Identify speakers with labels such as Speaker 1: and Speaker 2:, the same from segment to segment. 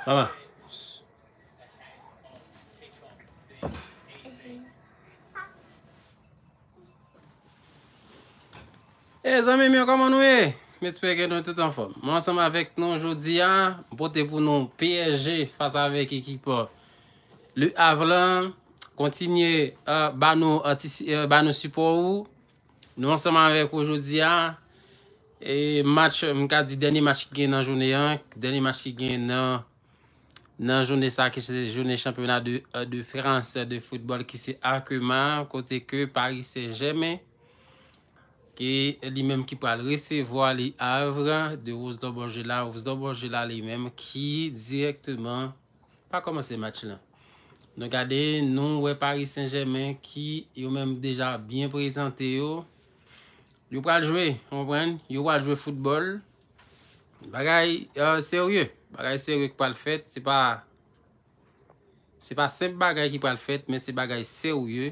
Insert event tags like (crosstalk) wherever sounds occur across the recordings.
Speaker 1: E zami mi an koma nou e? Met pe gen nou toutan fom. Monsenman vek nou jodi an. Mpote pou nou PSG fasa vek ekipa. Lui avlan. Kontinye euh, ba nou euh, support ou. Monsenman vek ou jodi an. E match, mka di deni match ki gen nan jounen an. Deni match ki gen nan... nan jounè sa ki se jounè championat de euh, France de football ki se akouman kote ke Paris Saint-Germain ki li mèm ki pral resevo a li avre de Rousseau-Bourgela, Rousseau-Bourgela li mèm ki direktman pa komanse match la. Nè gade, nou wè Paris Saint-Germain ki yo mèm deja bien prezante yo, yo pral jwe, yon pral jwe football, bagay euh, seryè. Bagay se ouye ki pral fèt. Se pa. Se pa se bagay ki pral fèt. Men se bagay se ouye.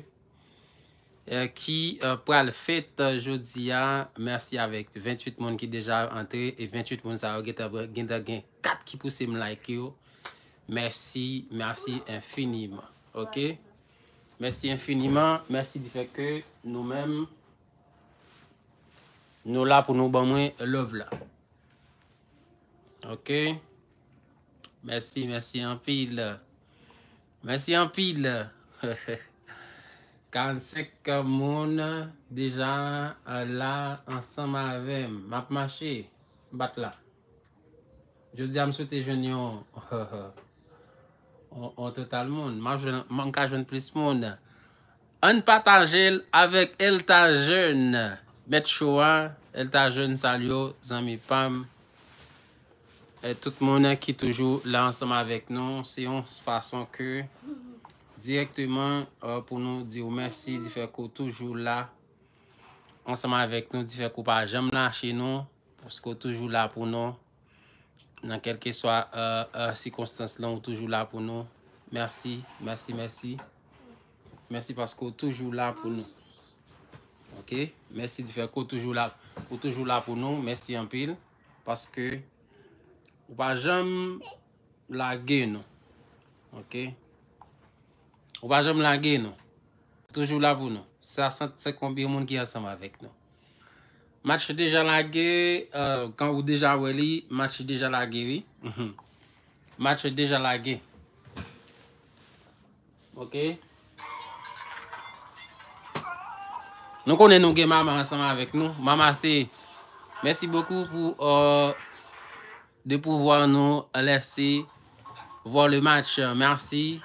Speaker 1: Eh, ki eh, pral fèt. Eh, Jodzi an. Mersi avèk. 28 moun ki deja antre. Et 28 moun sa avèk. Genda gen 4 ki pousse mlaik yo. Mersi. Mersi infiniman. Mersi infiniman. Mersi di fèkè nou mèm. Nou la pou nou banmwen. Love la. Ok. Mersi, mersi anpil. Mersi anpil. (laughs) Kan sek moun dijan la ansan ma avem. Map mache, bat la. Jou di am sote jenyon. On total moun. Man ka jen plus moun. An patan jel avek elta jen. Met chouan, elta jen salyo zan mi pam. Euh, tout mounè ki toujou lè ansem avèk nou. Se yon se fason kè. Direktèman euh, pou nou di ou mèsi di fèk ou toujou lè. Ansem avèk nou di fèk ou pa jèm lè ansem nou. Pou sèk ou toujou lè pou nou. Nan kèlke swa si euh, konstans lè ou toujou lè pou nou. Mèsi, mèsi, mèsi. Mèsi paskou toujou lè pou nou. Ok. Mèsi di fèk ou toujou lè pou nou. Mèsi anpil. Paskè. Ou pa jom la ge nou. Ok. Ou pa jom la ge nou. Toujou la pou nou. Sa sa se kon bi yon moun ki yasama vek nou. Matre deja la ge. Euh, kan ou deja we li. Matre deja la ge oui. Mhm. Matre deja la ge. Ok. Nou konen nou ge mama yasama vek nou. Mama se. Mesey bokou pou... Euh, de pouvoir nous laisser voir le match. Merci.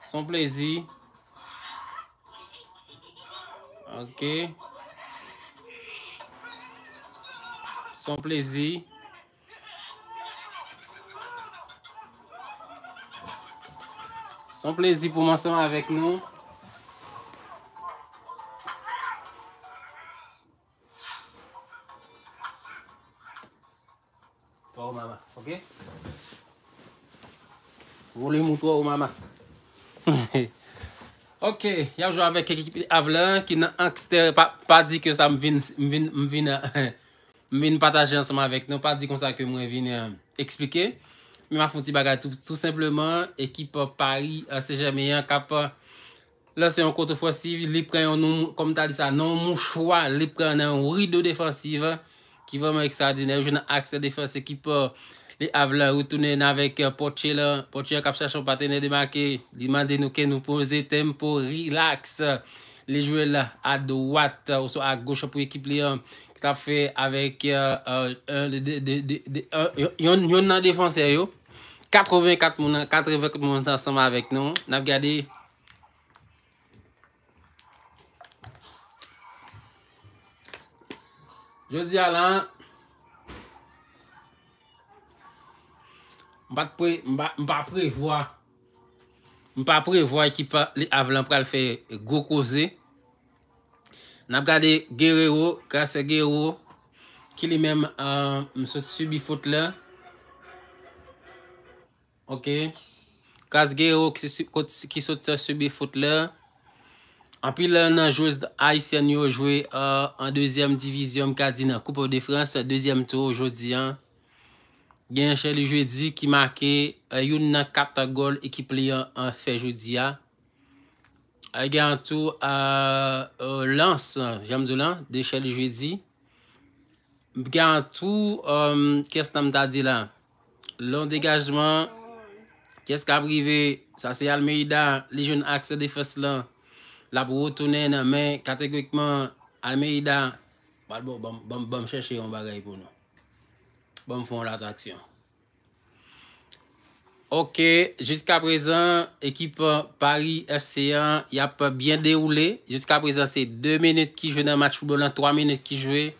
Speaker 1: Son plaisir. OK. Son plaisir. Son plaisir pour m'asseoir avec nous. pou ou mama. (laughs) Ok, yav jou avèk ekip avlè ki nan akster pa di ke sa m vin m vin pataje ansama avèk. Nan pa di kon sa ke m wè vin (laughs) eksplike. Euh, Mi ma fouti bagay tout simpleman ekip Paris, se jèmè yon kap. Lan se yon kote fwa si li pren yon nou, kom ta di sa, nan mou chwa, li pren yon rido defansive ki vèm ekstradiner. Ou jè nan akster defanse ekip yon kote fwa. Li av la utounen avek eh, Poche la. Poche kap chachon patene demake. Dimande nou ken nou pose tempo. Relax. Li jwe la adouat. Oso a gosho pou ekip li. Eh. Kisa fe avek. Yon nan defanse yo. 84 mounan. 84 mounan sanma avek nou. Nap gade. Josie Alain. M pa prevoa ekipa li avlan pral fe gokoze. N ap gade gerero, kase gerero, ki li menm euh, m sote subi fote la. Ok, kase gerero ki sote subi fote la. An pi la euh, nan jouz Aysen yo jouwe an euh, dezyem divizyon kardina. Kupo de Frans, dezyem toujoudi an. Gen chè li jwedi ki make eh, youn nan kata gol ekip li an fe jwedi a. Gen an tou eh, eh, lans jambzou lan de chè li jwedi. Gen an tou kes nan mta di lan. Lon degajman, kes ka brive, sase almeida, li joun akse defes lan. La pou wotounen nan men kategorikman almeida. Balbo, bom bom bom chèche yon bagay pou nou. Bon, font l'attraction. Ok, jusqu'à présent, équipe euh, Paris FC1, il a pas bien déroulé. Jusqu'à présent, c'est deux minutes qui jouent dans le match football, Trois minutes qui jouent.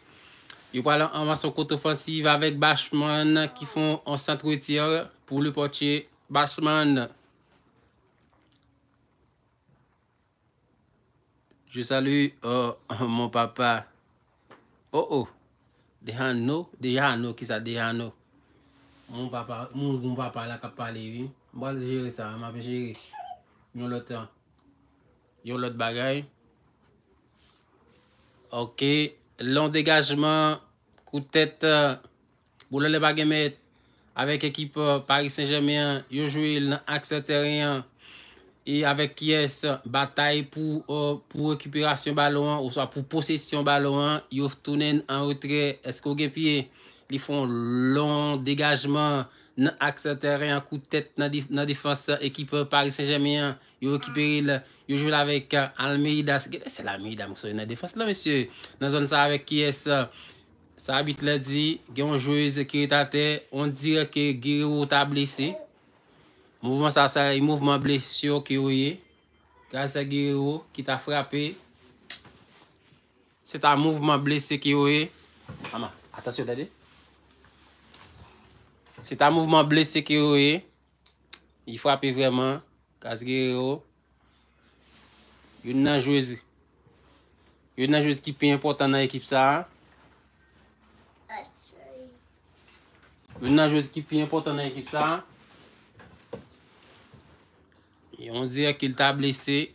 Speaker 1: Il y en en côté offensive avec Bachman qui font un centre-tir pour le portier Bachman. Je salue oh, (laughs) mon papa. Oh oh. Dejan nou, dejan nou, ki sa dejan nou. Moun papa, moun moun papa la kap pale vi. Mwen jere sa, mwen jere. Yon lot an. Yon lot bagay. Ok, long degajman, koutet, boulan le bagay met. Avek ekip euh, Paris Saint-Germain, yojouil, akse teryen. E avek yes batay pou pou rekuperasyon ba lo an ou sa pou posesyon ba lo an yo vtounen an wotre esko genpye li fon lon degajman nan akse teren kou tet nan defanse ekipe Paris Saint-Germain yo rekuperi la yo jvel avek Almeida. Se la Almeida mou so yon nan defanse la monsye. Nan zon sa avek yes sa abit le di genjouez kire tate on dire ke gire ou tabli se. Mouvment sa sa yi, mouvment blesye yo ki yo ye. Kase gire yo, ki ta frape. Se ta mouvment blesye ki yo ye. Ama, atasyon dade. Se ta mouvment blesye ki yo ye, yi frape vreman. Kase gire yo. Yon nanjwezi. Yon nanjwezi ki pi importan nan ekip sa. Yon nanjwezi ki pi importan nan ekip sa. Yon zi akil ta blese.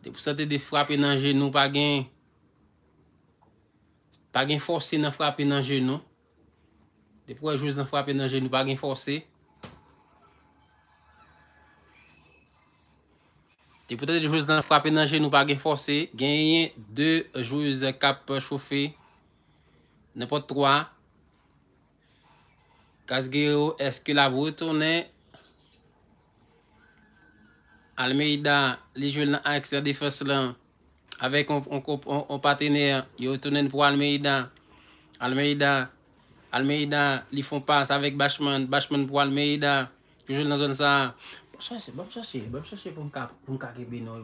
Speaker 1: Depo sa te de frapi nan genou pa gen. Pa gen fwase nan fwase nan genou. Depo a jouz nan fwase nan genou pa gen fwase. Depo sa te de fwase nan fwase nan genou pa gen fwase. Gen yon 2 jouz kap choufe. Nèpo 3. Kas geyo eske la vwotone. Nèpo 3. Almeida li joul nan aks ya defos lan. Awek an ko patener yo tonen pou Almeida. Almeida li fon pas avek Bashman. Bashman pou Almeida. Joul nan zon sa. Bon chansi, bon chansi pou mka gebe nou.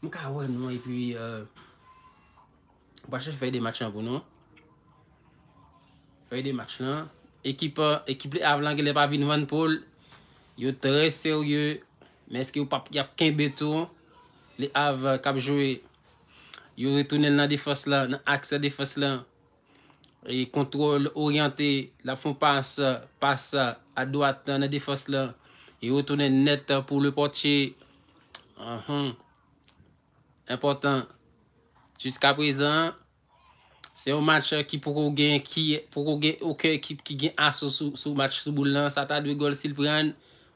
Speaker 1: Mka ouen nou. E euh, Bashman fay de match an pou nou. Fay de match lan. Ekip le avlang le pa Vinvan Paul. Yo tre seryeu. Men se ki yo pap yap ken beto, li av kap jowe. Yo retounen nan defos lan, nan akse defos lan. E kontrol oryante, la fon pas, pas a doat nan defos lan. Yo retounen net pou le potye. Ahan, uh-huh. important. Juska prezan, se yo match ki poukou gen, ki poukou gen ouke ekip ki gen aso sou match sou boul lan, sa ta dwe gol sil pren,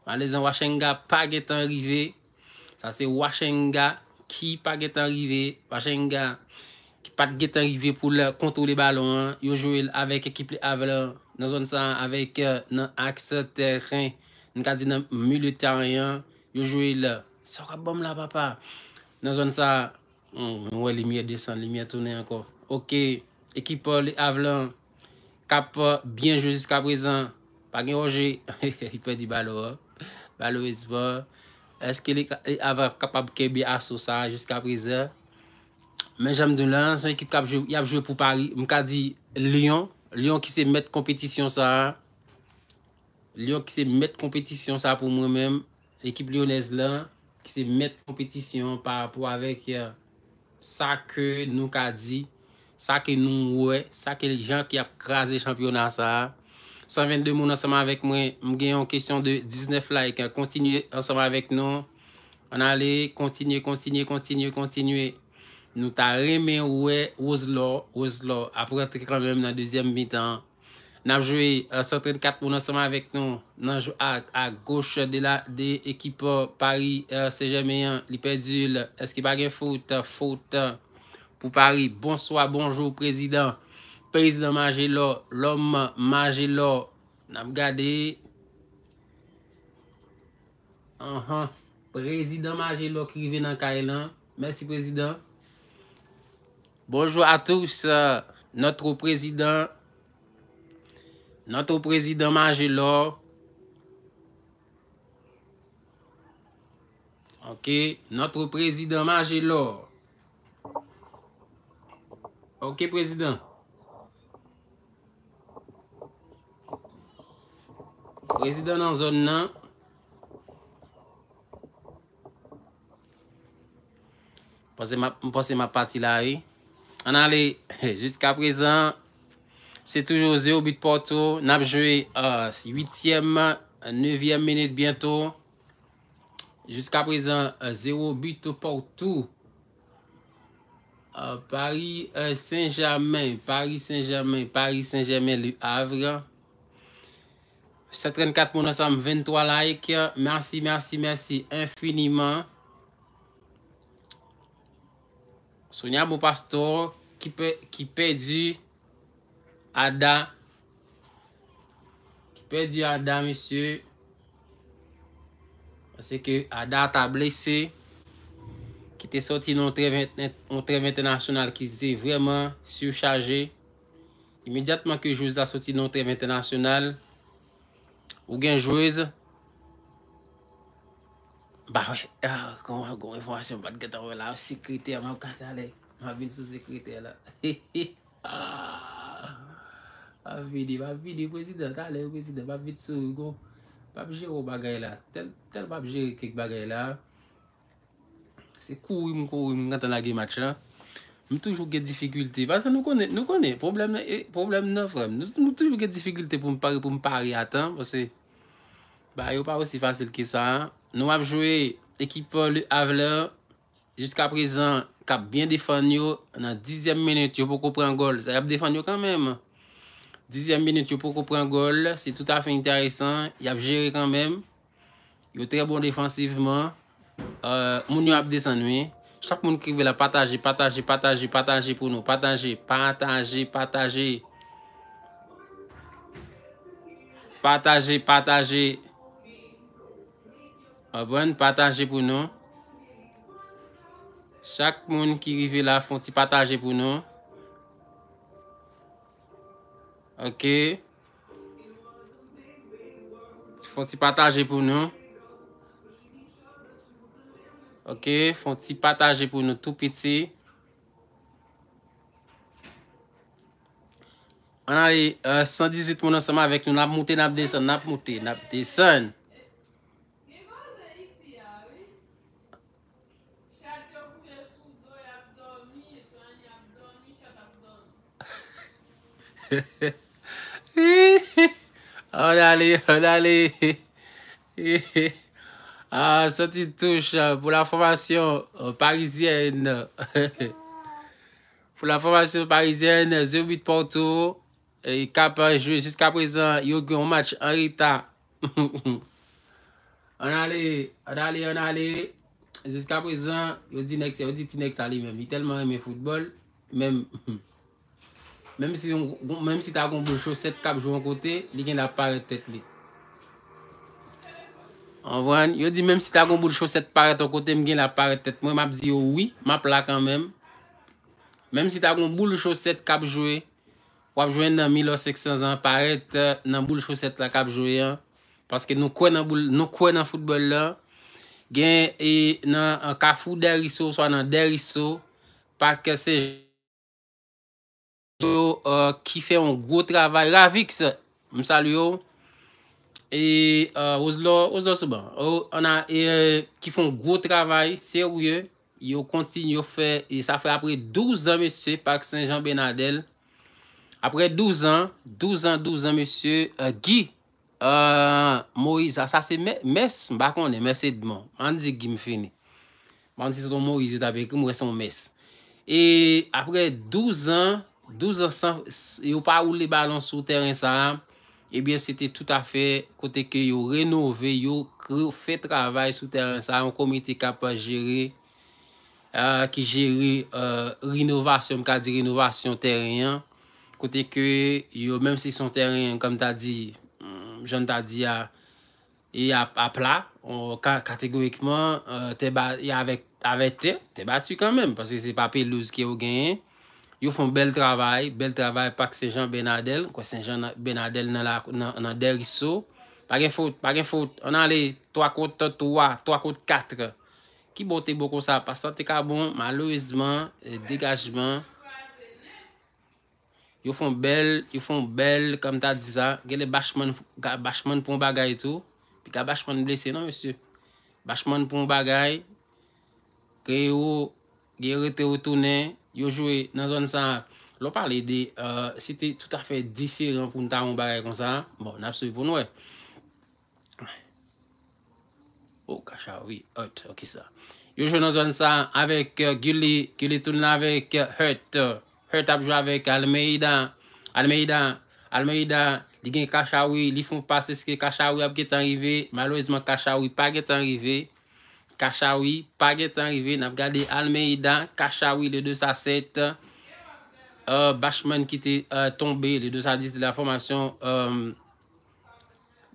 Speaker 1: Malè zan wachè nga pa gèt an rive. Sa se wachè nga ki pa gèt an rive. Wachè nga ki pat gèt an rive pou kontou li balon. Yo jwè l avèk ekip li avèlè. Nè zon sa avèk euh, nan aks terren. Nkadi nan militaryan. Yo jwè l. Saka bom la papa. Nè zon sa. Mwen l miè desan. L miè tounè anko. Ok. Ekip euh, li avèlè. Kap euh, bien jwèzis kap rezan. Pagè n rojè. Hi (laughs) pe di balon anko. Valois va, eske li ava kapab kebi aso sa jiska aprize. Menjam de lan, son ekip kap jowe pou Paris, mkadi Lyon, Lyon ki se met kompetisyon sa. Lyon ki se met kompetisyon sa pou mwen menm, ekip Lyonese lan, ki se met kompetisyon par pou avek ya. Euh, sa ke nou kadi, sa ke nou mwe, sa ke li jan ki ap krasi championan sa a. 122 moun anseman avèk mwen. Mwen genyon kèsyon de 19 like. Kontinye anseman avèk nou. An ale kontinye, kontinye, kontinye, kontinye. Nou ta remen ouè. Ouzlo, ouzlo. Aprentre kranmèm nan deuxième bitan. Nanjoué, 134 moun anseman avèk nou. Nanjouè a goche de la de ekipo. Euh, Paris, euh, se jèmèyan. Li pedule. Eski bagè foute, foute. Pou Paris, bonsoi, bonjou, prezident. Prezident Magello, l'homme Magello, nam gade. Prezident Magello krive nan ka elan. Mersi prezident. Bonjou a tous. Euh, notre prezident. Notre prezident Magello. Ok, notre prezident Magello. Ok prezident. Ok prezident. Prezidè nan zon nan. M posè ma pati la e. An alè. Jusk ap rezan. Se toujou 0 but Porto. Nap jwè 8èm. 9èm menèt bientò. Jusk ap rezan. 0 but Porto. Euh, euh, Paris Saint-Germain. Paris Saint-Germain. Paris Saint-Germain-le-Havre. 74 mounasam, 23 like. Mersi, mersi, mersi, infiniman. Sonia bou pastor, ki pe di Ada. Ki pe di Ada, misye. Mase ke Ada ta blese. Ki te soti nou trev international, ki se te vreman surchaje. Imediatman ke jou sa soti nou trev international... Ou genjwez. Ba we. Ah. Konwa goun reforasyon pat gata ou la. Ou sekrete. Aman ou kata le. Mabin sou sekrete la. Hi hi. Ah. A vini. Mabini. Prezident. Ale. Prezident. Mabin sou. Gon. Mabin jero bagay la. Tel. Tel mabin jero kek bagay la. Se kouy mou kouy mou gata la ge match la. Mou toujou genj dificulti. Pasan nou konen. Nou konen. Problem nou. Eh, Problem nou frem. Mou toujou genj dificulti pou mou pari. Pou mou pari. Aten Ba yo pa osi fasil ki sa. Nou ap jowe ekip Paul Avelin. Jiska prezan kap bien defan yo nan dizem menet yo pou ko pran gol. Sa yap defan yo kanmem. Dizem menet yo pou ko pran gol. Se tout afen interesan. Yap jere kanmem. Yo tre bon defansiveman. Euh, moun yo ap desenwe. Chak moun ki ve la pataje, pataje, pataje, pataje pou nou. Pataje, pataje, pataje. Pataje, pataje. Pataje, pataje. Abon, pataje pou nou. Chak moun ki rive la, fonte pataje pou nou. Ok. Fonte pataje pou nou. Ok, fonte pataje pou nou, tou piti. An a li 118 moun ansama avek nou, nap mouti, nap deson, nap mouti, nap deson. (laughs) On alè, on alè Son ti touche pou la fomasyon parizienne (laughs) Pou la fomasyon parizienne, 08 Porto Kapen, euh, joué jusqu'a prezant, yo goun match en rita (laughs) On alè, on alè, on alè Jousk'a prezant, yo di next, yo di ti next alè Mèm, yi telman mèm foutbol, mèm Mem si ta kon boul choset kapjou an kote, li gen la paretet li. An vwan, yo di mem si ta kon boul choset paret an kote, mi gen la paretet. Mwen map di yo oh oui, map la kanmem. Mem si ta kon boul choset kapjou e, wap jwen nan 1600 an paret nan boul choset la kapjou e. Paske nou kwen nan foutbol la, gen nan kafou deriso, swan nan deriso, pak se jen. Yo yo yo yo, ki fe un gwo travay, ravik se, msal yo yo E euh, oz lo, oz lo se ban, e, ki fe un gwo travay, serye Yo kontin yo fe, e, sa fe apre 12 an msye, pak san jan benadel Apre 12 an, 12 an, 12 an msye, gi Moisa, euh, euh, sa se mes, mbakon e, mes edman, mandi gi mfene Mandi se ton Moisa tabe, ki mwese mw mes E apre 12 an 12 ansan, eh yo pa ou li balon sou teren sa am, ebyen, se te tout a fe, kote ke yo renove, yo fe travay sou teren sa am, komite ka pa jere, ki jere rinnovasyon, ka di rinnovasyon teren, kote ke yo, menm se son teren, kom ta di, jen ta di, yo a pla, kategorikman, te batu, se pa pelouse ki yo genye, Yow foun bel travay, bel travay pak Sejan Benadel, kwa Sejan Benadel nan der iso. Pag en fout, pag en fout, an ale, 3 kote 3, 3 kote 4. Ki bote boko sa, pasante ka bon, malouizman, euh, degajman. Yow foun bel, yow foun bel, kam ta dizan, ge le bachman pou mbagay tou. Pi ka bachman blese, nan monsi, bachman pou mbagay. Ge yow, ge yow te wotounen. Yojwe nan zon san, lop pale de siti euh, tout afe diferent pou nta mou bagay kon san. Bon, napsou yvoun wè. Ou oh, kachawi, hot, ok sa. Yojwe nan zon san, avek euh, Gulli, Gulli toun lavek hot. Hot apjwa avek Almeida. Almeida, Almeida, li gen kachawi, li foun pase skye kachawi apget anrive. Malouezman kachawi pa get anrive. Kachawi, Paget an rive, nap gade Almeida, Kachawi le 207, Bachman ki te tombe le 210 de la formasyon,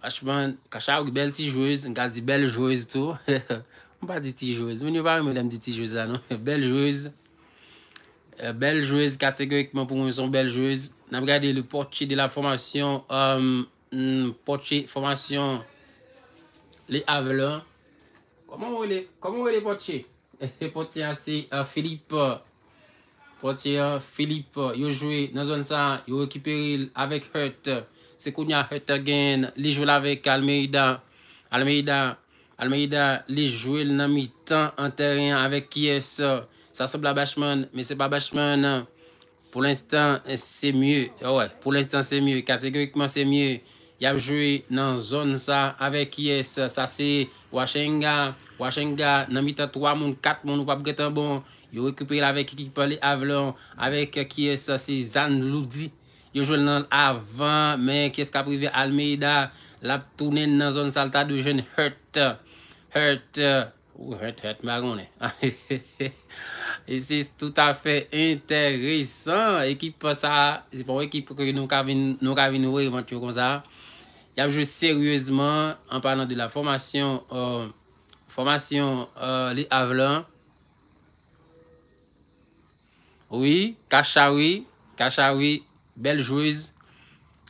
Speaker 1: Bachman, Kachawi bel ti jwez, an gade bel jwez tou, an pa di ti jwez, men yo pa reme dem di ti jwez an, bel jwez, bel jwez kategorikman pou mwen son bel jwez, nap gade le potche de la formasyon, euh, hmm, potche formasyon le Avelan, Koman wè lè? Koman wè lè Poitier? Poitier, se Philippe. Poitier, Philippe, yo jwe nan zon sa, yo rekipere il avèk Hutt. Se koun ya Hutt again, li jwe l'avèk Almeida. Almeida, Almeida, li jwe l nan mi tan an teryen avèk Kies. Sa se bla Bachman, men se pa Bachman nan. Pou l'instant, se mye. Pou l'instant, se mye. Kategorikman, se mye. Y ap jwe nan zon sa avek kye sa sa se Waxenga. Waxenga nan mita 3 moun 4 moun ou pap getan bon. Yo rekupere lavek ekipa le avlon. Avek kye sa se Zan Ludi. Yo jwe nan avan men kye sa kabrive Almeida. Lab tounen nan zon salta 2 jen hurt. Hurt. Hurt, hurt maron e. Ese tout afe interesan. Ekipa sa, sepon ekipa kwe nou kavin nou e vant yo kon sa. Yav jwe seryouzman an palan de la formasyon li avlan. Oui, kacha oui, kacha oui, bel jwez.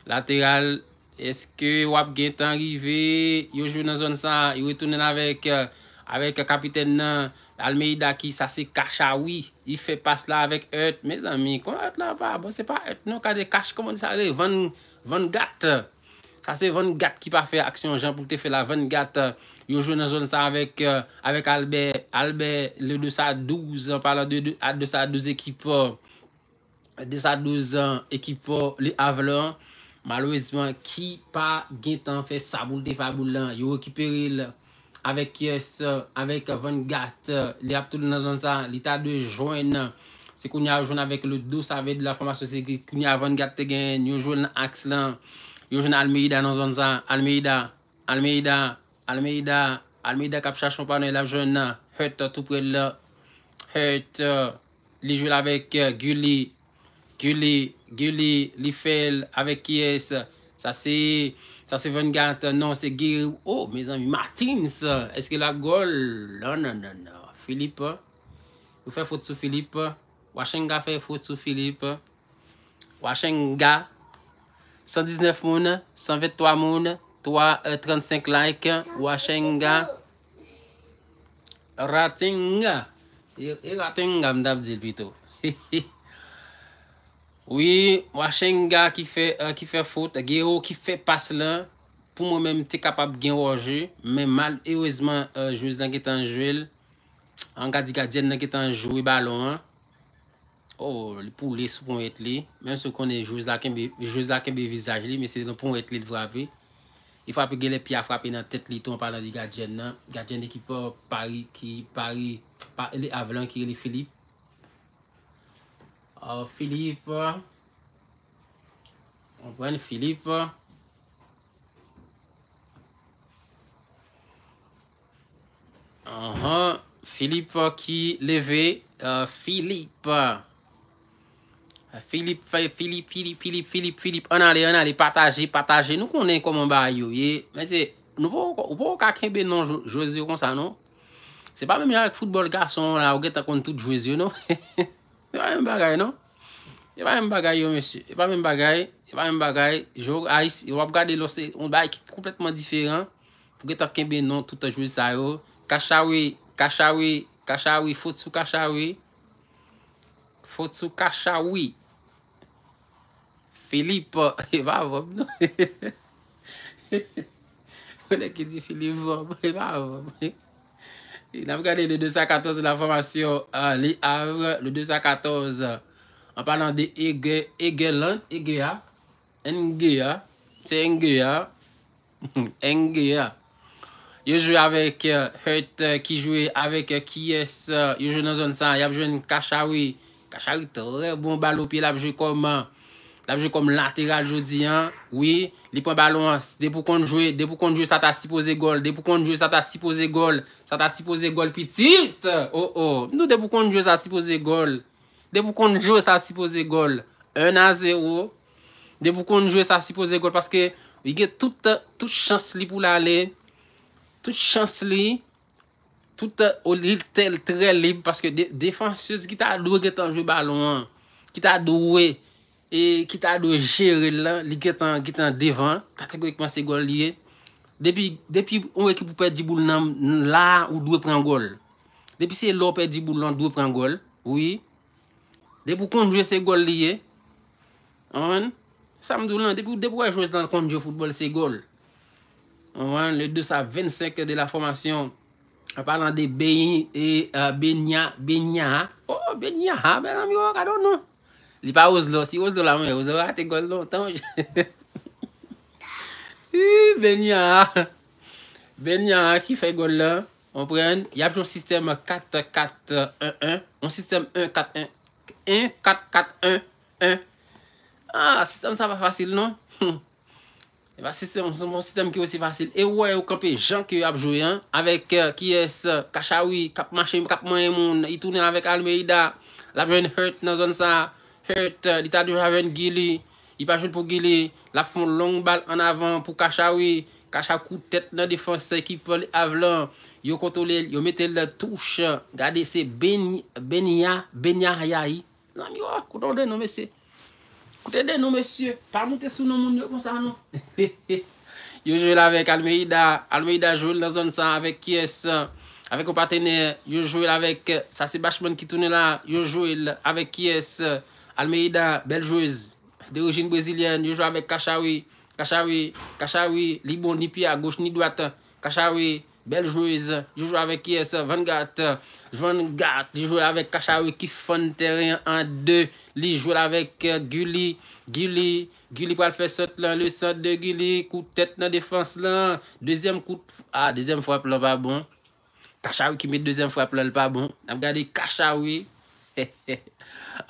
Speaker 1: Lateral, eske wap gen tan rive, yow jwe nan zon sa, yow etounen avèk kapiten euh, nan euh, almeida ki sa se kacha oui. Y fe pas la avèk höt, mè zanmi, kon höt la pa, bon se pa höt nan kade kache, komon disa, vèn gâte. Sa se Van Gat ki pa fè aksyon jan pou te fè la. Van Gat euh, yo joun nan zon sa avèk euh, albè. Albè le 2 sa 12 an. Parlan de 2 sa 2 ekipo. 2 sa 2 ekipo le avlon. Malouizman ki pa gen tan fè sa boul te fa boul lan. Yo ki pè ril avèk yos avèk Van Gat. Le ap toul nan zon sa. Le ta de joun nan. Se koun ya joun avèk le 2 sa vèk de la formasyon. Se koun ya Van Gat te gen. Yo joun akselan. Yo jen almeida nan zon zan. Almeida. Almeida. Almeida. Almeida kap chachman panen la jen nan. Höt uh, tou prel. Höt. Uh, li jel avek uh, Gulli. Gulli. Gulli. Li fel avek kyes. Sa se. Sa se ven gant. Non se giri. Oh, me zan. Martins. Eske la gol. Non, non, non. Filip. Ou fe fotsou Filip. Wachenga fe fotsou Filip. Wachenga. 119 moun, 123 moun, 335 euh, like, wache nga, raten nga, raten nga mdav dil pito. (laughs) Oui, wache nga ki fe euh, fote, geyo ki fe pas lan, pou mwen menm te kapap gen waje, men mal ewezman euh, jouz nan gen tanjou el, an gadi gadi el nan gen tanjou e balon an. Oh, pou lè sou pon wè t lè. Mèm sou konè jòz lè kembe visaj lè, mèm se lè pon wè t lè lè vrapè. Y fapè gè lè pi a frapè nan tèt lè tou an palan di gajen nan. Gajen de ki po pari, ki pari, pari lè avlèn ki rè lè Filipe. Oh, Filipe. On prenne Filipe. Oh, uh-huh. Filipe ki lè vè uh, Filipe. Filipe, eh, Filipe, Filipe, Filipe, Filipe, Filipe, an ale, an ale, pataje, pataje, nou konnen komon bagay yo, ye, men se, nou pou ou kakenbe nan jouez yo kon sa, non? Se pa mèm jarek foudbol garson la, ou geta kon tout jouez yo, non? (laughs) Ewa mèm bagay, non? Ewa mèm bagay yo, mèsy, ewa mèm bagay, ewa mèm bagay, jou, a, ou ap gade lo se, ou bagay ki koupletman diferan, pou geta kakenbe nan tout jouez yo, kasha we, kasha we, kasha we, fotsu kasha we, fotsu kasha we, Filipe, e va vop nou. Pwene ki di Filipe vop, e va vop. N ap gade de 214 la formasyon, euh, li avre, le 214, an palan de Ege, Ege lan, Ege ya? Enge ya? Se Enge ya? (laughs) Enge ya? Yo jwe avèk, hèt ki jwe avèk Kies, yo jwe nan zon san, y ap jwe kachawi, kachawi te re bon balo, pi la ap jwe koman, La vje kom lateral jodi, an. Oui, li pon balon an. De pou kon jwe, de pou kon jwe sa ta sipoze gol. De pou kon jwe sa ta sipoze gol. Sa ta sipoze gol. Pi tilt! Oh, oh. Nou de pou kon jwe sa sipoze gol. De pou kon jwe sa sipoze gol. 1-0. De pou kon jwe sa sipoze gol. Paske, yge tout, tout chans li pou lan le. Tout chans li. Tout olil oh, tel tre li. Paske, defans yose ki ta doye tan jwe balon an. Ki ta doye. E kit adwe jere la, li get an devan, kategorikman se gol liye. Depi, depi, on ekip pou pe di boul nan la ou dwe pran gol. Depi se lo pe di boul nan dwe pran gol, oui. Depi pou konjwe se gol liye, anwen. Samdou lan, depi pou depi wè e jwese nan konjwe foutbol se gol. Anwen, le 225 de la formasyon. A palan de Beyni, e, e, euh, Beyni, Beyni ha. Oh, Beyni ha, ben an mi wak oh, adon nou. Li pa ouze lo, si ouze lo la mwen, ouze wate ah, gon lon, tanj. Hi, (laughs) ben yara. Ben yara ki fè gon lon. On pren, yapjoun sistem 4-4-1-1. On sistem 1-4-1. 1-4-4-1-1. Ah, sistem sa va fácil, non? Ha, hm. e system, son bon sistem ki o si fácil. E wè, ou kapè, jan ki wapjou yon. Awek euh, kies, euh, kachawi, kapmachem, kapmanyemoun, itounen avek almeida, labwen hurt nan zon sa, Fert, euh, lita dur aven gili. I pa joul pou gili. La fon long bal an avan pou kacha oui. Kacha kou tet nan defanse ki pol avlan. Yo koto lel, yo metel la touche. Gade se benya, benya hayayi. Nam non, yo, koto de nou mesye. Kote de nou mesye. Par moutesou nan moun yo konsa anon. (laughs) Yo joul avek Almeida. Almeida joul nan zon sa avek kyes. Avek o patene. Yo joul avek sa sebashman ki tounen la. Yo joul avek kyes anon. Almeida, beljouz, derogine brasilian, yo jwa avèk kachawi, kachawi, kachawi, li bon ni pi a goch ni dwat, kachawi, beljouz, yo jwa avèk yes, vangat, vangat, yo jwa avèk kachawi ki fon teren an de, li jwa avèk guli, guli, guli pou al fè sot lan, le sot de guli, koutet nan defans lan, dezem kout, a, dezem fwa plan va bon, kachawi ki met dezem fwa plan pa bon, ap gade kachawi, he, (laughs) he, he.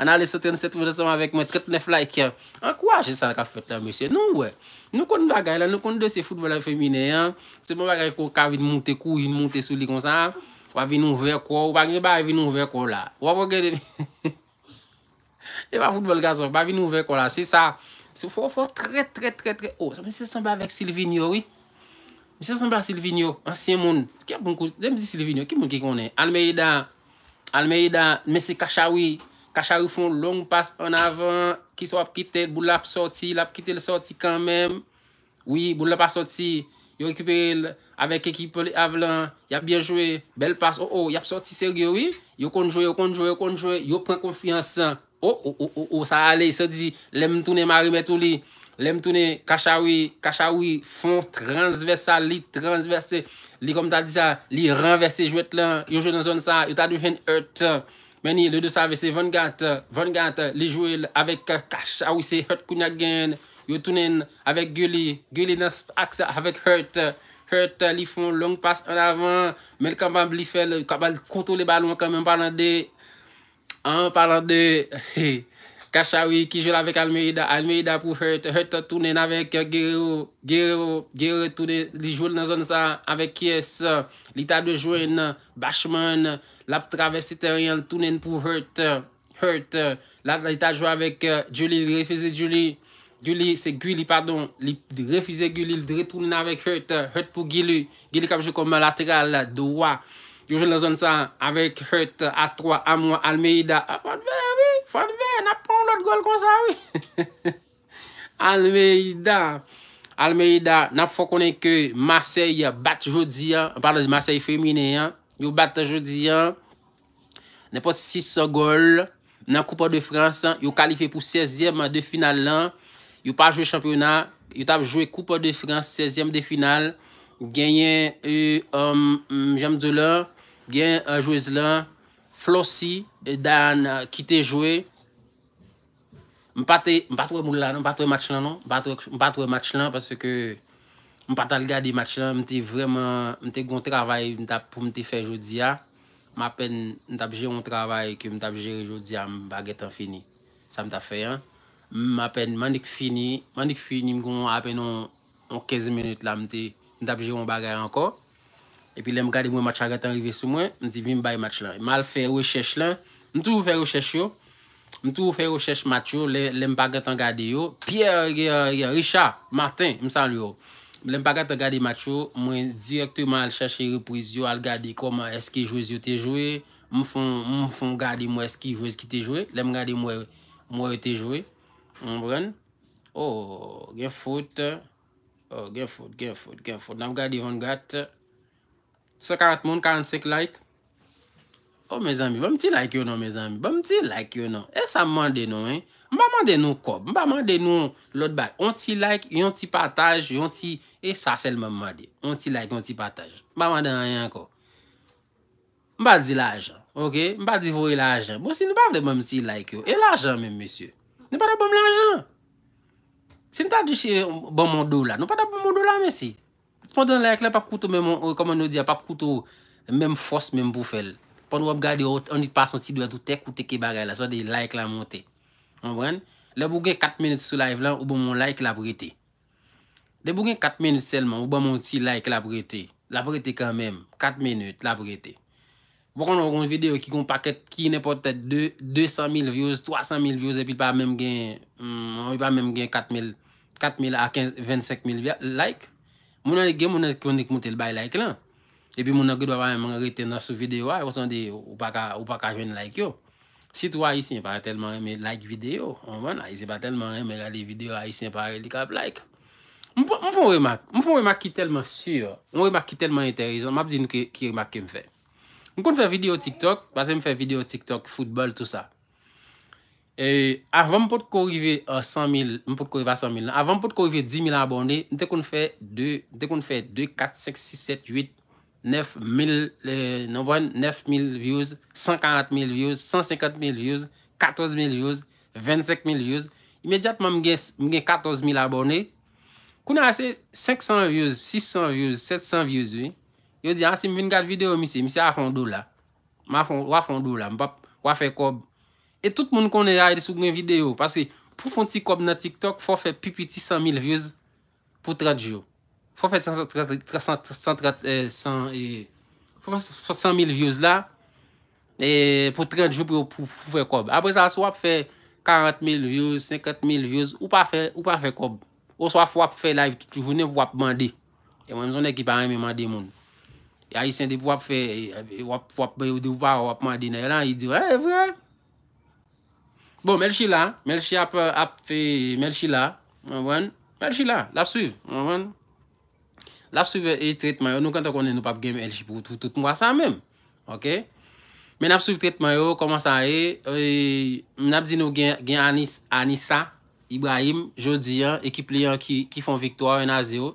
Speaker 1: Anan lè sotèn sèt mè sèm avèk mè tèt nè flèkèm. An kwa jè san ka fèt lè, mè sè? Nou wè. Nou kon nou bagay lè. Nou kon nou dè sè foutbolè fèmine. Sè mè bagay kou kavè moun tè kou, moun tè sou li kon sa. Fwa vin nou vè kou. Ou bagè mè fwa vin nou vè kou la. Ou an vò gèdè mè. Ewa foutbol gazò. Fwa vin nou vè kou la. Sè sa. Sè fò fò trè, trè, trè, trè, trè. O, mè sè sèmbè avèk Sil Kachawi fon long pas an avan. Kiso ap kitet. Boulap sorti. Lap kitet le sorti kanmen. Oui, boulap oh, oh, a sorti. Yo rekupere el. Avek ekipo le avlan. Yap bien joué. Bel pas. Oh oh, yap sorti serioui. Yo konjou, yo konjou, yo konjou. Yo pren konfiyansan. Oh oh oh oh oh. Sa ale. Se di. Lem toune marimetou li. Lem toune kachawi. Kachawi fon transversal. Li transverse. Li kom ta di sa. Li renverse. Jouet lan. Yo joué nan zon sa. Yo ta di fen etan. Meni, le de sa ve se vangat, vangat li jwel avèk kachawi ah se Hurt Kunyagèn. Yo tounen avèk Geli, Geli nan akse avèk Hurt. Hurt euh, li fon long pass an avan, men kamban blifel, kamban koto le balon kame mpalandè. An mpalandè, kachawi ki jwel avèk Almeida, Almeida pou Hurt. Hurt tounen avèk Gero, Gero, Gero tounen li jwel nan zon sa avèk Kies, li ta de jwel nan Bashman, La pou travesse teryen, tounen pou Hurt. Hurt. La pou lajitajou avèk Djoulil, refize Djoulil. Djoulil, se Gouli, pardon. Li refize Gouli, li retounen avèk Hurt. Hurt pou Gili. Gili kapje koma lateral, dowa. Yo joun la zon sa avèk Hurt, a 3, a mwa. Almeida. Fadve, Fadve, nap pon lout gol konsa. Almeida. Almeida. Nap fokone ke Masei bat jodi. Anpande di Masei femine, anpande. Yo bat aje diyan, ne pot 6 gol nan Kupo de France. Yo kalife pou 16e de final lan. Yo pa jwe championa, yo tab jwe Kupo de France 16e de final. Ganyen e, um, Jamdola, ganyen uh, Jouezlan, Flossi, e, Dan, uh, Kitejwe. M patwe mou la nan, m patwe match lan nan, m patwe match lan parce ke... Mwen patal gade match lan, mwen te vremen, mwen te goun travay pou mwen te fe jodi ya. Mwen apen, mwen te apje yon travay ki mwen te apje yon jodi ya mwen bagay tan fini. Sa mwen ta fe yon. Mwen apen, mwen dik fini, mwen dik fini mwen apen yon 15 minute la mwen te apje yon bagay anko. E pi lem gade mwen match agay tan rive sou mwen, mwen te vim bagay match lan. Mwen al fe wè chèch lan, mwen tou wè fè wè chèch yo. Mwen tou wè fè wè chèch match yo, lem bagay tan gade yo. Pierre, Richard, Martin, mwen san lyo yo. Mwen pa gata gade macho, mwen direktyman al chache reprise yo al gade koman eski jwe yo te jwe. Mwen fon gade mwen eski jwe eski te jwe. Mwen gade mwen yo te jwe. Mwen. Oh, gen fote. Oh, gen fote, gen fote, gen fote. Mwen gade yon gata. 50 moun, 45 like. O, oh, me zami, ba m ti like yo nan, me zami, ba m ti like yo nan. E sa mande nou, eh. M ba mande nou kob, m ba mande nou lot bak. On ti like, yon ti pataj, yon ti, e sa selman mande. On ti like, yon ti pataj. M ba mande nan yanko. M ba di la ajan, okey? M ba di voy la ajan. Bon, si nou pa vre ba m ti like yo, e la ajan men, mesye. Nè pa da bom la ajan. Si nou ta di che bom moun do la, nou pa da bom moun do la, mesye. M pa di la ajan, m pa koutou, mèm moun, oye, komon euh, nou di ya, m pa koutou, mèm fos, mè Kwa nou ap gade anit pa sot si dwa toutek ou teke bagay la. Swa de like la monte. Mwen mwen. Le bou gen 4 menutes sou live lan ou bon mwen like la brete. Le bou gen 4 menutes selman ou bon mwen ti like la brete. La brete kan men. 4 menutes la brete. Mwen bon, kon nou kon vide yo ki kon paket ki ne potet 200.000 views, 300.000 views. E pi pa men gen 4.000 a 25.000 like. Mwen ane gen mwen ane ki yon dek monte l bay like lan. Epi moun anke dwa vwa mwen reten nan sou videyo a. E wosan de ou pa ka jwen like yo. Si tou a yisi n'y pa telman reme like videyo. On mwen a yisi pa telman reme gale videyo a. Yisi n'y pa relika ap like. Mwen pou remak. Mwen pou remak ki telman sur. Mwen remak ki telman enterizan. Mwen ap di nou ki remak ke mwen fe. Mwen kon fè video TikTok. Basen mwen fè video TikTok, football, tout sa. Avan mwen pou te korive 100 000. Mwen pou te korive 100 000. Avan mwen pou te korive 10 000 abonde. Mwen te kon fè 2, 4, 5, 6, 7, 8 abonde. 9000 euh, non, bon, views, 140,000 views, 150,000 views, 14,000 views, 25,000 views. Imediatman m gen 14,000 abonè. Kou nan asè 500 views, 600 views, 700 views. Yo di an, ah, si m ven gade video misè, misè a fondou la. M a fondou la, m pap w a fè kob. Et tout moun konè a yè sou gwen video. Pasè pou fòn ti kob nan TikTok, fò fè pipi ti 100,000 views pou 30 jou. Fwa fwe 100.000 vyouz la, pou 30 joup pou fwe kob. Apre sa, fwa fwe 40.000 vyouz, 50.000 vyouz, ou pa fwe kob. Ou fwa fwe fwe la, tu vwene wap mandi. Mwen mzone ki pa reme mandi moun. Ya yi sende pou wap fwe, wap wap beyo de wap mandi. Nan yi lan yi di, he vwe. Bon, mèlchi la, mèlchi ap fwe, mèlchi la. Mwen mwen, mèlchi la, lap suiv. Mwen mwen. L ap souve e tretman yo, nou kante konen nou pap genm LJPW, tout mwa sa men. Ok? Men ap souve tretman yo, koman sa e, e mn ap di nou gen Anissa Ibrahim, jodi an, ekip li an ki fon viktoar 1-0,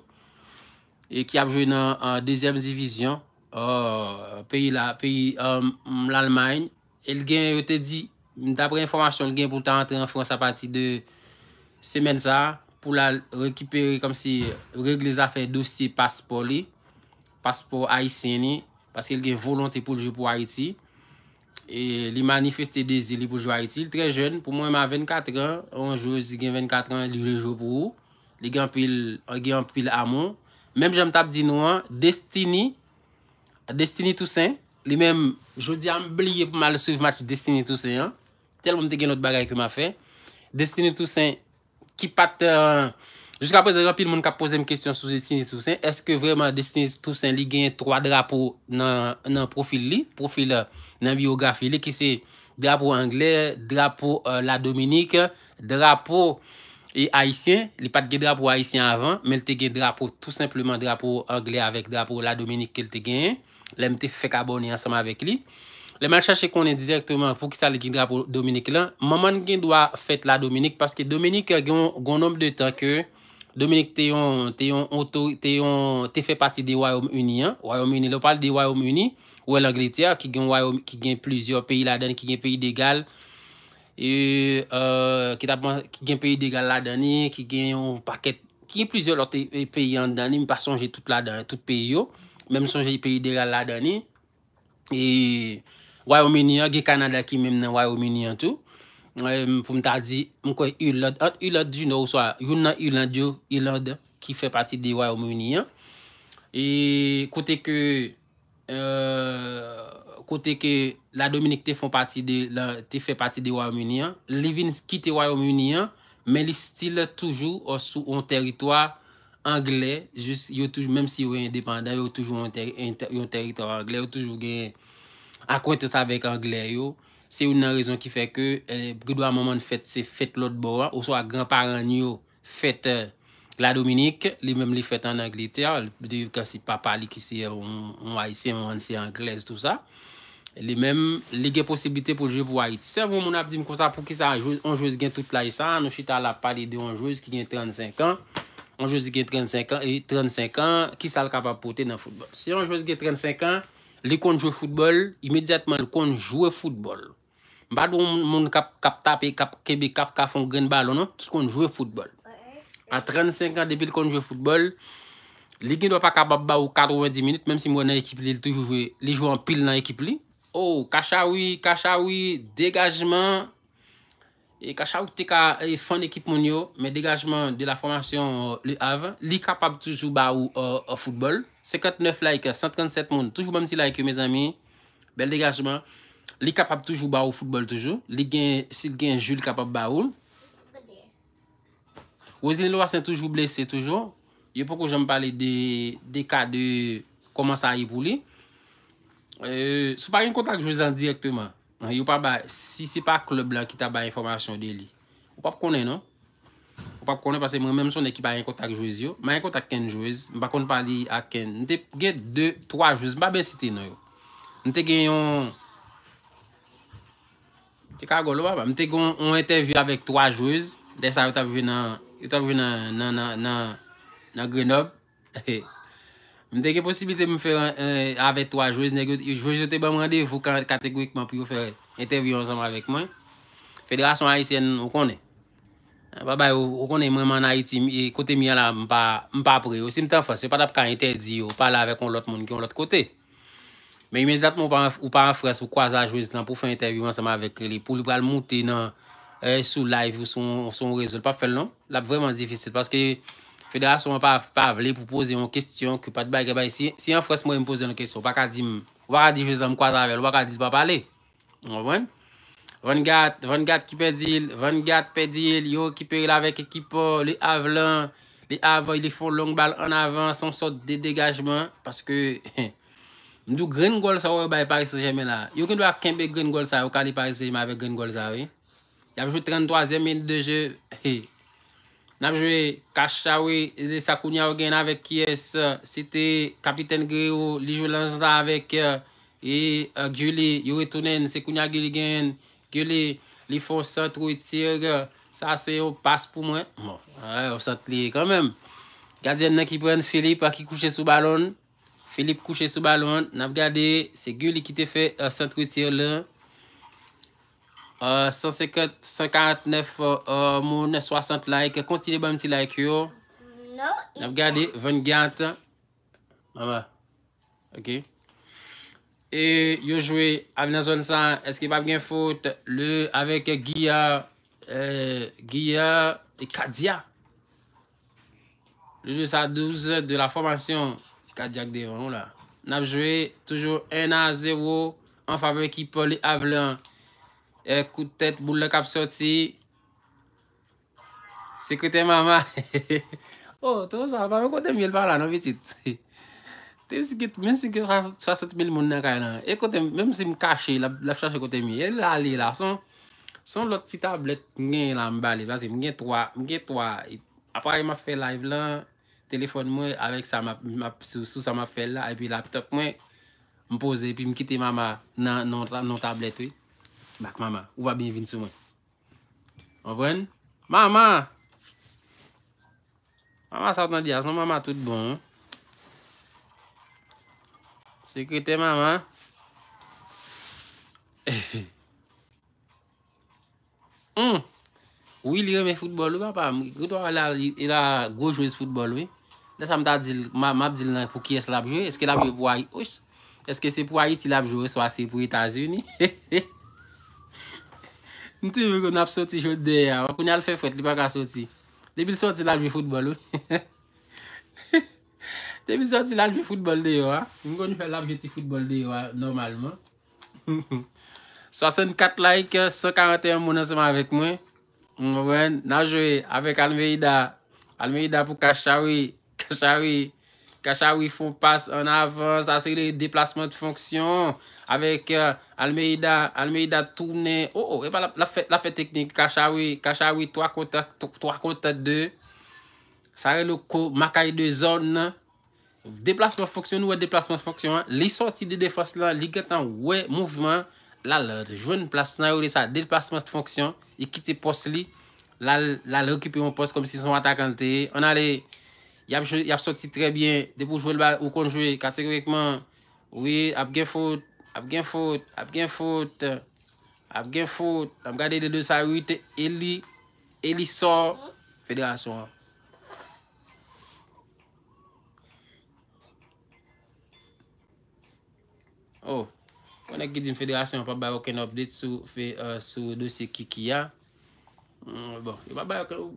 Speaker 1: e ki ap jwen nan dezyem divizyon, oh, peyi la, peyi um, l Allemagne, e l gen yo te di, mn tapre informasyon, l gen pou ta antre an Fransa pati de semen sa, pou la rekipere kom si règle zafè dosye paspò li, paspò Haitien ni, paske li gen volontè pou l'jou pou Haiti, e li manifestè de zili pou jou Haiti, li tre jen, pou mwen ma 24 an, anjou zi gen 24 an, li lè jou pou ou, li gen anpil amon, mèm jèm tap di nou an, Destini, Destini Toussaint, li mèm, jodi am blie pou ma le suiv mat, Destini Toussaint, tel mwen te gen not bagay ke m a fe, Destini Toussaint, Ki pat, euh, jiska apreze rapil moun ka pose m kestyon sou Zestine Sousen, eske vreman Zestine Sousen li gen 3 drapo nan profil li, profil nan euh, biografi li ki se drapo Angle, drapo euh, La Dominique, drapo Aisyen, li pat gen drapo Aisyen avan, men te gen drapo tout simplement drapo Angle avek drapo La Dominique ke te gen, lem te fek abone ansama avek li. Le man chache konen dizektoman pou ki sa li gindra pou Dominik lan, man man gen do a fet la Dominik, paske Dominik gen goun nom de tanker, Dominik te yon, te yon, te yon, te fè pati de wayom uni, wayom uni, lopal de wayom uni, ou el angritia, ki gen wayom, ki gen plizyo peyi la dani, ki gen peyi degal, e, e, euh, ki tabman, ki gen peyi degal la dani, ki gen yon paket, ki gen plizyo lote peyi an dani, mi pason jen tout la dani, tout peyi yo, menm son jen peyi degal la dani, e, e, Wa Omeniyan, ge Kanada ki mem nan Wa Omeniyan tou. Foum ta di, mwen kwen Yulod. Yulod, yon nan Yuland yo, Yulod ki fe pati de Wa Omeniyan. E kote ke, e, kote ke la Dominik te fe pati de Wa Omeniyan. Livins ki te Wa Omeniyan, men li stil toujou ou sou ou teritwa Angle. Mem si ou yon depanda, ou toujou ou teritwa Angle. Ou toujou gen... akwete sa vek Anglè yo, se yon nan rezon ki fe ke, ge do an maman fèt, se fèt lòt boan, ou so euh, a granparen yo fèt la Dominik, li mèm li fèt an Anglètè, de yon kansi papa li ki se yon wayse, yon wansi Anglès, tout sa, li mèm, li gen posibité pou jè pou wayse. Se yon moun ap di mkousa pou ki sa, an jòz gen tout la isan, an chita la pali de an jòz ki gen 35 an, an jòz gen 35 an, ki sa l kapapote nan foutbol. Si an jòz gen 35 an, Li kon jwe foutbol, imediatman li kon jwe foutbol. Badou moun kap tap e kap kebe kap kafon gen balon an, non? ki kon jwe foutbol. A 35 an depil kon jwe foutbol, li gen do pa ka babba ou 90 minute, menm si mwen an ekip li jou an pil nan ekip li. Ou, oh, kacha ou, kacha ou, degajman. E kacha ou te ka e, fon ekip moun yo, me degajman de la formasyon euh, li av, li kapap toujou ba ou ou foutbol. 59 like, 137 moun, toujou mam ti like yo me zami, bel degajman. Li kapap toujou ba ou foutbol toujou, li gen, si gen joul kapap ba ou. Wazil lo asen toujou blese toujou, yo poukou jan me pale de deka de koman sa yi pou li. Euh, sou par yon kontak jou zan direktman. Yo pa ba, si se pa klub la ki ta ba informasyon de li, yo pa pou konen no. Yo pa pou konen pase mwen menm son ekip a yon kontak jouz yo. Mwen yon kontak ken jouz, mwen bakon pa li ak ken. Mwen te gen 2-3 jouz, mwen ba besite no yo. Mwen te gen yon... Mwen te gen yon interview avik 3 jouz, desa yon ta vi nan Grenoble. (laughs) Mwen teke posibilite mwen fè eh, avè to a jouez negot, jouez jote bè mwen devou kategorikman pou yon fè interviw anseman avèk mwen. Fèderasyon Haitienne, ou konè. Eh, ou konè mwen man Haiti, eh, kote mi an la mwen pa apre, ou si mwen te fè, se pat ap kan interdi yo, pala avè kon lout moun ki yon lout kote. Men yon mèzat mwen ou pa an frez ou kwa zan jouez lan pou fè interviw anseman avèk li, pou loupal moutè nan sou live ou son rezon, pa fè loun. Lap vèman difisit, paske... Fèderasyon wè pa av lè pou pose yon kèsyon kè pat bay kè bay si yon fwès mwè m pose yon kèsyon pa ka di m wak a di vè zanm kwa zanvel wak a di dwa pale. Mwen wè? Vangat, vangat ki pedil, vangat pedil, yo ki pedil avek ekipo, li avlan, li avan li fon long bal an avan, son sot de degajman. Paske (laughs) mdou green goal sa wè bay Paris Saint-Germain la. Yo kèdwa kèmpe green goal sa wè wè Paris Saint-Germain avek green goal sa wè. Yav jwè 33e men de jè, hey. (laughs) N ap jwe kasha we, le sakounya we gen avèk kyes, euh, se te kapiten gri ou li jwe lanja avèk, euh, e euh, gyo li yore tonen sekounya gyo li gen, gyo li li fon sentrou etir, sa se yon pas pou mwen. Mwen, a yon sentriye kanmèm. Gazen nan ki pren Filip a ki kouche sou balon, Filip kouche sou balon, n ap gade se gyo li ki te fe sentrou etir lè, 159 euh, euh, euh, moun, 960 like. Kontine bon mti like yo. N non, ap gade, 20 gante. Mama. Ok. E yo jwe, avna zon san, eske pap gen fote, le avèk Gia, Gia, e Kadia. Le jwe sa 12 de la formasyon, Kadia gde yon la. N ap jwe, toujou 1-0, an favek ki poli avlen. E koute tèt, moun lè kap soti. Se koute mama. O, ton sa, ba mè kote mè lè pala nan, viti. Te mwen si kote, mwen si kote, sase tme lè moun nan kaya nan. E kote, mèm si m kache, la fache kote mè. E lè lè lè, son, son lòt ti tablet mwen lè mbalè. Basi, mwen lè lè, mwen lè lè. Apar, mwen fè live lan. Telefon mwen, avèk sa mè, mwen souse sa mè fè lè. E pi lè, pitok mwen m posè, pi m kite mama nan tablet wè. Bak mama, ou va bin vin sou mwen. Anpwen? Mama! Mama sat nan di as, nou mama tout bon. Sekrete mama. Anpwen? (laughs) Hmm. Ou il yon men foudbol ou, papa? Goutou a la, il a go jwè s foudbol ou. Lesa m ta dil, ma ap dil nan pou ki es la ap jwè. Eske la ap jwè pou a yi? Eske se pou a yi ti la ap jwè, swa se pou yi tas yu ni? He he he! Ntou yon kon ap soti jote de ya, wakoun yon al fe fwet li pa ka soti. Debi soti lal joti futbol ou. Debi soti lal joti futbol de yo a. Yon kon yon fè lal joti futbol de yo a normalman. 64 (laughs) like, 141 mounasman avek mwen. Mwen na jowe avek Almeida. Almeida pou kachawi. Kachawi. Kachawi fon pas an avans. Asi le deplasman fonksyon. Avèk euh, Almeida, Almeida toune. Oh, oh, ou ou, eva la fè teknik. Kachawi, kachawi, 3 kontat, 3 kontat 2. Sarè lo ko makay de zon nan. Deplasman fonksyon, ouè deplasman fonksyon. Li soti de defos lan, li gètan ouè mouvman. La lè, jwen plasman ouè sa. Deplasman fonksyon, i kite pos li. La lè, lè lè, lè lè lè lè lè. Lè lè lè lè lè lè lè lè lè lè lè lè lè lè lè. La lè lè lè lè lè lè lè lè lè lè lè lè lè lè lè lè lè lè lè ap gen fote, ap gen fote, ap gen fote, ap gade de dos a yote, eli, eli sor, federasyon an. Oh, kon ek gidin federasyon, pa ba wak en opdet sou dosye kiki ya. Bon,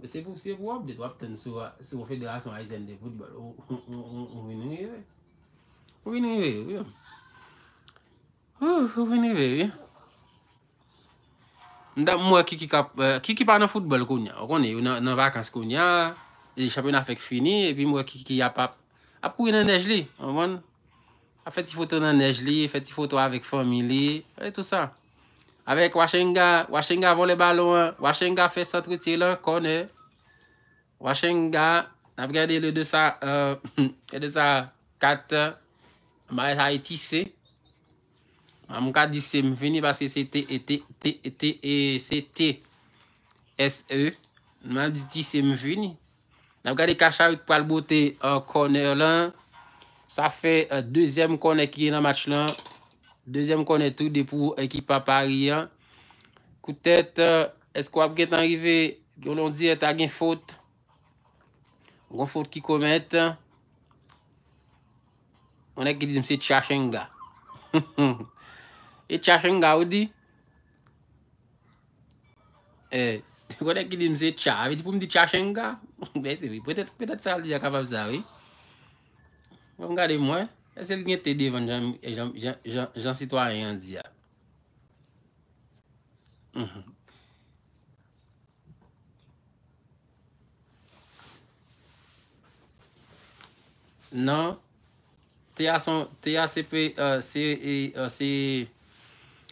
Speaker 1: se pou opdet wap ten sou federasyon a izen de foudbol, ou wini we, wini we, wini we. Fou, hmm, founi vewi. Mda mwen ki ki kap, eh, ki ki pa nan futbol kon ya, kon e, eh, nan vakans kon ya, e eh, champion a fek fini, e pi mwen ki ki yap ap, ap kou yon anej li, anvon. A fe ti foto nan anej li, fe ti foto avek fomi li, e tout sa. Avek wache nga, wache nga avon le balon, wache nga fe sa trite lan, kon e, wache nga, nap gade le de sa, (coughs) e de sa kat, ma et ha etise, Mwen mwen ka di se mwen veni. Baske se te, e te, te, e te, te, se, te, se, se. Mwen mwen di se mwen veni. Mwen mwen ka di kacha yon pral bote kone e, lan. Sa fe dezem kone ki gen nan match lan. Dezem kone tou de pou ekipa pari. Koutet, eskwa mwen gen tanrive, yon londi et agen fote. Yon fote ki komet. Mwen ek gen di mse chachenga. Koutet. (laughs) E chache nga ou di? E, Gwade ki di mse chache? A ve ti pou mdi chache nga? (laughs) Ben se ve. Petat sa al di a kapap sa ve. Wan bon, gade mwen. E se l gen te devan jan sitwa re yon di mhm. a. Nan. Te a se pe... Euh, se... E, euh,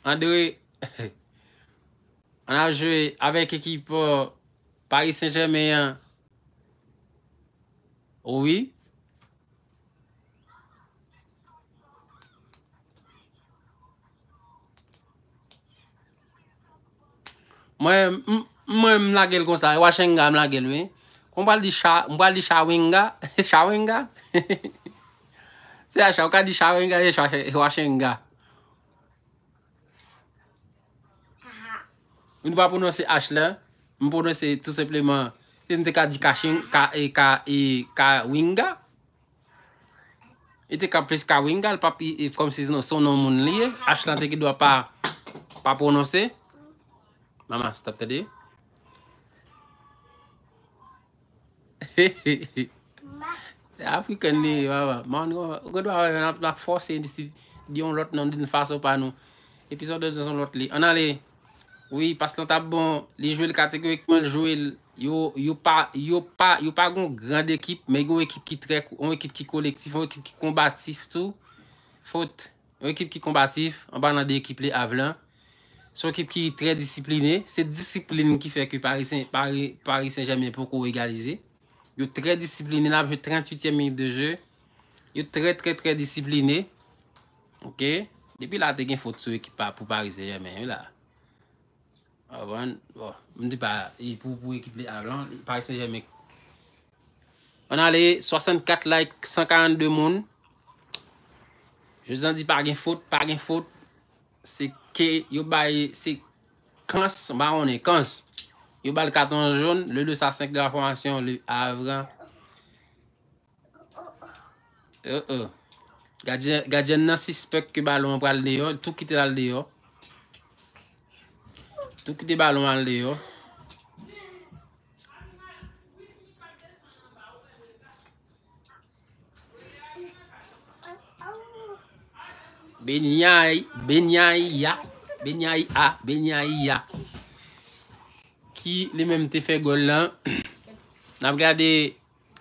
Speaker 1: An dewe, an a jwe avèk ekipo Paris Saint-Germain. Ouwi. Mwen mnagel konsa, e wache nga mnagel. Mwen pal di chawenga, (laughs) chawenga. Se a chaw ka di chawenga, e wache nga. Mwen pa ponose Ash lan. Mwen ponose tou sepleman. Se nte ka dikashi, ka e, ka e, ka winga. E te ka plis ka winga. L papi e kom si non, son nan moun li. Ash lan teke dwa pa, pa ponose. Mama, stop te de. Le Afrikan li, waw. Mwen kon wak fose di yon lot nan din faso pa nou. Episode di yon lot li. An ale... Oui, parce que dans ta bon, les joueurs de catégorie 1 joueurs, il n'y a pas grand équipe, mais il y a une équipe qui est très, une équipe qui est collective, une équipe qui est combative tout. Faut une équipe qui est combative, on parle d'une équipe qui est avellante. C'est une équipe qui est très disciplinée. C'est discipline qui fait que Paris Saint-Germain peut co-égaliser. Il y a une équipe très disciplinée, il y a 38e minute de jeu. Il y a une équipe très, très, très disciplinée. Depuis là, il y a une équipe qui ne peut pas pariser jamais. Avran, m di pa, pou ekip li avran, pari se jemek. An ale, 64 like, 142 moun. Je zan di par gen fote, par gen fote, se ke, yo baye, se, kons, barone, kons. Yo baye le 14 joun, le 205 de la formasyon, le avran. Euh, euh. Gajen nan si spek ke baye loun pral deyo, tou ki te dal deyo. Tou ki de balon al de yo. Benyay, benyay ya. Benyay a, benyay ya. Ki, le menm te fe gol lan. (clears throat) Na v gade,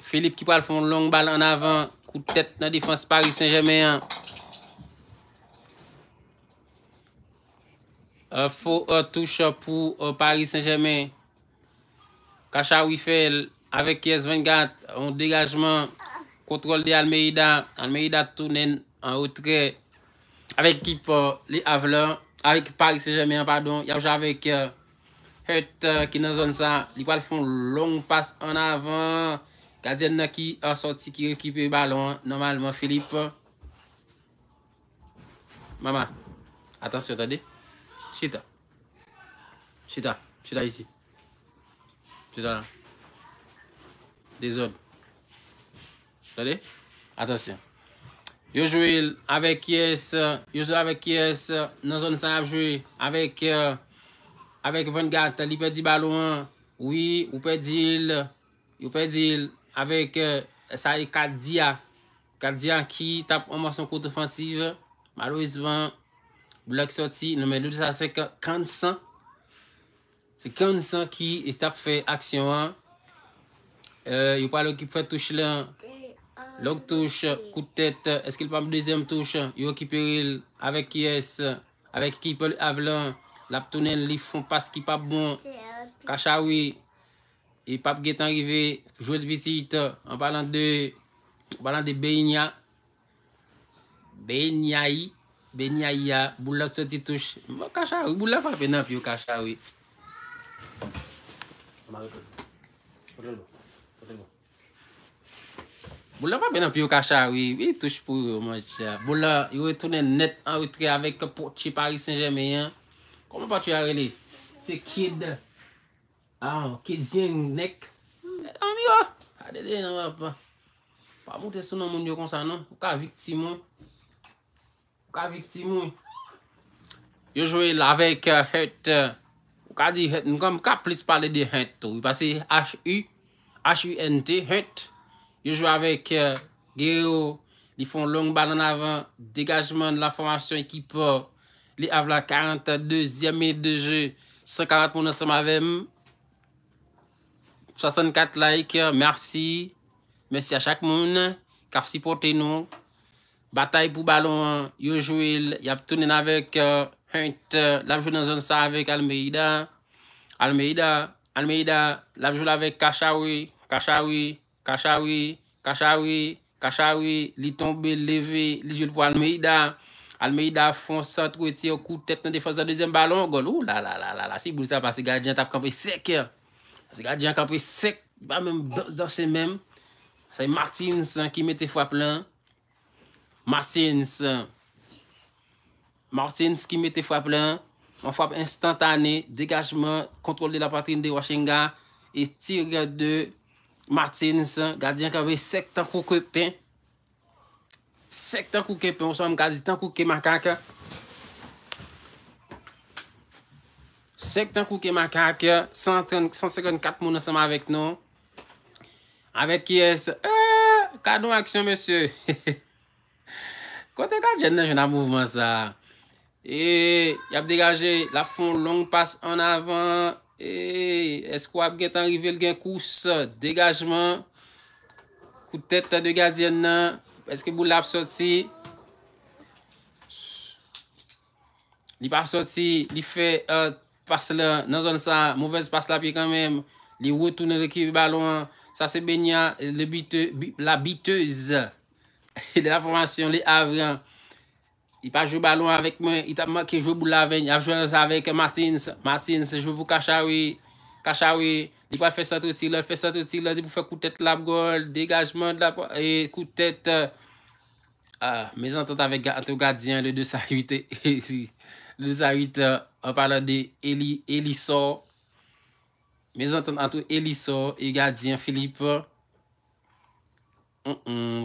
Speaker 1: Filip ki pal fon long bal an avan. Kou tet nan defans Paris Saint-Germain an. Euh, Fou euh, touche pou euh, Paris Saint-Germain Kachawifel Avèk Yesven Gat On degajman Kontrol de Almeida Almeida tounen an outre Avèk kip le avlan Avèk Paris Saint-Germain Avèk Yawja avèk Hèt ki nan zon sa Li wal fon long pas an avan Kadyen nè ki an soti ki rekipè balon Normalman Filipe Mama Atansyon ta de Chita. Chita. Chita yisi. Chita lan. Dizon. Sade? Atensyon. Yojouil avek yes. Yojouil avek yes. Nazon san apjoui. Avek euh, ven gata. Li pe di balon. Oui. Ou pe di il. Ou pe di il. Avek sa euh, yi kardia. Kardia ki tap oman son kote fansiv. Malou isvan. Boulak soti, nomen dout sa se ka kan san. Se kan san ki, e sta pou fe aksyon an. Yo palo ki pou fe touche lan. Lok touche, kou tete, eske l pa m dezem touche. Yo ki pe ril, avek ki es, avek ki ki pou avlan, lap tonen li fon pas ki pa bon. Kachawi, e pap get anrive, jou et vitite, an palan de, an palan de beynayi. Beynayi, Ben yaya, bou la soti touche. Mwen kacha ou, bou la fapen ap yon kacha ou. Bou la fapen ap yon kacha ou, bi touche pou mwen chya. Bou la, yon wè tounen net anwitre avèk pochi Paris Saint-Germeyen. Koman pa tü yare li? Se kid, anw, ah, kidzien nek. Anw ah, yo, ade de yon wè pa. Pa mwote sou nan moun yo konsa nou. Ou ka vikti moun. Kavik Simon, yo jwe lavek HUT. Uh, uh, Kadi HUT, nou kam kap plis pale de HUT. Pase H-U, H-U-N-T, HUT. Yo jwe avek uh, GEO, li fon long balan avan. Degajman la formasyon ekipo, li avla 42m de je. 50 moun asem avem. 64 like, mersi. Mersi a chak moun, kapsi pote nou. Bataye pou balon, yo jwil, yap tounen avèk euh, hènt, euh, l ap jwil nan zon sa avèk Almeida, Almeida, Almeida, l ap jwil avèk Kachawi, Kachawi, Kachawi, Kachawi, Kachawi, li tombe leve, li jwil pou Almeida, Almeida fon sa, tkou eti, yo kou tèt nan defon sa dezem balon, gòl, ou la la la la la, si boulisa pa se gaj jan tap kanpe sek, se gaj jan kanpe sek, ba mèm dosè mèm, se Martin san ki mette fwa plan, Martins, Martins ki mette fwap lan, man fwap instantane, degajman, kontrol de la patrine de Washinga, e tir de Martins, gadyan ka vey sek tan kouke pen, sek tan kouke pen, wosan m gady tan kouke makaka, sek tan kouke makaka, 154 moun asama avek nou, avek ki e se, eee, kadon aksyon monsye, he he he, Kwa te gajen nan jen a mouvman sa. E, y ap degaje. La fon long pas an avan. E, eskou ap getan rivel gen kous. Degajman. Koutet degajen nan. Eske bou lap soti. Li pa soti. Li fe e, pas la nan zon sa. Mouvez pas la pi kanmem. Li wotounen reki balon. Sa se benya la bitez. (laughs) la formasyon li avran i pa jwe balon avèk mè i tap mè ki jwe bou laven i ap jwe avèk martins martins jwe pou kachawi kachawi di pou fè koutet lab gol degajman koutet mè zantant avèk anto gadyan le 208 le 208 anpala de elisor mè zantant anto elisor e gadyan felipe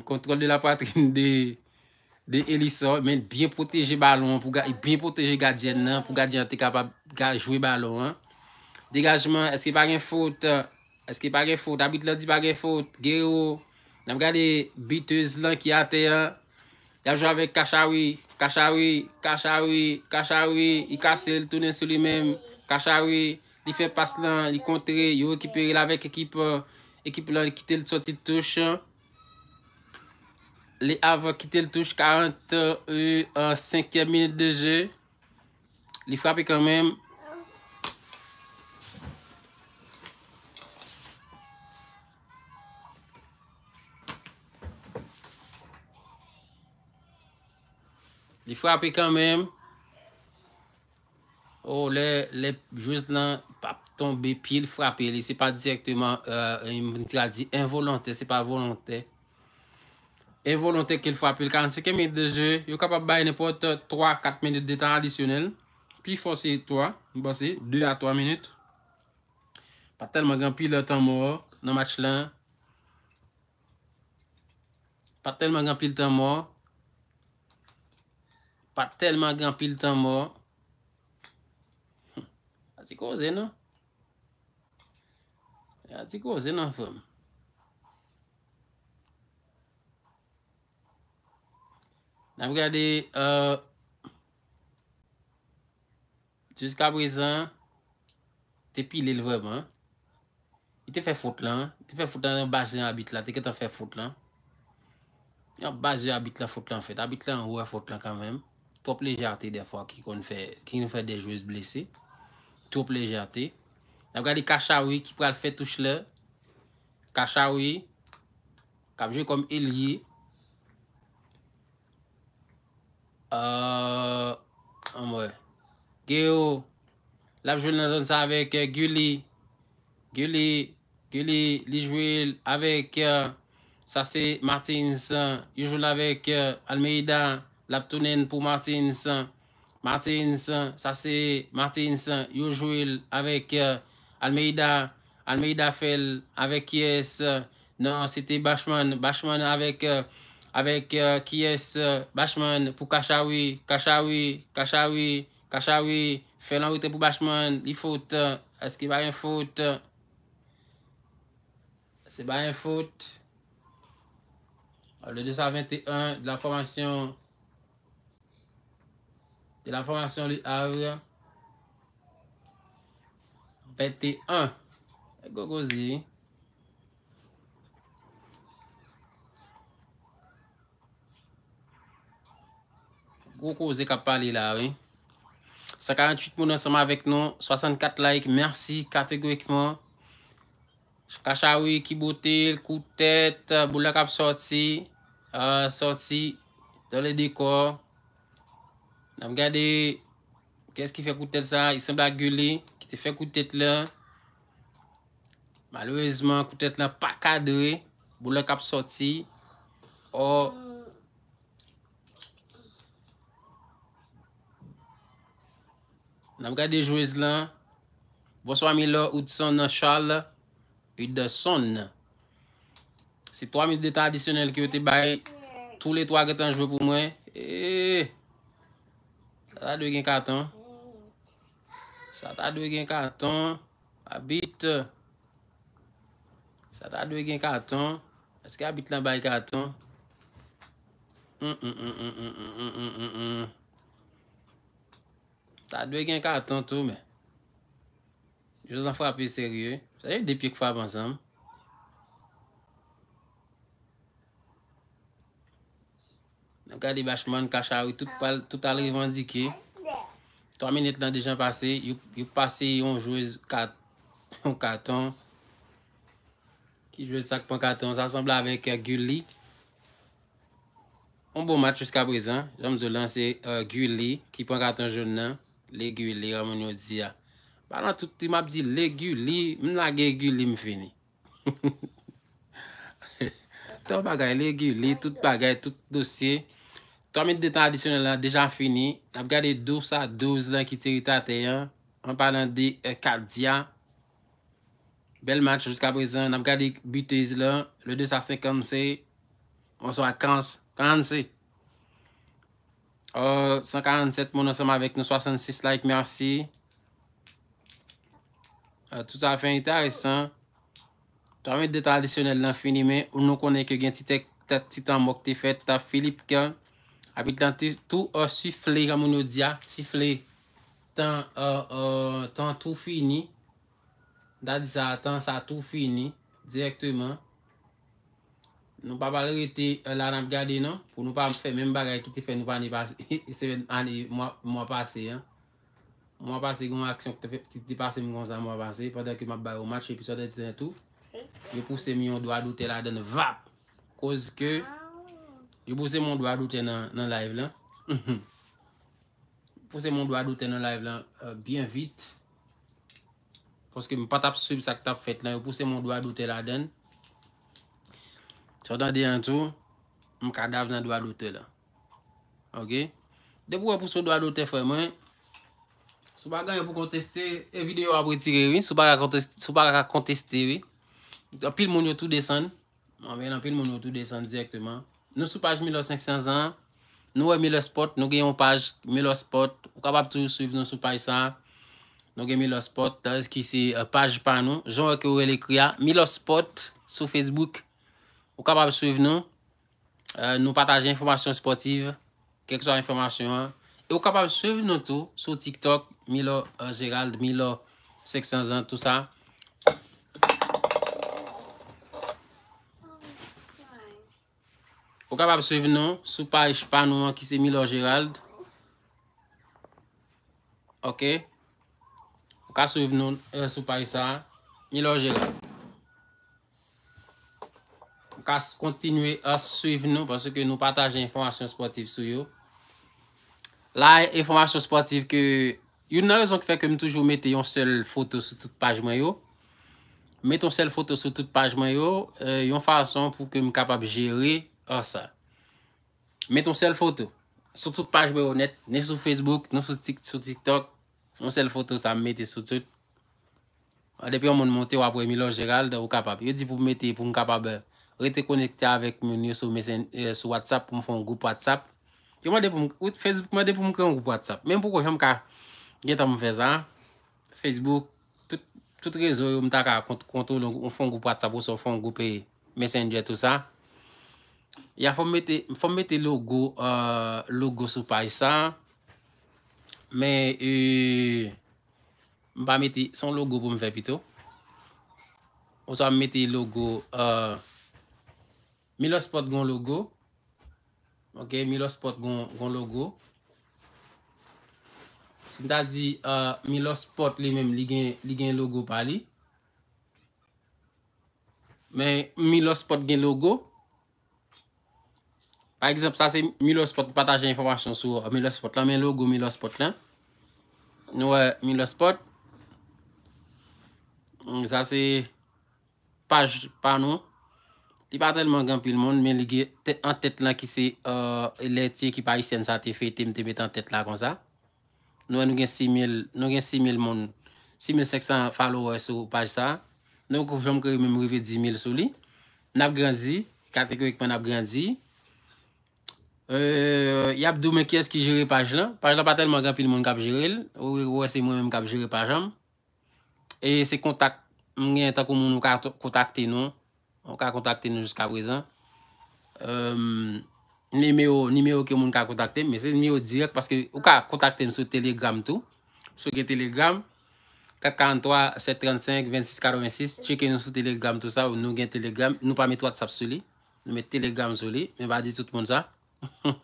Speaker 1: Kontrol de la patrine de Elisa men bien poteje balon. Bien poteje gadyen nan pou gadyen te kapa jwe balon. Degajman, eske pa gen fote? Eske pa gen fote? Dabit la di pa gen fote? Gero, nam gade bitez lan ki ate. La jwe avèk kachawi, kachawi, kachawi, kachawi. I kase, l tounen sou li men. Kachawi, li fè pas lan, li kontre. Yo ekipere la vek ekip, ekip la ekite l soti touchan. Li av kite l touche 40 en 5e minute de je. Li frapi kanmèm. Li frapi kanmèm. O oh, le, le jous lan pa tombe pi l frapi. Li se pa direktèman, euh, li a di involontè, se pa volontè. Evolonte ke l fwa pil kan, se ke mi deje, yo kapap bay nepot 3-4 minute de tan adisyonel, pi fwase 3, mbwase, 2-3 minute. Pa telman gampil le tan mwo, nan match lan. Pa telman gampil tan mwo. Pa telman gampil tan mwo. Hm. A ti kouze nan? A ti kouze nan fwame? Nèm gade, eee, Jus ka brezan, te pi lè l vèm, ee. I te fè fote lan, ee. I te fè fote lan, an basè an abit lan, te ket an fè fote lan. An basè an abit lan fote lan fè. An abit lan an wè fote lan kanwèm. Trop lèjartè defwa ki kon fè, ki kon fè de jwèz blèsè. Trop lèjartè. Nèm gade kachawè, ki pral fè touche lè. Kachawè, kam jè kom el yè, Euh, en vrai. Géo. la joue dans zone avec euh, Gulli Gulli Gulli li joue avec euh, ça c'est Martins il joue avec Almeida la pour Martins Martins ça c'est Martins il joue avec Almeida Almeida fait avec Yes non c'était Bachman Bachman avec Avèk ki euh, es euh, bachman pou kachawi, kachawi, kachawi, kachawi, fè lan wite pou bachman, li fote, eski bayen fote, se bayen fote, le 221, la formasyon, la formasyon li avya, 21, gogozi. Kou kou zek ap pale la, we. 548 moun ansama avek nou. 64 like. Mersi kategorikman. Kachawi, ki bote, kou tete, bou la kap sorti. Euh, sorti, dan le dekor. Nan m gade, kè s ki fè kou tete sa. Il semblè a guele, ki te fè kou tete la. Malouezman, kou tete la pa kadre. Bou la kap sorti. Or, Nam gade jwe zlan. Voswa mi lo ut son nan chal. Ut da son nan. Se to a mi de tradisyonel ki yo te baye. Tou le to a getan jwe pou mwen. Eee. Eh, Sata dwe gen katon. Sata dwe gen katon. A bit. Sata dwe gen katon. Eske a bit lan baye katon. Mn mn mn mn mn mn mn mn mn mn mn. Ta dwe gen katon tou men. Jou zan fwa api serye. Sa yon depi kwa fab ansan. Nankan di bachman kach a ou. Tout al revandike. Tro minit lan di jan pase. Yon pase yon jouz katon. (laughs) Ki jouz sak pon katon. S'assemble avèk euh, guli. On bon mat chus ka brezan. Jom zolansè guli. Ki pon katon joun nan. Legu li yon moun yo di ya. Parlan tout ti map di legu li, moun la gegu li mwen fini. (laughs) Tou bagay, legu li, tout bagay, tout dosye. Tou amit de tan adisyon lan, deja fini. N ap gade 12 sa 12 lan ki teri ta te yon. An parlan di 4 euh, diyan. Bel match jiska prezan, n ap gade butezi lan. Le 2 sa 5 kansi, an sa wakansi, kansi. 147 moun ansem avèk nou 66 like, mersi. Tout avèk intèresan. Tou avèk deta adisyonel lan finime, ou nou konèk gen ti tan mok te fèt. Ta Filip ka, apit lan ti tou euh, sifle, kamoun nou diya. Sifle, tan euh, euh, tou fini. Da di sa, tan sa tou fini, direktèman. Nou pa pale rete eh, lan ap gade nan pou nou pa fe men bagay ki te fe nou pa ane pase. (laughs) Se ane mwa pase. Mwa pase genou aksyon ki te pase mwen konsan mwa pase. Padè ke mwa bay ou match episode eten tout. Yo pouse mi yon do adoute la den vap. Koz ke yo pouse mon do adoute nan live lan. Yo (laughs) pouse mon do adoute nan live lan euh, bien vit. Koske mwen pa tap sub sak tap fet nan yo pouse mon do adoute la den. Sotan di an tou, m kadaf nan dwa lote la. Ok? Depo wè pou sou dwa lote fwè mwen, sou bagan yon pou konteste, e video ap wè tire wè, sou bagan konteste wè. Pil moun yo tou desen, mwen an pil moun yo tou desen direktman. Nou sou page 1500 an, nou wè mi lè spot, nou gen yon page, mi lè spot, wè kapap tou souv nou sou page sa, nou gen mi lè spot, euh, nou gen mi lè spot, mi lè spot sou facebook, Ou kap ap souvenou, euh, nou pataje informasyon sportive, kek sou a informasyon an. E ou kap ap souvenou tou sou TikTok Milo euh, Gérald, Milo 600 an, tout sa. Ou kap ap souvenou sou Paris Spanouan ki se Milo Gérald. Ou kap souvenou euh, sou Paris sa, Milo Gérald. Kas kontinue as suive nou. Pansou ke nou pataje informasyon sportive sou yo. La informasyon sportive ke... Yon nan rezon ki fe kem toujou mette yon sel foto sou tout page mwen yo. Met ton sel foto sou tout page mwen yo. Euh, yon fason pou kem kapab jere asa. Met ton sel foto. Sou tout page mwen yo net. Ne sou Facebook. Ne sou TikTok. Mon sel foto sa me mette sou tout. Depi yon moun monte wapre Milo Gerald. Ou kapab. Yo di pou mette pou m kapab... Euh, rete konekte avèk moun yo sou WhatsApp pou mwen fòm goup WhatsApp. Yo mwen de pou mwen kè yon goup WhatsApp. Men mwen pou kò yon mwen fè zan. Facebook, tout rezo yon mwen ta kò kontol yon fòm goup WhatsApp ou sò fòm goup Messenger tout sa. Yon fòm mette logo euh, sou page sa. Men euh, mwen pa mette son logo pou mwen fè pito. Ou sò mwen mette logo... Euh, Milo spot gen logo. Ok, milo spot uh, gen logo. Sinta di, milo spot li menm li gen logo pa li. Men, milo spot gen logo. Pa eksemp, sa se milo spot pataje informasyon sou uh, milo spot la, men logo milo spot la. Nou, uh, milo spot. Mm, sa se page panon. I patelman gampil moun men ligye entet la ki se euh, letye ki pa isen sa te fey tem te met entet la kon sa. Nou gen 6000, nou gen 6000 moun, 6500 falo wè sou page sa. Nou koufjam kre men mreve 10.000 sou li. Nap grandzi, kategorikman nap grandzi. Euh, yap dou men kyes ki jere page la. Page la patelman gampil moun kap jere l. Ou wè e se mwen mwen kap jere page am. E se kontak, mwen gen takou moun nou kontakte nou. Ou ka kontakte nou jiska vrezen. Ehm, nime ou ke moun ka kontakte, mè se nime ou direk, paske ou ka kontakte nou sou telegram tou. Sou gen telegram, 443-735-2646, cheke nou sou telegram tou sa, ou nou gen telegram, nou pa mè tou atsap sou li, nou mè telegram sou li, mè ba di tout moun sa. (laughs)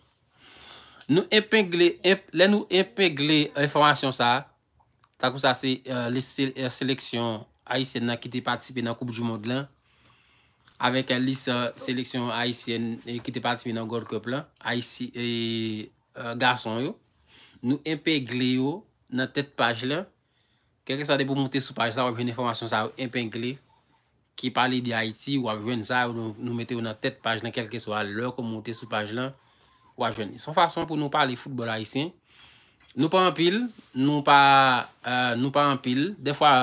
Speaker 1: Nou epengle, lè nou epengle informasyon sa, takou sa se euh, leseleksyon euh, ayisen nan ki te patipe nan koup di moud lan, avèk lise seleksyon Aisyen ki te patimi nan Gold Cup lan, euh, garson yo, nou empè gle yo nan tèt page lan, kekè sa de pou monte sou page la, wè vè nè informasyon sa wè empè gle, ki pale di Haiti wè vè nè sa, nou mette yo nan tèt page lan, kelke sa wè lè wè pou monte sou page lan, wè jwen. Son fason pou nou pale football Aisyen, nou pa anpil, nou pa euh, anpil, defwa,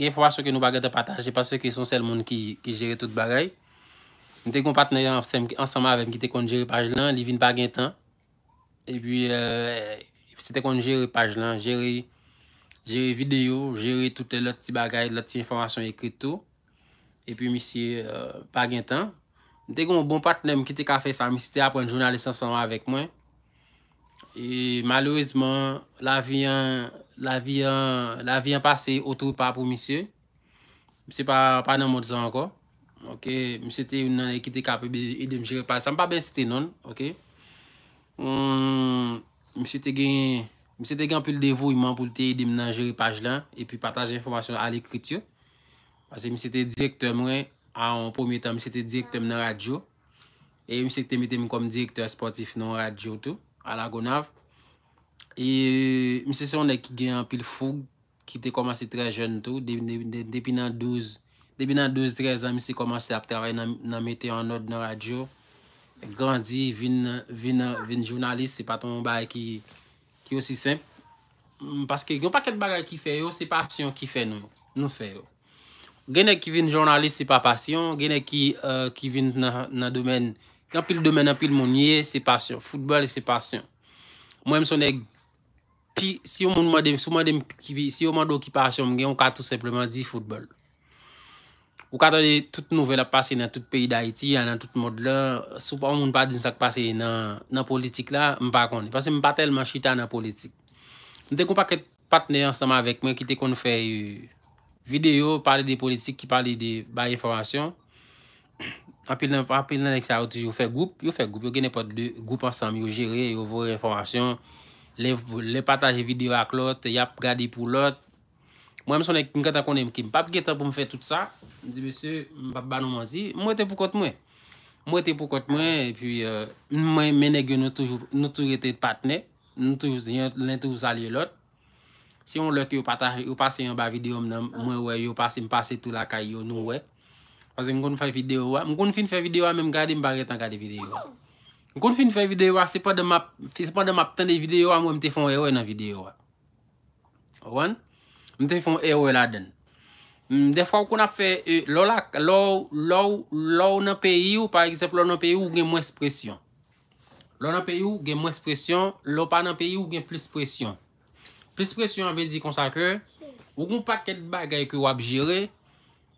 Speaker 1: gen informasyon ke nou bagay te pataj, se pas se ki son sel moun ki jere tout bagay. Mwen te kon patne ansema avem ki te kon jere paj lan, li vin bagay tan. E pi, euh, se te kon jere paj lan, jere video, jere tout elot ti bagay, elot ti informasyon ekrito. E pi misi bagay euh, tan. Mwen te kon bon patne mwen ki te kafe san, misi te apon jounalise ansema avek mwen. E malouizman, la vi an... La vi an pase otou pa pou misye. Mise pa nan mot zan anko. Ok, mise te yon nan ekite kapi bi idem jere pa. San pa ben site non, ok. Mise te gen anpil devou yon man pou lite idem nan jere paj lan. E pi pataj informasyon al ekrit yo. Mise te direk temwe an pomi etan. Mise te direk temwe nan radyo. E mise te metem konm direkter sportif nan radyo tou. A la gonav. E mi se son de ki gen apil foug, ki te komanse tre jen to, depi nan 12, depi nan 12-13 an, mi se komanse ap trawè nan metè anod nan radyo. Grandi, vin jounalist, se pa ton bay ki osi semp. Mm, paske gen pa ket bagay ki fe yo, se pasyon ki fe nou, nou fe yo. Gen ek ki vin jounalist, se pa pasyon, gen ek ki euh, vin nan domen, gen apil domen, apil mounye, se pasyon. Futbol, se pasyon. Mwen mi son de ki, Pi, si yo moun mwade mkipi, si yo mwade mwade mkipi pa asyom gen, yo kato tout sepleman di futbol. Yo kato de tout nouvel ap pase nan tout peyi da Haiti, anan tout mod la, sou moun mwade mpade di msak pase nan politik la, mpa kon, parce mpate lman chita nan politik. Mte kon pa ket patne ansama vek men, kite kon fè euh, video, pale de politik, ki pale de baye informasyon, (clears throat) apil nan ek sa ou ti jou fè goup, yo fè goup, yo gen epote de goup ansam, yo jere, yo vore informasyon, Le pataje videyo ak lot, yap gadi pou lot. Mwen mwen son ek mwen gata konen mkin, pap geta pou mwen fe tout sa. Mwen se, mwen pap banou mwen si, mwen ete pou kot mwen. Mwen ete pou kot mwen, epi euh, mwen mene geno toujou, nou toujou ete patne. Nou toujou, lente ou salye lot. Si yon lak yo pataje, yo pase yon ba videyo mnen, mwen we yo pase, mwen pase tou la kayo, nou we. Mwen kon fay videyo, mwen kon fin fay videyo, mwen gade mba re tan gade videyo. Goun fin fè videwa, se pa de map ten de videwa, mwen te fon ewe nan videwa. Owan? Mwen te fon ewe la den. De fwa w kon ap fè, e, lor nan peyi ou, par exemple, lor nan peyi ou gen mwes presyon. Lor nan peyi ou gen mwes presyon, lor pa nan peyi ou gen plis presyon. Plis presyon anve di konsa ke, w kon paket bagay ke w ap jire,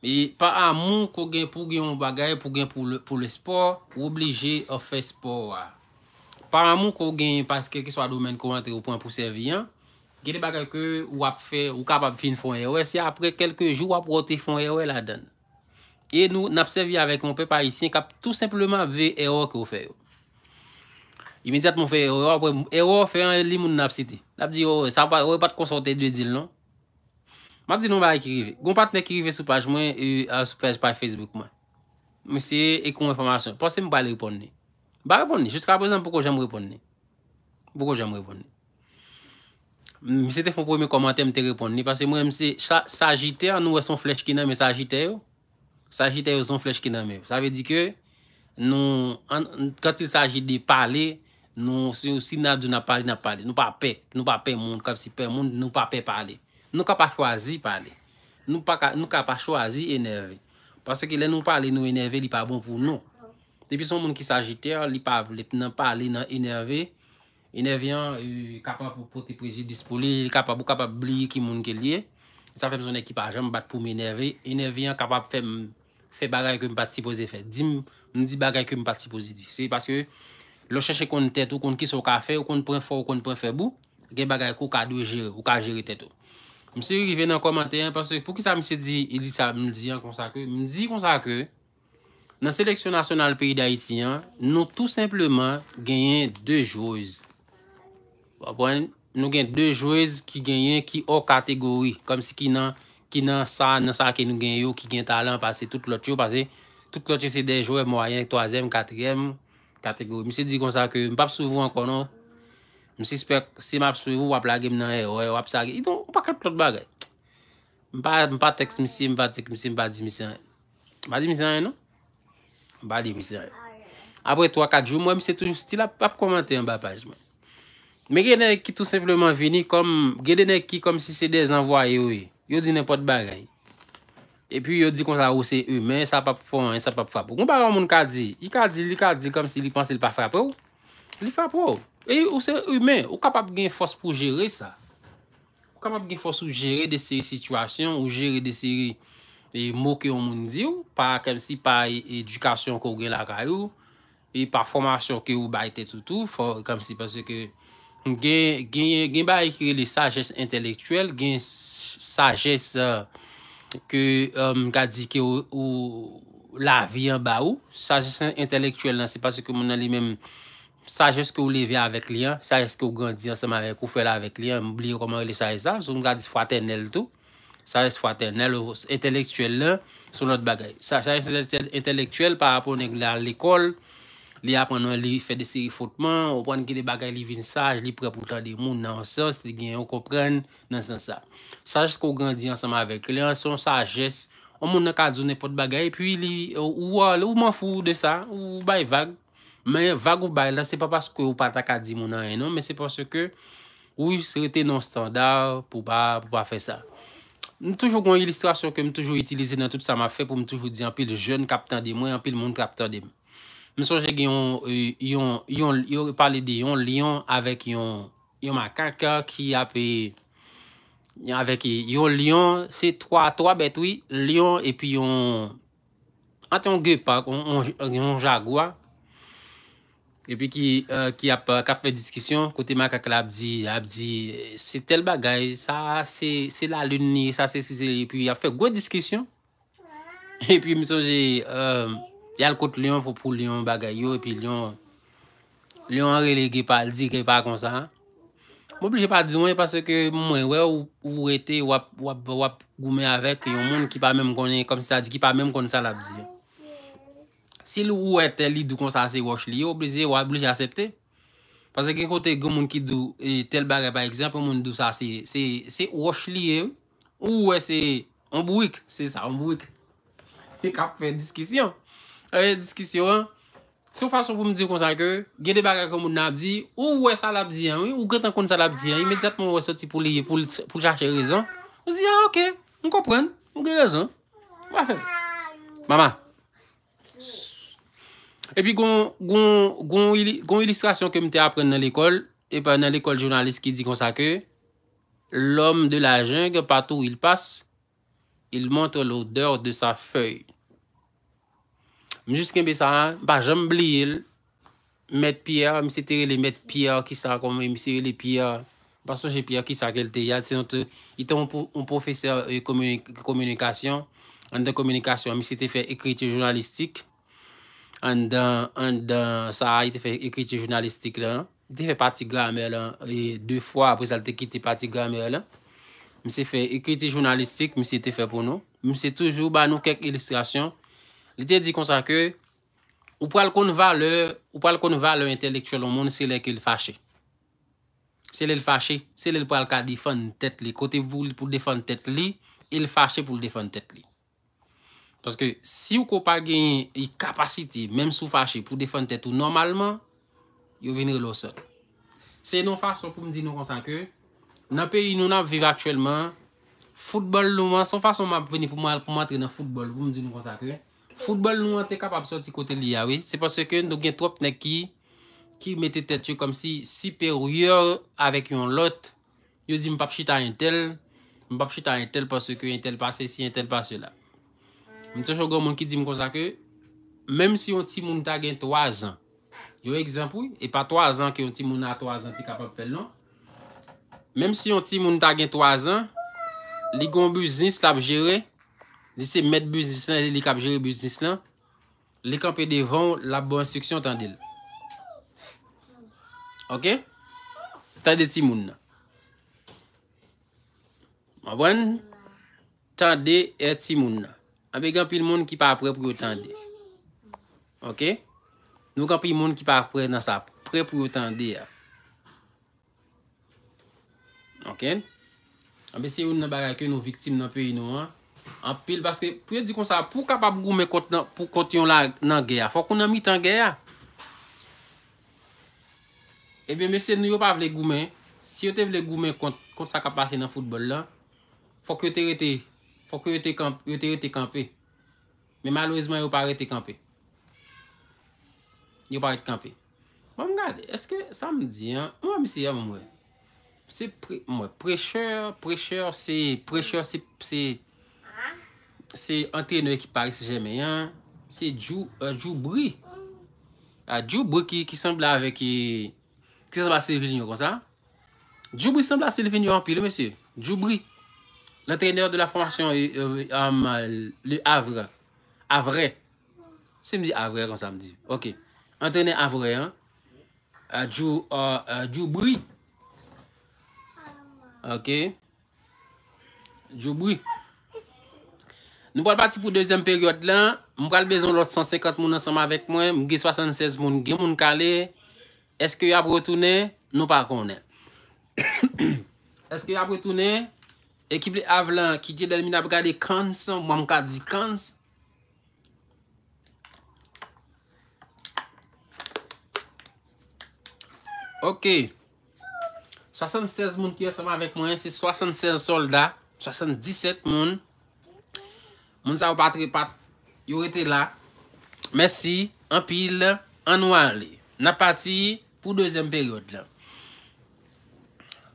Speaker 1: E pa a moun kou gen pou gen yon bagay, pou gen pou le sport, ou obligé ou fe sport wè. Pa a moun kou gen paske ki swa domen kou rentre ou pou an pou sevi, gen de bagay ke ou ap fe, ou kap ap fin fon yon wè, si apre kelke jou ap roti fon yon wè la dan. E nou nap sevi avèk yon pe parisyen kap tout simplement ve eror kou fe yon. Imediat moun fe eror, apre eror fe yon li moun nap siti. Lap di yon oh, wè, sa wè oh, pat konsante dwe dil nan. Mabdi nou ba ekrive. Gon pat euh, ne ekrive sou page mwen, ou sou page paye Facebook mwen. Mwen se ekon informasyon. Pase mwen ba le reponne. Ba reponne. Jus ka aprezen poukou jen mwen reponne. Poukou jen mwen reponne. Mwen se te fwen pwoy mwen komante mwen te reponne. Pase mwen mwen se, sajite an nou wè son flesk ki nan mwen sajite yo. Sajite yo son flesk ki nan mwen. Sa ve di ke, nou, an, kat il sajite de pale, nou, si nou si nadou na pale, nou pa pe, nou pa pe moun, kap si pe moun Nou ka pa chwazi pale, nou ka pa chwazi enerve. Paske le nou pale nou enerve li pa bon vou nou. Depi son moun ki sajite, li pa pale nan enerve, enerve yan kapap pou pote prezi dispoli, kapap pou kapap bli ki moun ke liye, sa fe mson ekipa jen mbat pou m enerve, enerve yan kapap fe bagay ke m pati pozifet. Dim, m di bagay ke m pati pozifet. Se paske lo chèche kon tet ou kon kis ou ka fe, ou kon pren fò ou kon pren fe bou, gen bagay ko ka dwe jere, ou ka jere tet ou. M se rive nan komante, pou ki sa m se di, ili sa m di an konsa ke. M di konsa ke, nan seleksyon nasyon al peyi da iti an, nou tout simpleman genyen 2 joez. Nou genyen 2 joez ki genyen ki o kategori. Kom si ki nan sa, nan sa ke nou genyen yo, ki genyen talan, pase tout lot yo. Pase tout lot yo se den joez mwayen, 3e, 4e kategori. M se di konsa ke, m pap souvo an konon. msi spek si map suye ou wap lagem nan e, ou wap sage, idon, ou pa kalplot bagay. Mpa tekst msi, mpa tek msi, mpa di misen ane. Mpa di misen ane nou? Mpa di misen ane. Apre 3-4 jou, mwen mse toujou stila, wap komante ane ba page mwen. Mwen genen ki tout simplement vini, genen ki kom si se dezen vwa e ou e, yo di nepot bagay. E pi yo di kon sa ou se e, men sa pap fon, sa pap fap ou. Mwen pa wan moun ka di, i ka di, li ka di, kom si li panse li pa fap ou, li fap ou ou E ou se humen, ou kapap gen fos pou jere sa. Ou kapap gen fos ou jere de seri situasyon, ou jere de seri e, mou ke yon moun di ou, pa kem si pa e, edukasyon ko gen la kayou, e pa formasyon ke yon bayte toutou, for kem si pa se ke gen, gen ba ekre le sajes entelektuel, gen sajes e, ke gadi um, ke yon la vi an ba ou, sajes entelektuel nan se pa se ke moun alimem, Sajès ke ou le vi avèk li an, sajes ke ou grandi ansem avèk, ou fè la avèk li an, moubli yon komèr li sajès an, sou nou gadi fwa tenel tou. Sajès fwa tenel, ou inteleksuel lan, sou nou bagay. Sajès inteleksuel par rapport nan ek la l'ekol, li apan nan li fè de serifotman, ou pwenn ki de bagay li vin saj, li pre pou ta di moun nan sas, li gen yon kopren nan san sa. Sajès ke ou grandi ansem avèk, li an son sajès, ou moun nan kanzouni pot bagay, ou moun fwou de sa, ou bay vag. Men, vago bay lan, se pa paskou ou pataka di moun nan enon, men se paskou ou sou ete non standar pou ba fe sa. Toujou kon ilistasyon ke m toujou itilize nan tout sa ma fe, pou m toujou di anpil joun kapitan di mwen, anpil moun kapitan di mwen. Men soje gen yon, yon, euh, yon, yon, yon, yon pale de yon lion avèk yon, yon ma kaka ki apè, yon avèk yon lion, se 3-3 betoui, lion epi yon, antyon gépak, yon jagwa, Epi ki ap ka fe diskisyon, kote ma kak la ap di, ap di, se tel bagay, sa se la luni, sa se se se, epi ap fe gwe diskisyon. Epi miso je, yal kote leyon pou leyon bagay yo, epi leyon, leyon re lege pa, le di ke pa kon sa. Mwen plije pa di wè, parce ke mwen wè ou ete wap goume avek yon moun ki pa mèm konen, kom se sa di ki pa mèm konen sa la ap di yo. Se lou wè tel li dò kon sa se wòch li, yo obbligye, wò obbligye asepte. Pase gen kote gen moun ki dò tel bagè, par eksempè, moun dò sa se wòch li, ou wè se ambouik, se sa ambouik. E kap fè diskisyon. E diskisyon, sou fason pou m di kon sa ke, gè de bagè kon moun ap di, ou wè salap di, ou gè tan kon salap di, imediat moun wè soti pou lye, pou chache rezon. Ou zi, ya, ok, mou kompren, mou gè rezon. Wè fè. Mama, E pi goun ilistrasyon ke m te apren nan l'ekol, e pa nan l'ekol jounalist ki di kon sa ke, l'om de la jeng patou il passe, il montre l'odeur de sa fey. M jiske m pe sa, pa jom blil, mèd piya, mi se terele mèd piya ki sa, kon mèd mi se terele piya, pa sou jè piya ki sa, ke lte ya, ti yon te, yon te yon profeseur yon komunikasyon, an de komunikasyon, mi se te fe ekriti jounalistik, An dan, an dan, sa a ite fe ekite jounalistik lan, ite fe pati grame lan, e deou fwa apos al te kite pati grame lan. Mse fe ekite jounalistik, mse ite fe pou nou. Mse toujou ban nou kek ilistrasyon, li te di konsa ke, ou pal kon va le, ou pal kon va le entelektuelon moun, se le ke l fache. Se le l fache, se le pal ka difon tet li, kote vou pou difon tet li, il fache pou difon tet li. Paske si ou ko pa gen y kapasiti, menm sou fache pou defon tetou normalman, yo venir lòsot. Se yon fason pou mdi nou konsankè, nan pe yon nou nan vive aktuellement, foutbol nou man, son fason mwen veni pou mwen atre nan foutbol, pou mdi nou konsankè, foutbol nou man te kapap soti kote li yawe, se paske nou gen trop neki, ki mette tetou kom si sipe ryor avèk yon lot, yo di mpap chita yon tel, mpap chita yon tel paswe ki yon tel paswe si yon tel paswe la. Mèm si yon timoun ta gen 3 an, yon ekzampou, e pa 3 an ki yon timoun a 3 an ti kapap fel non, mèm si yon timoun ta gen 3 an, li kon buznis la ap jere, li se met buznis lan, li kap jere buznis lan, li kap e devon la bo instruksyon tan del. Ok? Tan de timoun nan. Mwen? Tan de e timoun nan. A be genpil moun ki pa apre pou yo tan dir. Ok? Nou genpil moun ki pa apre nan sa apre pou yo tan dir. Ok? A be se yon nan bagay ke nou viktim nan pe yon an. An pil baske, pou yon di kon sa apre pou kapap goumen kont yon la nan gaya. Fok yon nan mitan gaya. E be mese nou yo pa vle goumen. Si yon te vle goumen kont sa kapasye nan foutbol la. Fok yon te rete yon. Fok yo te kampe. Bon, me malouzman yo pare te kampe. Yo pare te kampe. Mwen mwen gade, eske sa mwen di an. Mwen mwen mwen. Se precheur, precheur se precheur se se. Se entreneur ki parise jeme an. Se djou, euh, djou brie. Ah, djou brie ki sembla avek ki. Ki sembla se venyo kon sa. Djou brie sembla se venyo an pi le mwen se. Djou brie. L'entrener de la formation, euh, euh, um, le avre. Avre. Se m di avre, kon sa m di. Ok. Entrener avre. Djo brie. Ok. Djo brie. Nou pral pati pou dezem peryode la. M pral bezon lor 150 moun ansama vek mwen. M gè 76 moun. Gè moun kale. Est-ce que y ap re-tourne? Non, nou par konen. (coughs) Est-ce que y ap re-tourne? Non. Ekip li av lan ki dje del mi nab gade kansan. Mwa mka di kansan. Ok. 76 moun ki yon seman vek mwen. Se 65 solda. 77 moun. Moun sa w patre pat. Yon ete la. Mersi. An pil. An wale. Na pati pou dezem peryode la.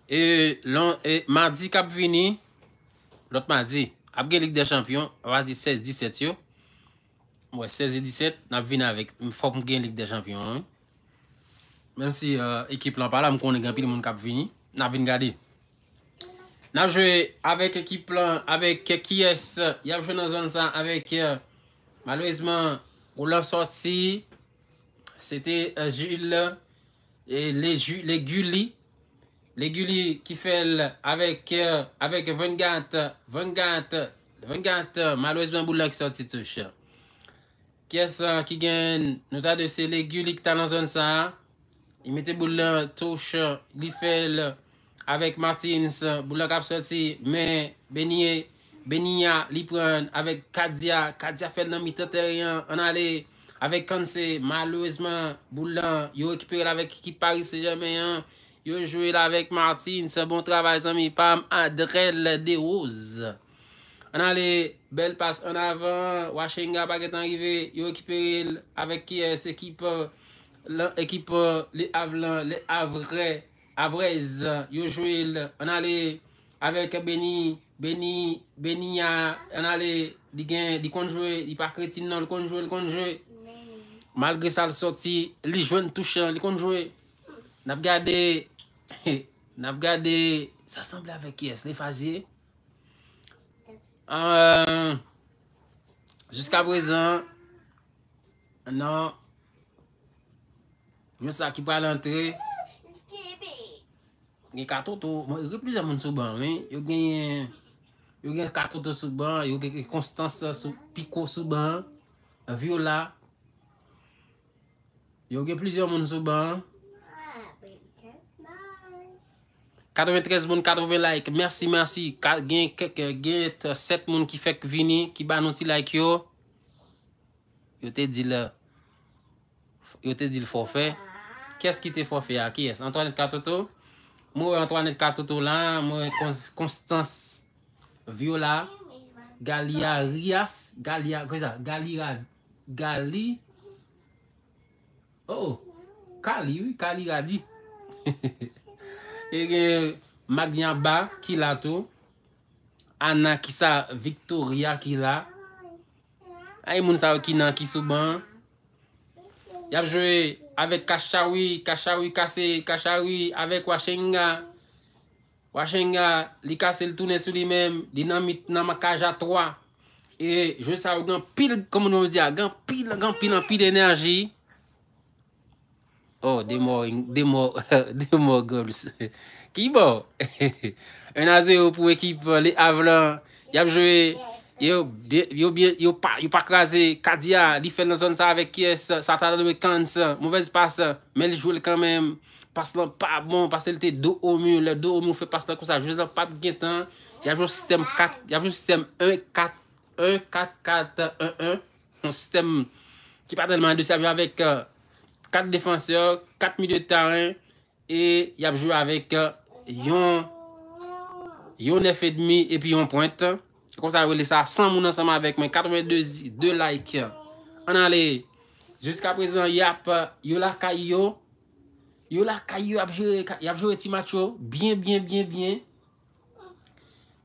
Speaker 1: E, e ma di kap vini. Lotman zi, ap gen Ligue des Champions, wazi 16-17 yo. Mwen 16-17, nap vin avik, mwen fok mwen gen Ligue des Champions. Men si ekip euh, lan pala, mwen konen gen pil mwen kap vini, nap vin gadi. Nap jwe avik ekip lan, avik KS, yav jwe nan zon zan avik, malwezman, ou la soti, se te Jules, le Gulli. Leguli ki fel avek euh, vengat, vengat, vengat, malwezman boulan ki soti touche. Kesa ki gen nou ta de se leguli ki ta nan zon sa. I mette boulan touche li fel avek Martins, boulan kap soti. Me benye, benye li pren avek Kadia, Kadia fel nan mi toteryan. An ale avek Kansi, malwezman boulan yo ekipere lavek ki Paris se jameyan. Yo jwil avek Martin se bon travay zami. Pam adrel de ouz. An ale bel pas an avan. Wachinga bag et anrive. Yo ekipel avan. Avek kye se ekip. Ekip le avlan. Le avre. Avrez. Yo jwil an ale. Avek Beni. Beni. Beni ya. An ale. Di gen. Di konjwe. Di parkretin nan. Li konjwe. Li konjwe. Malgre sa l sorti. Li jwen touche. Li konjwe. Navgade. Li konjwe. He, nan v gade, sa semble avek yes ne fazye. An, euh, jiska brezan, nan, mwen sa ki pa alante, gen katoto, mwen yon gen plizan moun souban, men, yon gen katoto souban, yon gen Konstantin Piko souban, yon gen vio la, yon gen plizan moun souban, 93 moun, 80 like. Mersi, mersi. Kalk gen kek, gen set moun ki fek vini. Ki banon si like yo. Yo te di le. Yo te di le forfe. Kè s ki te forfe ya? Ki es? Antoine Katoto? Mou Antoine Katoto la. Mou Konstans Viola. Galia Rias. Galia, kwe za? Galia. Gali. Oh. Kali, oui. Kali radi. Hehehehe. (laughs) E gen Magnyaba ki la tou. Ana ki sa Victoria ki la. A e moun sa ou ki nan ki sou ban. Yap jwe avek kasha oui, kasha oui kase, kasha oui avek wache nga. Wache nga li kase l toune sou li men. Dinan mi nan ma kaja 3. E jwe sa ou gen pil, komon nou diya, gen pil, gen pil an pil enerji. Oh, demo, demo, (laughs) demo goals. Ki bo? Enaze yo pou ekip, le avlan. Yavjwe, yo, yo pa krasi. Kadia, li fèl nan son sa avek kyes. Sa ta la dewe kan san. Mouvez pas. Mel jwel kan men. Pas lan pa bon. Pas lite do o mu. Le do o mu fè pas lan kou sa. Jwel nan pat gintan. Yavjwe sistem 1-4. 1-4-4-1-1. On sistem ki pa telman de sa ve avèk... 4 defanseur, 4 mi de taran. Et euh, yon jou avec yon 9,5 et yon point. Kon sa rele sa 100 moun ansama avek men. 82 de like. An ale. Juska prezen, euh, yon la kayo. Yon la kayo ap jure ti macho. Bien, bien, bien, bien.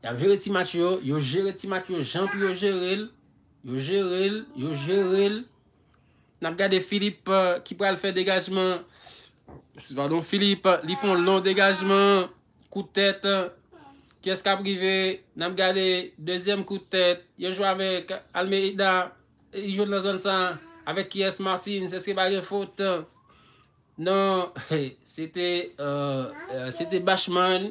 Speaker 1: Yon jure ti macho. Yon jure ti macho. Yon jure ti macho. Yon jure ti macho. Yon jure ti macho. Nam gade Filip euh, ki pral fè degajman. Svan don Filip, li fon lò degajman. Koutet. Kè skabrive. Nam gade, dezyem koutet. Non. Euh, euh, yo jwa mèk Almeida. Yo lò zon sa. Avèk Kies Martins. Sè skè bagè fote. Non, sè te, sè te bachman.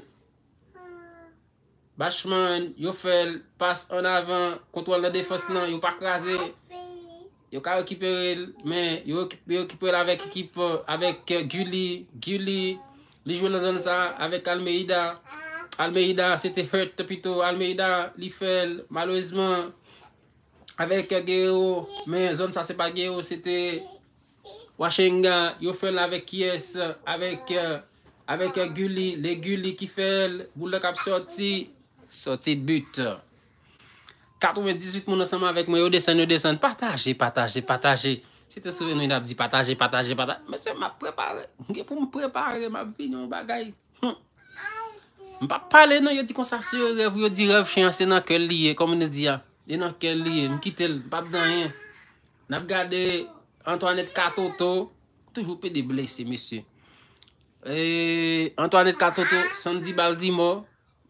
Speaker 1: Bachman, yo fèl, pas an avan. Kontwal la defos nan, yo pa krasè. Yo ka o kipe el, men yo o kipe el avèk ekip euh, avèk euh, Gulli. Gulli li jwè lè zon sa avèk Almeida. Almeida sete hèt pito. Almeida li fèl malwezman avèk euh, Gero. Men zon sa sepa Gero sete Washinga. Yo fèl avèk Kies, avèk Gulli. Le Gulli ki fèl, boulèk ap soti, soti dbutt. 98 moun asanman avèk mwen, yo desen, yo desen, pataje, pataje, pataje. Si te souven nou yon ap di pataje, pataje, pataje. Mè sè m ap prepare, m gen pou m prepare m ap vini m bagay. M pa pale nou, yo di konsarse, yo rev, yo di rev, chan, se nan ke liye, kom m nou di ya. Se nan ke liye, m kite l, m pa bè zan yon. N ap gade, Antoine Katoto, toujou pe de blèse, mè sè. Antoine Katoto, sèndi baldi mò,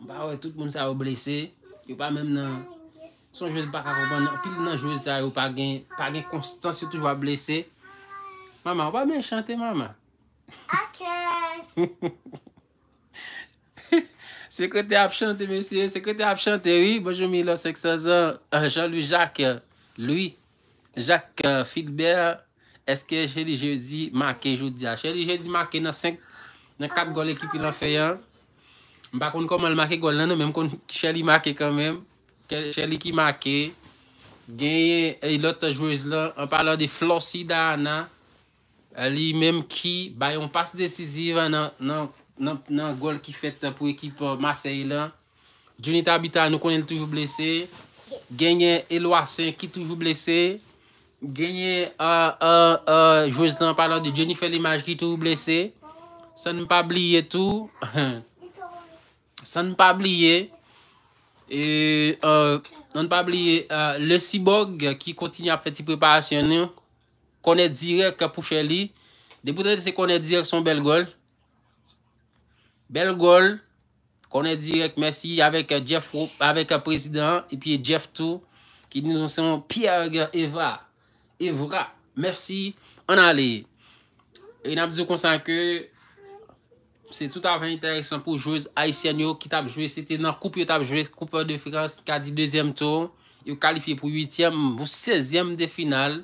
Speaker 1: m pa wè, tout moun sa wè blèse, yon pa mèm nan, Son jwez baka voban nan, pil nan jwez zay ou pa gen, pa gen konstant se touj wap blese. Mama, wap men chante mama? Ake! (laughs) Se kote ap chante, monsie, se kote ap chante, oui, bonjoumi, lò, seksazan, anjan, euh, loui, jak, loui, euh, jak, filber, eske, cheli, jeudi, make, joudia. Ah, cheli, jeudi, make, nan 5, nan 4 gol ekipi lan feyan, bakoun kon manl make gol nan, nan menm kon cheli make kanmenm. Che li ki make, genye elot jouez lan, an pala de flosi da ana, li menm ki bayon pas desiziv nan gol ki fet pou ekip Masei lan. Johnny Tabita nou konen toujou blese, genye Eloasen ki toujou blese, genye euh, euh, euh, jouez lan pala de Johnny Felimaj ki toujou blese. Sa nou pa bliye tou, (laughs) sa nou pa bliye. E nan pa bli le sibog ki kontinye ap feti preparasyon nou, konen direk pou chè li. De boutè di se konen direk son bel gol. Bel gol, konen direk, mèsi, avèk Jeff Hoop, avèk prezident, epi Jeff To, ki nou son Pierre Evra. Evra, mèsi, an ale. E nan pizou kon san ke... Se tout afen interesant pou jouez Aisyen yo ki tab jouez. Sete nan koup yo tab jouez, koupor de Frans, kadi deuxième tour. Yo kalifiye pou yuitièm, pou sezièm de final.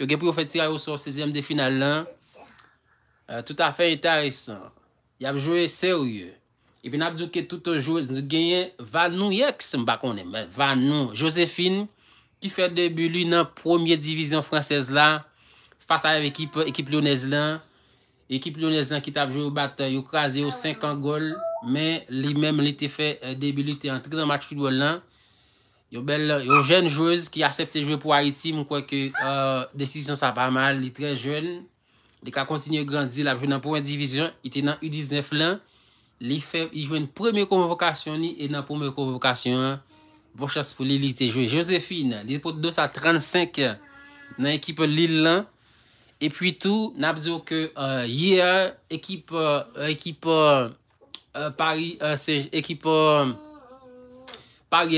Speaker 1: Yo genpou yo fè tiray yo sou sezièm de final lan. Euh, tout afen interesant. Yo abjouez seriou. E bin abjou ke tout jouez nou genye vanou yeks mbakonem. Vanou. Josefine ki fè debilou nan premier divizyon fransèz lan. Fas a ekip lounèz lan. Ekip Lyonese an ki tap jwe ou bat yo krasi ou 5 an gol. Men li menm li te fe debilite an 3 an mat chidwe lan. Yo jen jwez ki asepte jwe pou Haiti mwen kwa ke desisyon sa pa mal. Li tre jwen. Li ka kontinye grandize la jwen nan pouen divizyon. Ite nan U19 lan. Li fe jwen premye konvokasyon ni. E nan premye konvokasyon. Vos chas pou li li te jwe. Josefine li pot 235 nan ekip Lille lan. E pwi tou, nap diyo ke ye euh, ekipo euh, euh, Paris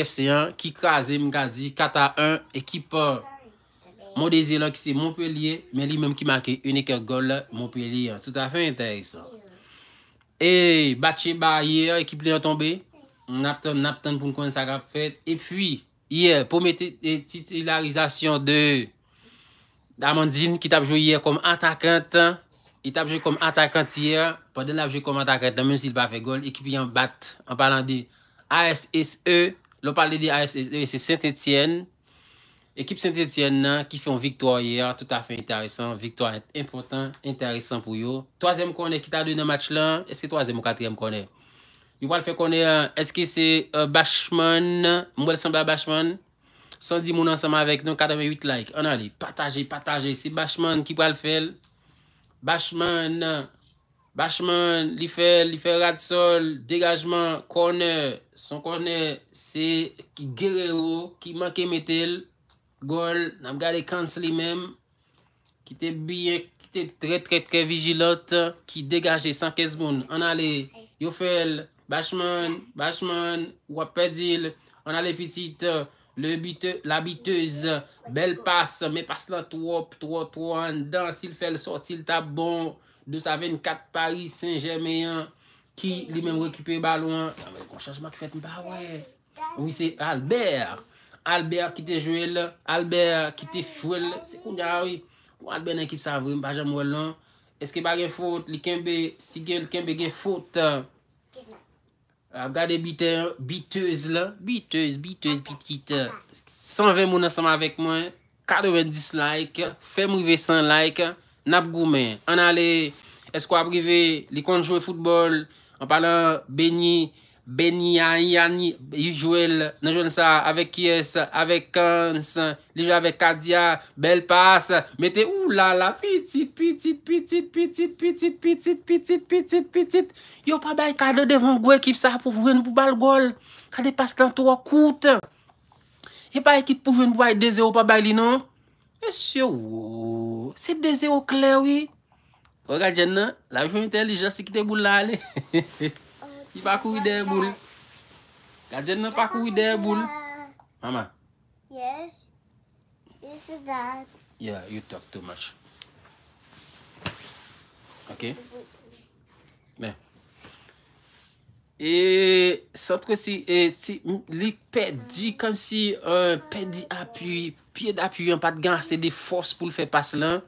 Speaker 1: FC 1 ki kaze mga zi 4-1 ekipo Modese la ki se Montpellier. Men li menm ki make unike gol Montpellier. Tout afen enteresan. E bache ba ye ekipo Léon Tombe. Nap tan pou mwen kon sa grap fet. E pwi, ye pou mwen titilarizasyon de... Amandine ki tapjou yè kom antakant. I tapjou kom antakant yè. Pendè napjou kom antakant nan men silba fe gol. Ekip yon bat an palan di ASSE. Lopal de e, di ASSE, se Saint-Etienne. Ekip Saint-Etienne nan ki fè yon viktor yè. Tout a fè interessant. Viktor yon important, interessant pou yon. Troazèm konè ki tapjou nan match lan. Ese troazèm ou katrièm konè? Yon pal fè konè, eske se euh, Bashman nan? Mwen sembè Bashman nan? 110 moun ansama avèk. Noun kadame 8 like. An ale pataje, pataje. Se bachman ki pral fel. Bachman. Bachman. Li fel, li fel rad sol. Dégagement. Korner. Son korner se ki gere ou. Ki manke metel. Gol. Nam gade kans li mèm. Ki te bie, ki te tre tre tre vijilote. Ki degaje. Sanke zboun. An ale. Yo fel. Bachman. Bachman. Wapèdil. An ale pitit... Euh, Le bite, la biteuse, bel pas, me pas la trop, trop, trop an dan, si l fel sorti l tab bon, de sa ven kat Paris, Saint-Germain, ki li men rekupé balon, ya non, men konchans ma ki fet mi ba wey, oui se Albert, Albert ki te jwele, Albert ki te fwele, se koun ya wey, ou bon, Albert nan ki psa vre, mba jam wè lan, eske ba gen fote, li kenbe, si gen, li kenbe gen fote, Gade bitez la, bitez, bitez, bitez, 120 moun asama avèk mwen, 90 like, fè mou ve 100 like, nap goumen. An ale, eskou aprive, li kon jowe foutbol, an pale benye. Beni, Yany, Yijouel, nanjwen sa, avek Yess, avek Kans, lijou avek Kadia, bel pas, mette ou lala, pitit, pitit, pitit, pitit, pitit, pitit, pitit, pitit, pitit, yo pabay kade devon gwe ekip sa pou vwen pou bal gol, kade pas lantou akout, e pabay ekip pou vwen pou vwen deze ou pabay li nan, men syo ou, se deze ou klerwi, ou gade nan, la jounite li jose ki te boulale, he (laughs) he he, Y pa kou y dey boul. Kajen nan pa kou y dey boul. Mama. Yes. Yes, dad. Yeah, you talk too much. Ok. Mè. E, sot kwen si, e, ti, mou, li pedi, kon si, e, pedi apuy, pye d'apuy, an pa d'gan, se dey fos pou l fè pas lan.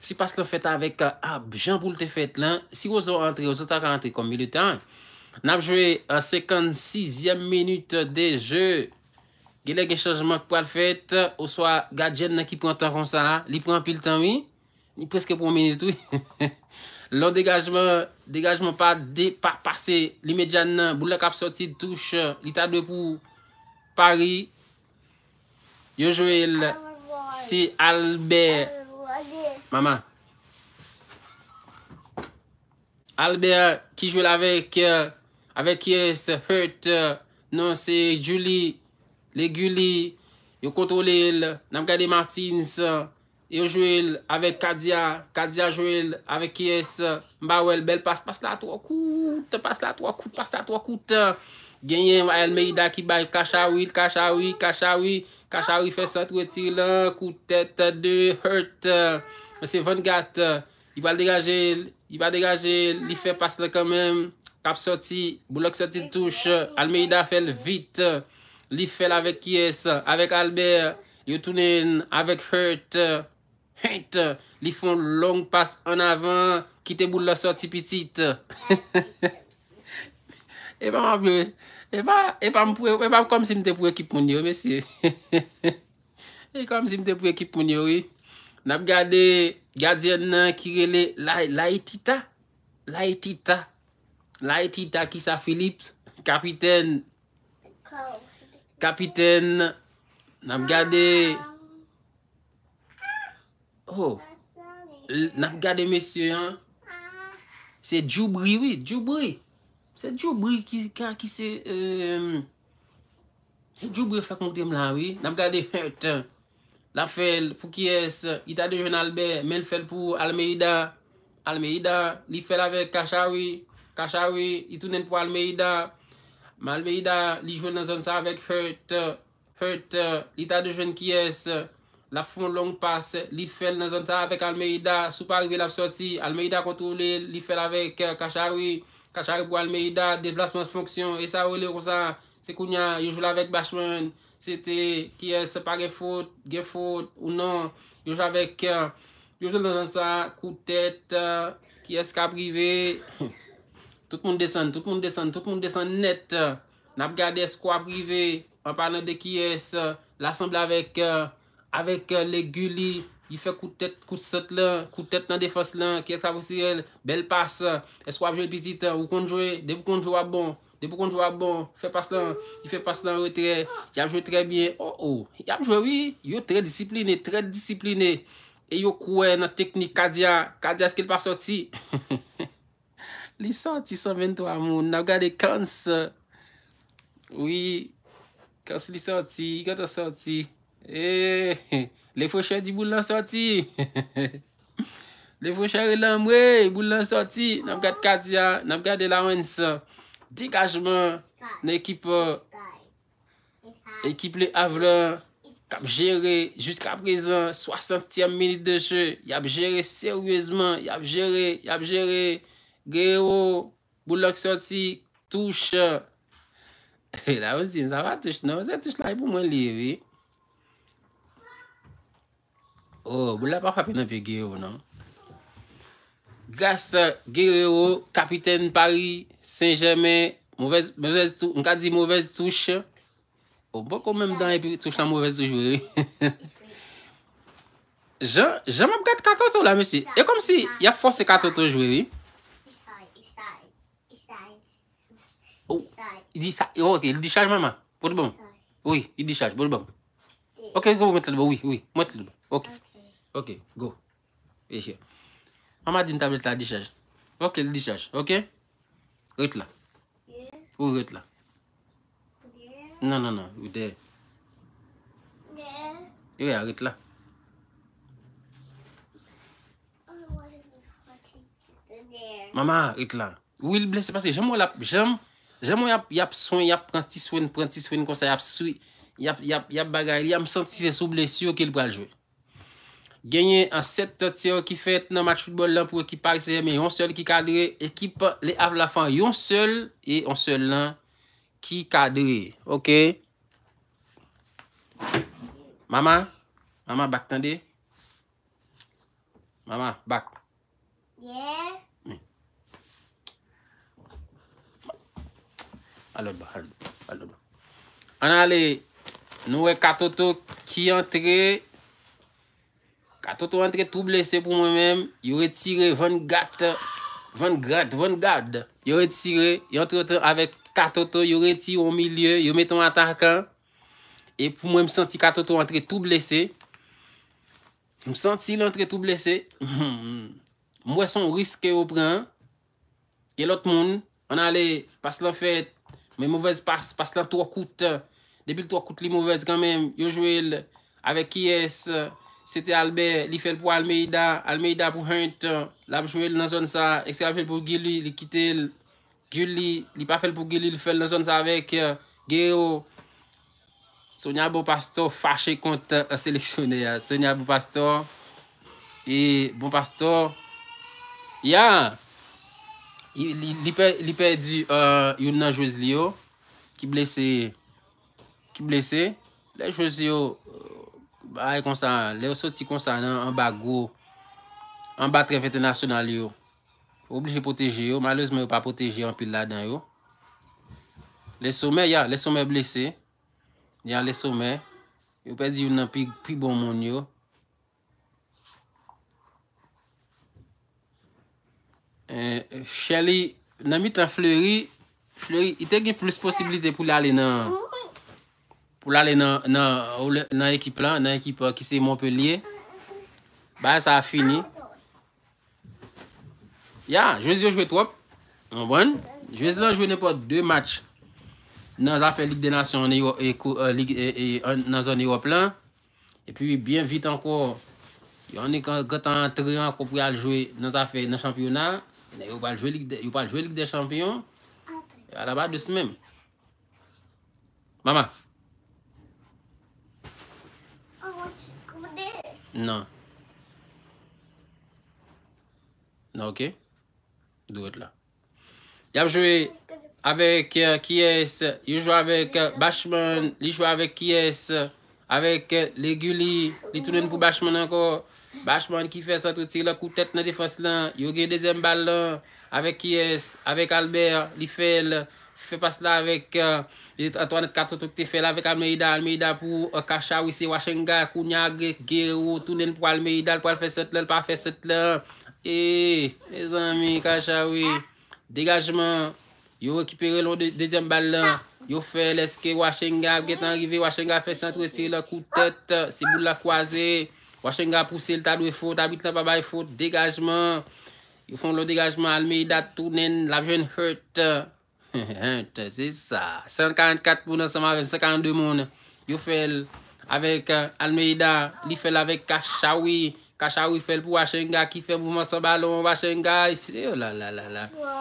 Speaker 1: Si pas l fèt avèk, a, ah, jan pou l te fèt lan. Si wos an rentri, wos an rentri kon mili tanj. N ap jwe 56e euh, minute de je. Gele gen chanjman pou al fèt. Ou swa gajen nan ki pran tan kon sa la. Li pran pil tan wi. Ni preske pran minute ou. Lon (laughs) degajman. Degajman pa de parpase. Li medjan nan. Boulak ap soti touche. Li tabwe pou Paris. Yo jwe el. Si Albert. Mama. Albert ki jwe la vek. Ki euh, a. Avek Yes, Hurt, euh, non se Juli, le Guli, yo kontrole il, nam gade Martins, euh, yo jwe il, avek Kadia, Kadia jwe euh. il, avek Yes, Mbawel, bel pas, pas la, 3 kout, pas la, 3 kout, pas la, 3 kout, genyen vayel me yida ki bay, kachawi, kachawi, kachawi, kachawi, fesan, 3 tir, 1, kout, tet, 2, Hurt, mwen se Van Gat, yi val degaje, yi val degaje, li fè pas la kamem, kap soti, boulok soti touche, almeida fel vite, li fel avek yes, avek albe, yo tounen, avek hurt, li fon long pas an avan, kite boulok soti pitite. (laughs) E pa mpwe, e pa mpwe, e pa e kom si mte pou ekip moun yo, mesye. (laughs) E kom si mte pou ekip moun yo, nap gade, gade yon nan kirele, la itita, la itita, La eti ta ki sa Philips, kapiten, kapiten, nanp gade, oh, nanp gade mesye, se euh, Djoubri, se Djoubri, se Djoubri ki se, se Djoubri fèk moun tem la, nanp gade, nanp gade, la fèl, pou ki es, ita de Jean Albert, men fèl pou Almeida, Almeida, li fèl avek kacha, oui, Kach awe, itounen pou almeida. Ma almeida, li jwen nan zon sa avek Fert. Fert, li ta de jwen ki es. La fon long pas, li fel nan zon sa avek almeida. Sou pa rive la p sorti, almeida kontrole, li fel avek kach awe. Kach awe pou almeida, deplasman fonksyon. E sa wè le rosa, se kounya, yo jwen lavek bachman. Se te, ki es, se pa ge fote, ge fote, ou nan. Yo javek, yo jwen nan zon sa, koutet, ki es ka prive. E sa, se kounya, yo jwen lavek bachman. Tout moun desan, tout moun desan, tout moun desan net. Nap gade eskwa prive, anpane de kyes, l'assemble avek, avek euh, le guli, y fe koutet, kout set lan, koutet nan defos lan, kiet sa bousirel, bel pas, eskwa jowe pizit, wou kon jowe, debou kon jowe bon, debou kon jowe bon, fe pas lan, fe pas lan wotre, y ap jowe trebyen, oh oh. Y ap jowe, yo tre disipline, tre disipline, e yo kouwe nan teknik kadya, kadya skil pa soti. (laughs) Li soti 123 moun. N ap gade kans. Oui. Kans li soti. I gata soti. Eee. Eh. Le foshè di boulan soti. Le foshè di e lambre. Boulan soti. N ap gade Katia. N ap gade la wens. Dikajman. N ekipo. Ekip le avlan. Kap jere. Juska prezant. 60e minute de chè. Y ap jere seryouzman. Y ap jere. Y ap jere. Y ap jere. Gerewo, boulak soti, touche. He la wazin, zara touche nan? Zè touche la yi e pou mwen liye vi. Oh, boulak pa fapin nan pi gerewo nan? Gasa, gerewo, kapiten Paris, Saint-Germain, mouvez touche, mouvez touche. Ou bok ou menm dan yi e touche la mouvez touche vi. Je mab gade katoto la mè si. E kom si, ya fose katoto jouye vi. Il dit ça. Oh, ok, il dit maman. Pour le bon. Oui, il décharge charge, pour le bon. Ok, go, mettez-le bon. Oui, oui, mettez-le bon. Ok. Ok, go. Ici. Maman dit une tablette là, décharge. Ok, le décharge. Ok? Rete là. Yes. Oui, rete là. Non, non, non. où there. Yes. Oui, arrête là. Maman, arrête là. Oui, il blesse parce que j'aime la. J'aime. Jamon yap son, yap pranti swen, pranti swen konsa, yap bagay, yap senti se sou blesu yo ke li pral jwe. Genye an set tot se yo ki fet nan match football lan pou ekipari se jeme, yon sel ki kadre, ekipa le av la fan, yon sel e yon sel lan ki kadre. Ok? Mama, mama bak tande? Mama, bak. Yey. An ale, nou e katoto ki entre, katoto entre tou blese pou mwen men, yo re tire vangad, vangad, vangad, yo re tire, yo entre, yo tire avèk katoto, yo re tire ou milieu, yo meton atarkan, e pou mwen msanti katoto entre tou blese, msanti l'entre tou blese, (laughs) mwen son riske ou pren, e lot moun, an ale, pas la fèt, Men mouvez pas, pas lan 3 koute. Depil 3 koute li mouvez kanmen. Yo jwel, avek Kies, sete Albert, li fel pou Almeida. Almeida pou Hunt, la jwel nan zon sa. Eksela fel pou Gili, li kite. Gili, li pa fel pou Gili, li fel nan zon sa avek. Euh, Gio, Sonia Bopasto, fache konta seleksyonè. Sonia Bopasto, e Bopasto, ya! Li pe di euh, yon nan jwez li yo ki blese, ki blese, le jwez yo euh, ba e konsan, le yo soti konsan an bago, an batre vete nasyonan li yo. Oblije poteje yo, malezme yo pa poteje an pil la dan yo. Le somer ya, le somer blese, ya le somer, yo pe di yon nan pi bon moun yo. Chelly eh, namit an Fleury, Fleury ite gen plus posibilite pou la le nan ekip lan, nan ekip euh, ki se Montpellier. Ba, sa a fini. Ya, je zi yo jwe trop. An bon? Je zi lan jwe nepo de match nan zafen Ligue des Nations et dans euh, un Europe lan. Et puis, bien vite anko, yon ne kan gata an trian anko pou yal jwe nan zafen, nan championnal. Yo pal jwe lig de champyon, non, a la ba euh, de smem. Mama. Nan. Nan, ok. Do et la. Yab jwe avèk Kies, yu jwa avèk Bashman, li jwa avèk Kies, avèk euh, Leguli, li tounen pou Bashman anko. Bashman ki fè s'entretir lè koutet nè defans lè. Yo gen dezem ball lè. Avèk kies, avèk Albert, li fè lè. Fè pas la avèk, lè antoan et katotok te fè lè avèk almeida. Almeida pou euh, kacha wè se wachenga koun ya ge ge ou. Tounen pou almeida, lè pou al fè sèt lè, lè pa fè sèt lè. E, les amis, kacha wè. Degajman, yo rekipere lè o dezem ball lè. Yo fè lè s'ke wachenga, gèt anrive wachenga fè s'entretir lè koutet. Se bou lè kwa zè. Wache nga pouse l tado e fote, abit la baba e fote, degajman. Yo fonde lo degajman, almeida, tounen, la vjen hote. Hote, se sa. 54 pou nan sa maven, 52 moun. Yo fèl avèk euh, almeida, li fèl avèk kachawi. Kachawi fèl pou wache nga ki fèm vouman sa balon, wache nga. Oh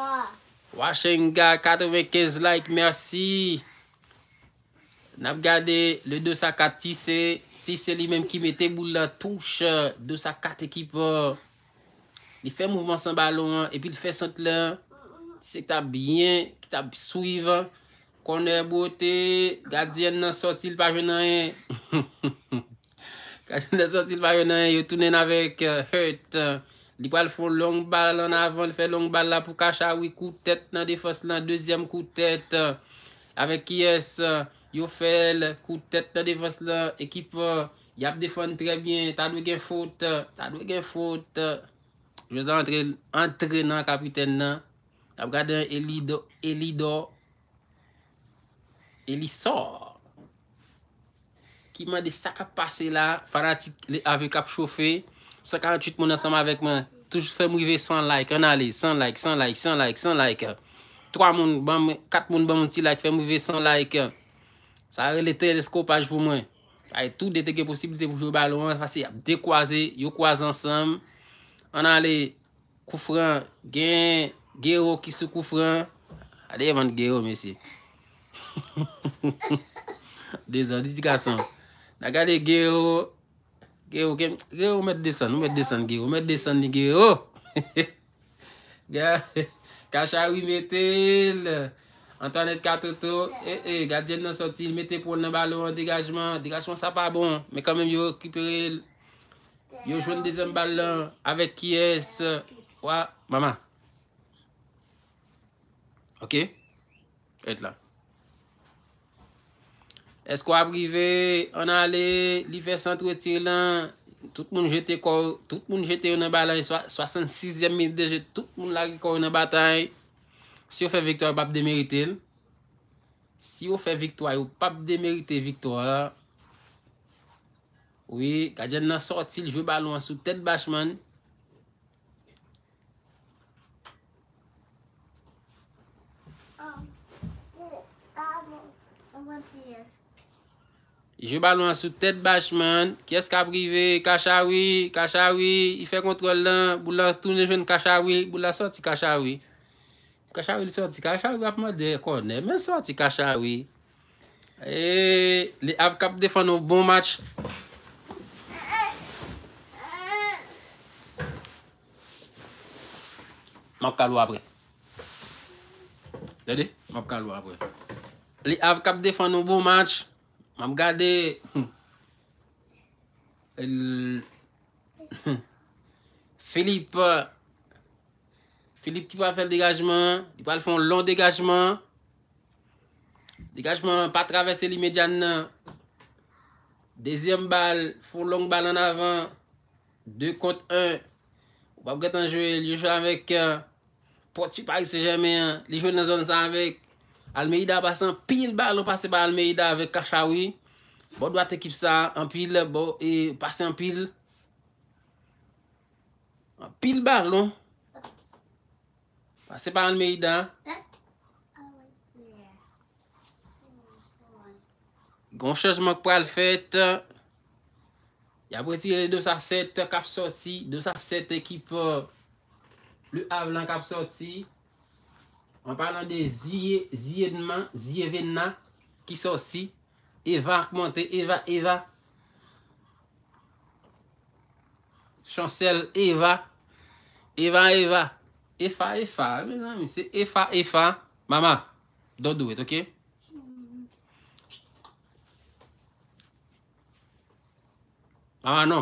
Speaker 1: wache nga, 95 like, mersi. Nap gade, le de sa ka tise. Si se li menm ki mette bou la touche de sa kat ekipo, li fe mouvman san balon an, epi li fe sant lan, se ki ta byen, ki ta souyvan, konde bote, gadjene nan soti l pa jenanyen, gadjene nan e. (laughs) soti l pa jenanyen, yo tounen avek euh, hurt, li pal fon long balan avan, li fe long balan pou kacha wikou tet nan defos lan, dezyem kou tet, avek yes, Yo fel, koutet te defans la, ekip, euh, yap defans trebyen, ta dwe gen fote, euh, ta dwe gen fote. Jwe zan entre nan kapiten nan, tab gade elido, elido, elisor. Ki man de sakap pase la, fara ti ave kap chofe, 58 moun asan ma vekman, touj fè mou yve 100 like, an ale, 100 like, 100 like, 100 like, 100 like. 3 moun, 4 moun ban moun ti like, fè mou yve 100 like, 100 like. Sa re le teleskopaj pou mwen. Ay e tout deteke posibilite pou fwe balon. Fase yap dekwaze, yokwaze ansam. An ale koufran gen gero ki se koufran. Adè yè vant gero mèsi. Dezè, dis di gason. Nagade gero. Gero kem. Gero ou mèd desan. Ou mèd desan gero. Ou mèd desan ni gero. Gè. (laughs) Kachari metèl. Gè. an tan et katre to, e, eh, e, eh, gadjen nan soti, mette pou nan balon, degajman, degajman sa pa bon, me kamen yo kipere, yo jwenn dezen balon, avek ki es, wak, mama, ok, et la, eskwa prive, an ale, li fè sentre tir lan, tout moun jete kor, tout moun jete ou nan balon, 66e mi deje, tout moun lage kor ou nan batay, Si ou fe victoire, ou pape de merite victoire. Oui, kajen nan sorti, jwe balon an sou tete bachman. Jwe balon an sou tete bachman, kyes ka brive, kachawi, kachawi, i fe kontrol lan, bou lan toune jwen kachawi, bou lan sorti kachawi. Kachawi li soti, kachawi wap mwen de konen. Men soti kachawi. E, li av kap defan ou bon match. Mwen kal wapre. Dede, mwen kal wapre. Li av kap defan ou bon match. Mwen gade... Filipe... Hmm. Filip ki pa fe l degajman, li pa l fon lon degajman. Degajman, pa travese li medyan nan. Dezyem bal, fon lon bal an avan. De kont an. Ou euh, pa pou get an jwe, li jwe avik. Po ti pa yise jeme, li jwe nan zon sa avik. Almeida basen pil balon pase ba Almeida avik kachawi. Bo do at ekip sa, an pil, bo, e pase an pil. An pil balon. Pase pa an me y dan. Gon chajman kwa l fèt. Ya pwesi yè de sa set kap soti. De sa set ekipo. Le av lan kap soti. An pwala de zye, zye dman, zye ven nan. Ki sosi. Eva akmante, Eva, Eva. Chansel, Eva. Eva, Eva, Eva. Efa, efa, le zami, se efa, efa. Mama, do do it, ok? Mama, no.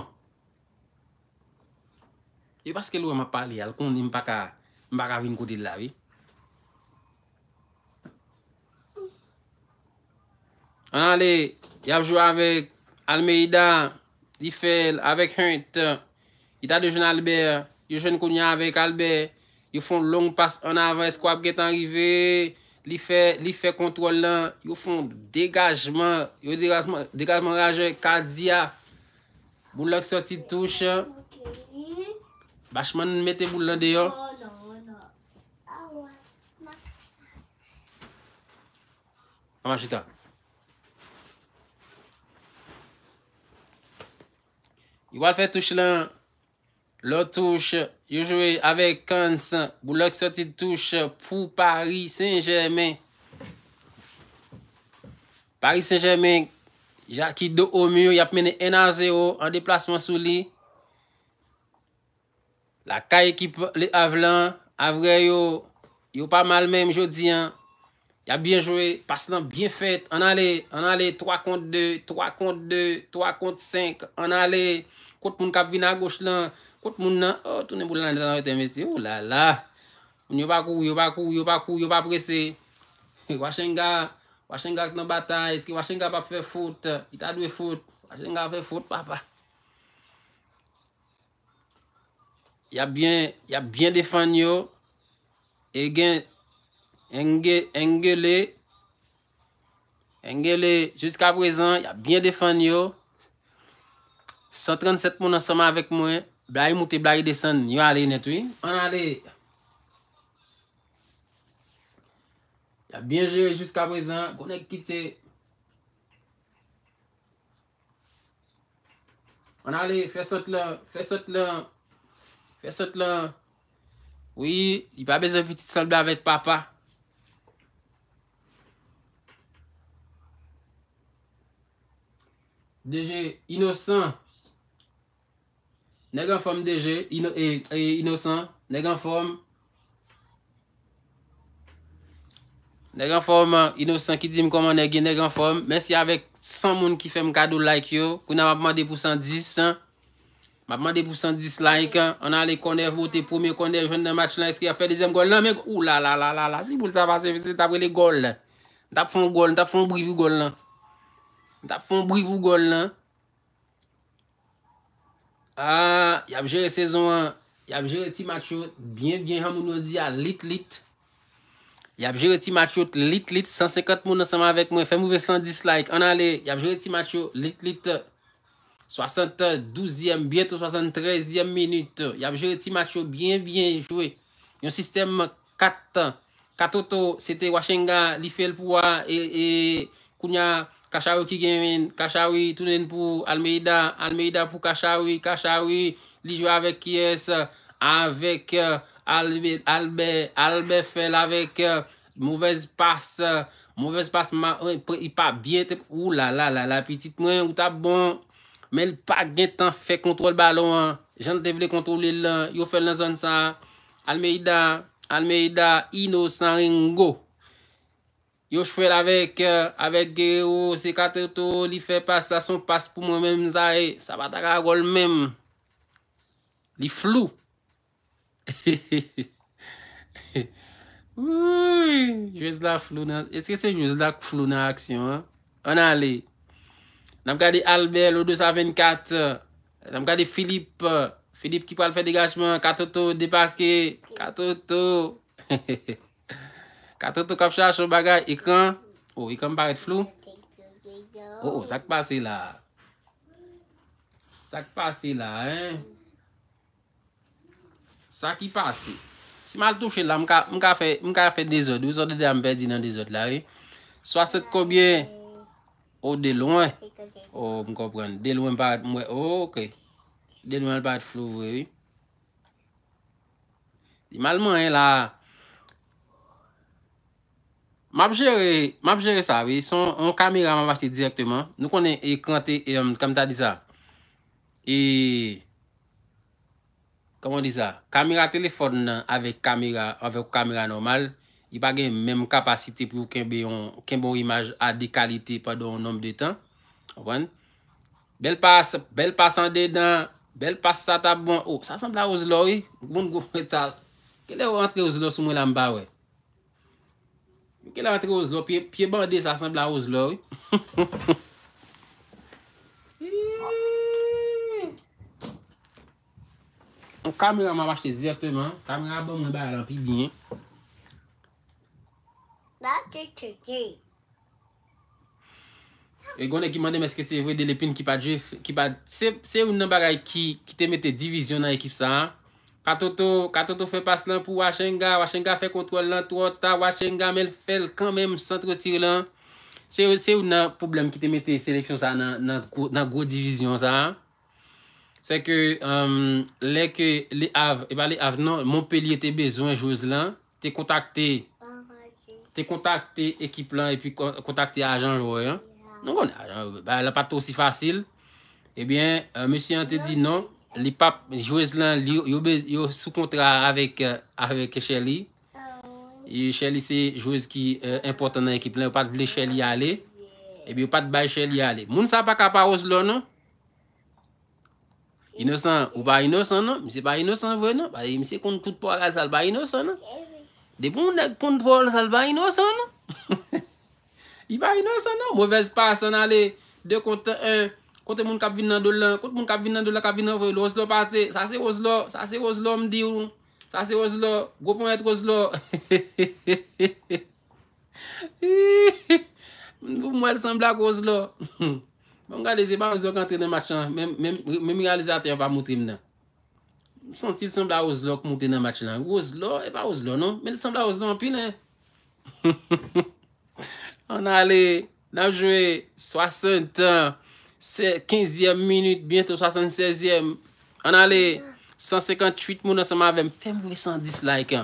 Speaker 1: E baske lou e ma pali al koun li mbaka, mbaka vinkou di la, vi? An ale, yav jou avèk Almeida, Ifel, avèk Hint, ita de Joun Albert, Yojoun Kounia avèk Albert, Yo fonde long pas an avan eskwap get anrive, li fè kontrol lan, yo fonde degajman, yo degajman raje, kardia. Boul lak soti touche, basman mette boul lan deyo. Oh, non, oh, non. Ah, ah, yo fonde long pas an avan eskwap get anrive, li fè kontrol lan, yo fonde degajman, yo degajman raje, kardia. Yo jowe avek Kans, goulok soti touche pou Paris Saint-Germain. Paris Saint-Germain, jaki do omyo, yap mene 1-0, an deplasman sou li. La kaye kipe le avlan, avre yo, yo pa mal mem jodi an. Yap bien jowe, paslan bien fet, an ale, an ale, 3 kont 2, 3 kont 2, 3 kont 5, an ale, kote moun kap vina goch lan. Kote moun nan, oh, tounen oh moun nan, yon pa kou, yon pa kou, yon pa kou, yon pa presi. (laughs) Wache nga, wache nga k nou batay, eski wache nga pa fe foute, ita dwe foute, wache nga fe foute papa. Ya bien, ya bien defan yo. E gen, enge, enge le. Enge le, jusqu'a prezan, ya bien defan yo. 137 moun ansama avek mwen. Bla yi moute, bla yi desen, yi wale netwi. An ale. Ya bin je, jiska prezan, kon ek kite. An ale, fe sot lan, fe sot lan, fe sot lan. Oui, yi pa beze piti salbe avet papa. Deje, inosan. Negan fom deje, e, e, e, inosan, negan fom. Negan fom, inosan ki di m koman negi, negan fom. Mensi avek 100 moun ki fe m kado like yo, kou nan map mande pou 110. Map mande pou 110 like, an ale kone vote pwome kone jen de match la, eski a fe dezem gol la. Mwen, ou la la la la la, si pou sa pase, se tabre le gol la. Nta pou foun gol, nta pou foun brivu gol la. Nta pou foun brivu gol la. A, ah, yab jere sezon an, yab jere ti macho, bien, bien, hamou nou di a lit, lit. Yab jere ti macho, lit, lit, 150 moun nan sa man avèk mwen, fè mou ve 110 like, an ale, yab jere ti macho, lit, lit. 72èm, bieto 73èm minute, yab jere ti macho, bien, bien, joué. Yon sistem 4, 4 oto, se te wachenga, li fèl pouwa, e, e, kounya. Kachawi ki gen men, kachawi, tounen pou almeida, almeida pou kachawi, kachawi, li jwe avèk kyes, avèk eh, albe, albe, albe fèl, avèk eh, mouvèz pas, eh, mouvèz pas ma, y pa bientèp, ou la la la la, pitit mwen, ou ta bon, men pa gen tan fè kontrol balon, jan te vle kontrol lè, yo fèl nan zon sa, almeida, almeida, ino san ringo. Yo ch fwel avèk, euh, avèk geyo, se kate to, li fè pas, la son pas pou mè mèm zaye, sa batak a gol mèm. Li flou. Jouè (laughs) zla flou nan, eske se jouè zla flou nan aksyon, an alè. Nam kade Albert, l'o de sa ven kat, nam kade Philippe, Philippe ki pal fè degachman, kate to, depakè, kate to, he he he. Katre tou kap chache ou bagay, ikan? Ou, oh, ikan mparet flou? Ou, oh, ou, oh, sak pase la. Sak pase la, hein. Sak i pase. Si mal touche la, mka fe, mka fe, mka fe dezod. Ou, zon de de a mperdi nan dezod la, hein. Soaset kobye? Ou, de lon, hein. Ou, mkopren. De lon mparet mwe. Ou, ok. De lon mparet flou, vwe. Di mal mwen, hein, la. Mabjere sa, son kamera mabaste direktman. Nou konen ekrante, euh, kam ta di sa. E, komon di sa, kamera telefon nan, avek kamera normal. I bagen menm kapasite pou kembo imaj a de kalite padon nom de tan. Opan? Bel pasan dedan, bel pasan ta bon. O, oh, sa sembla ozlo yi. Goun goun (laughs) etal. Kene ou rentre ozlo sou moun lamba wey? Yon ke la vantre oz lor, piye bande sa asemble a oz lor. Kamera mwa wache zerte man. Kamera bom nan ba alan, piye bin. Yon ek ki mande mweske se vwede le pin ki pa djif. Se yon nan ba ray ki te mette divizyon nan ekip sa an. Katoto fè pas lan pou wachenga, wachenga fè kontrol lan, tu wata wachenga, men fèl kanmèm san trotir lan. Se ou nan poublem ki te mette seleksyon sa nan go divizyon sa. Se ke um, le av, e ba le av nan, moun peli te bezon jose lan, te kontakte, te kontakte ekip lan, e pi kontakte ajan joy. Non kon ajan, la pato si fasil. E bien, euh, monsi an te di nan, Li pap, jwez lan, yo sou kontrar avèk Chelli. Euh, ah, Chelli se jwez ki euh, importan nan ekip lan. Ou pat vle Chelli ale. Ebi ou pat bay Chelli ale. Moun sa pa kapar oslo non? Inosan ou bay inosan non? Mise bay inosan vwe non? E, Mise kont kout pou agal sal bay inosan non? Depou mwen ek kont pou agal sal bay inosan non? (laughs) I bay inosan non? Mouvez pasan ale, de konten un... Kote moun kap vin nan do lan, kote moun kap vin nan do la kap vin nan vre, lè oslo patè. Sa se oslo, sa se oslo m di ou. Sa se oslo, goup (laughs) mwen et oslo. Goup mwen sembla k oslo. Mwen gadezi bwa oslo k ente nan machan, mwen mwen mwen mwen mwen mwen moun mwen mwen mwen. Mwen mwen mwen mwen mwen mwen mwen mwen mwen mwen mwen mwen mwen mwen. Mwen senti lè sembla oslo k moun ten nan machan. Oslo, e ba oslo nou? Mwen lè sembla oslo an pi nan. Mwen (laughs) nale, nan jwe, 60 an. Se 15e minute, bientou 76e. An ale, 158 moun an se ma vem. Fè mou ve 110 like.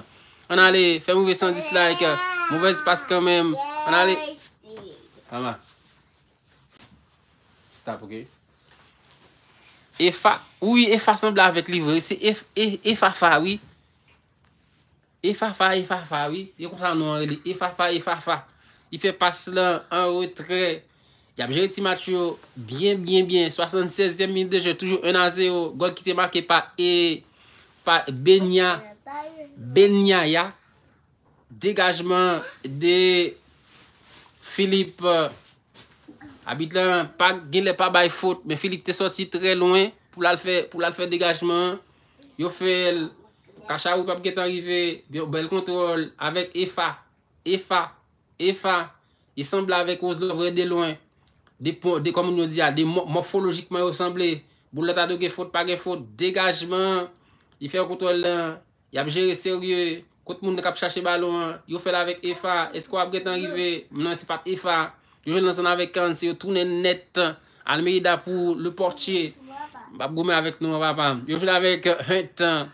Speaker 1: An ale, fè mou ve 110 like. Mouvez yi pas kèmèm. An ale. Ama. Stop, ok? E fa, ou yi e fa san bla vek li vre. Se e fa fa, ou yi. E fa fa, e fa fa, ou yi. Yo kon sa nou an re li. E fa fa, e fa fa. Yi fe pas lan an re trey. Yabje eti matyo, bien, bien, bien, 76e min deje, toujou 1-0, gwen ki te marke pa E, pa Benya, Benya ya, degajman de Filip, euh, abit lan, gen le pa bay fote, men Filip te soti tre loin, pou la l fe degajman, yo fel, kasha ou papke te anrive, bi yo bel kontrol, avek EFA, EFA, EFA, yi sembla avek oz lo vrede loin, Ah, de komoun yo diya, de morfologikman yosemble. Boun leta de ge fote, pa ge fote. Degajman, yi fè yon koutou el lan. Yab jere serye. Kout moun de kap chache balon. Yo fè la vek EFA. Eskwa ap get enrive. Mnen se pat EFA. Yo fè la vek Kansi. Yo toune net. Al merida pou le portier. Bab gome avèk nou wapam. Yo fè la vek Hintan.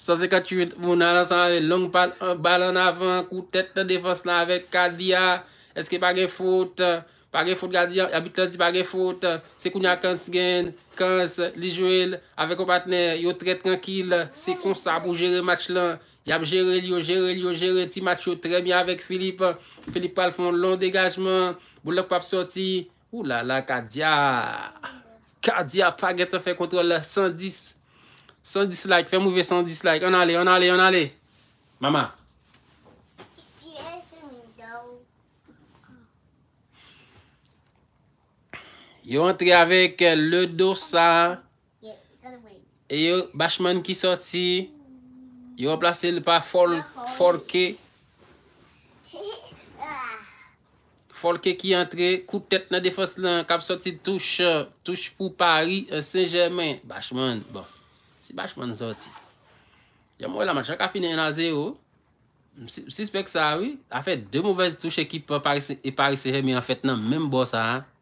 Speaker 1: Sa se kat yon moun alansan. Loun pal balon avan. Koutet le defos la vek Kadia. Eske pa gen fote, pa gen fote gadi, yabit lan di pa gen fote, se koun ya kans gen, kans, li joel, avek o patner, yo tret kankil, se konsa pou jere match lan, yab jere li yo, jere li yo, jere ti match yo, trebyan avek Filip, Filip pal fon long degajman, bou lak pap sorti, oulala Kadia, Kadia pa gen te fe kontrol, 110, 110 like, fe mouve 110 like, an ale, an ale, an ale, mama Yo entri avèk Ledo sa, e yo bachman ki soti, yo plase l pa folke, (laughs) ah. folke ki entri, koutet nan defons lan, kap soti touche, touche pou Paris, euh, Saint-Germain, bachman, bon, si bachman soti, yam wè la matjan ka finen a zero, si spek sa wè, a fè dè mouvèz touche ki pari se jè, mi an fèt nan mèm bo sa a,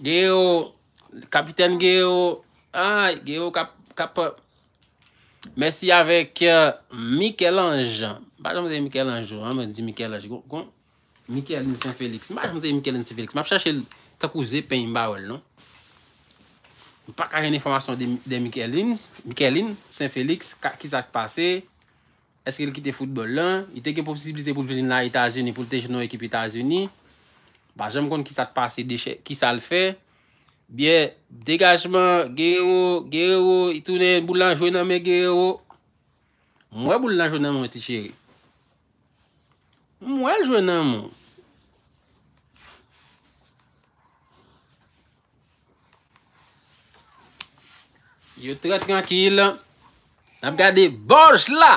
Speaker 1: Geyo, kapiten geyo, ay, geyo kap, kap. Mersi avèk euh, Mikel Anjou. Ba jom de Mikel Anjou, an, mè di Mikel Anjou. Mikel Anjou, Saint-Félix. Ma jom de Mikel Anjou, Saint-Félix. Ma chache takou zè pen yon ba wèl, non? Mpaka gen informasyon de Mikel Anjou, Saint-Félix. Kisa kipase? Eske li kite foutbol lan? Yte gen posibilite pou li na Itazouni, pou te jenon ekip Itazouni? Ba jenm kon ki sa te pase de che, ki sa le fe. Biye, degajman, geyo, geyo, itounen, boulan jwenan me geyo. Mwen boulan jwenan mwen ti che. Mwen jwenan mwen. Yo, te kati kankil. Nap gade borj la.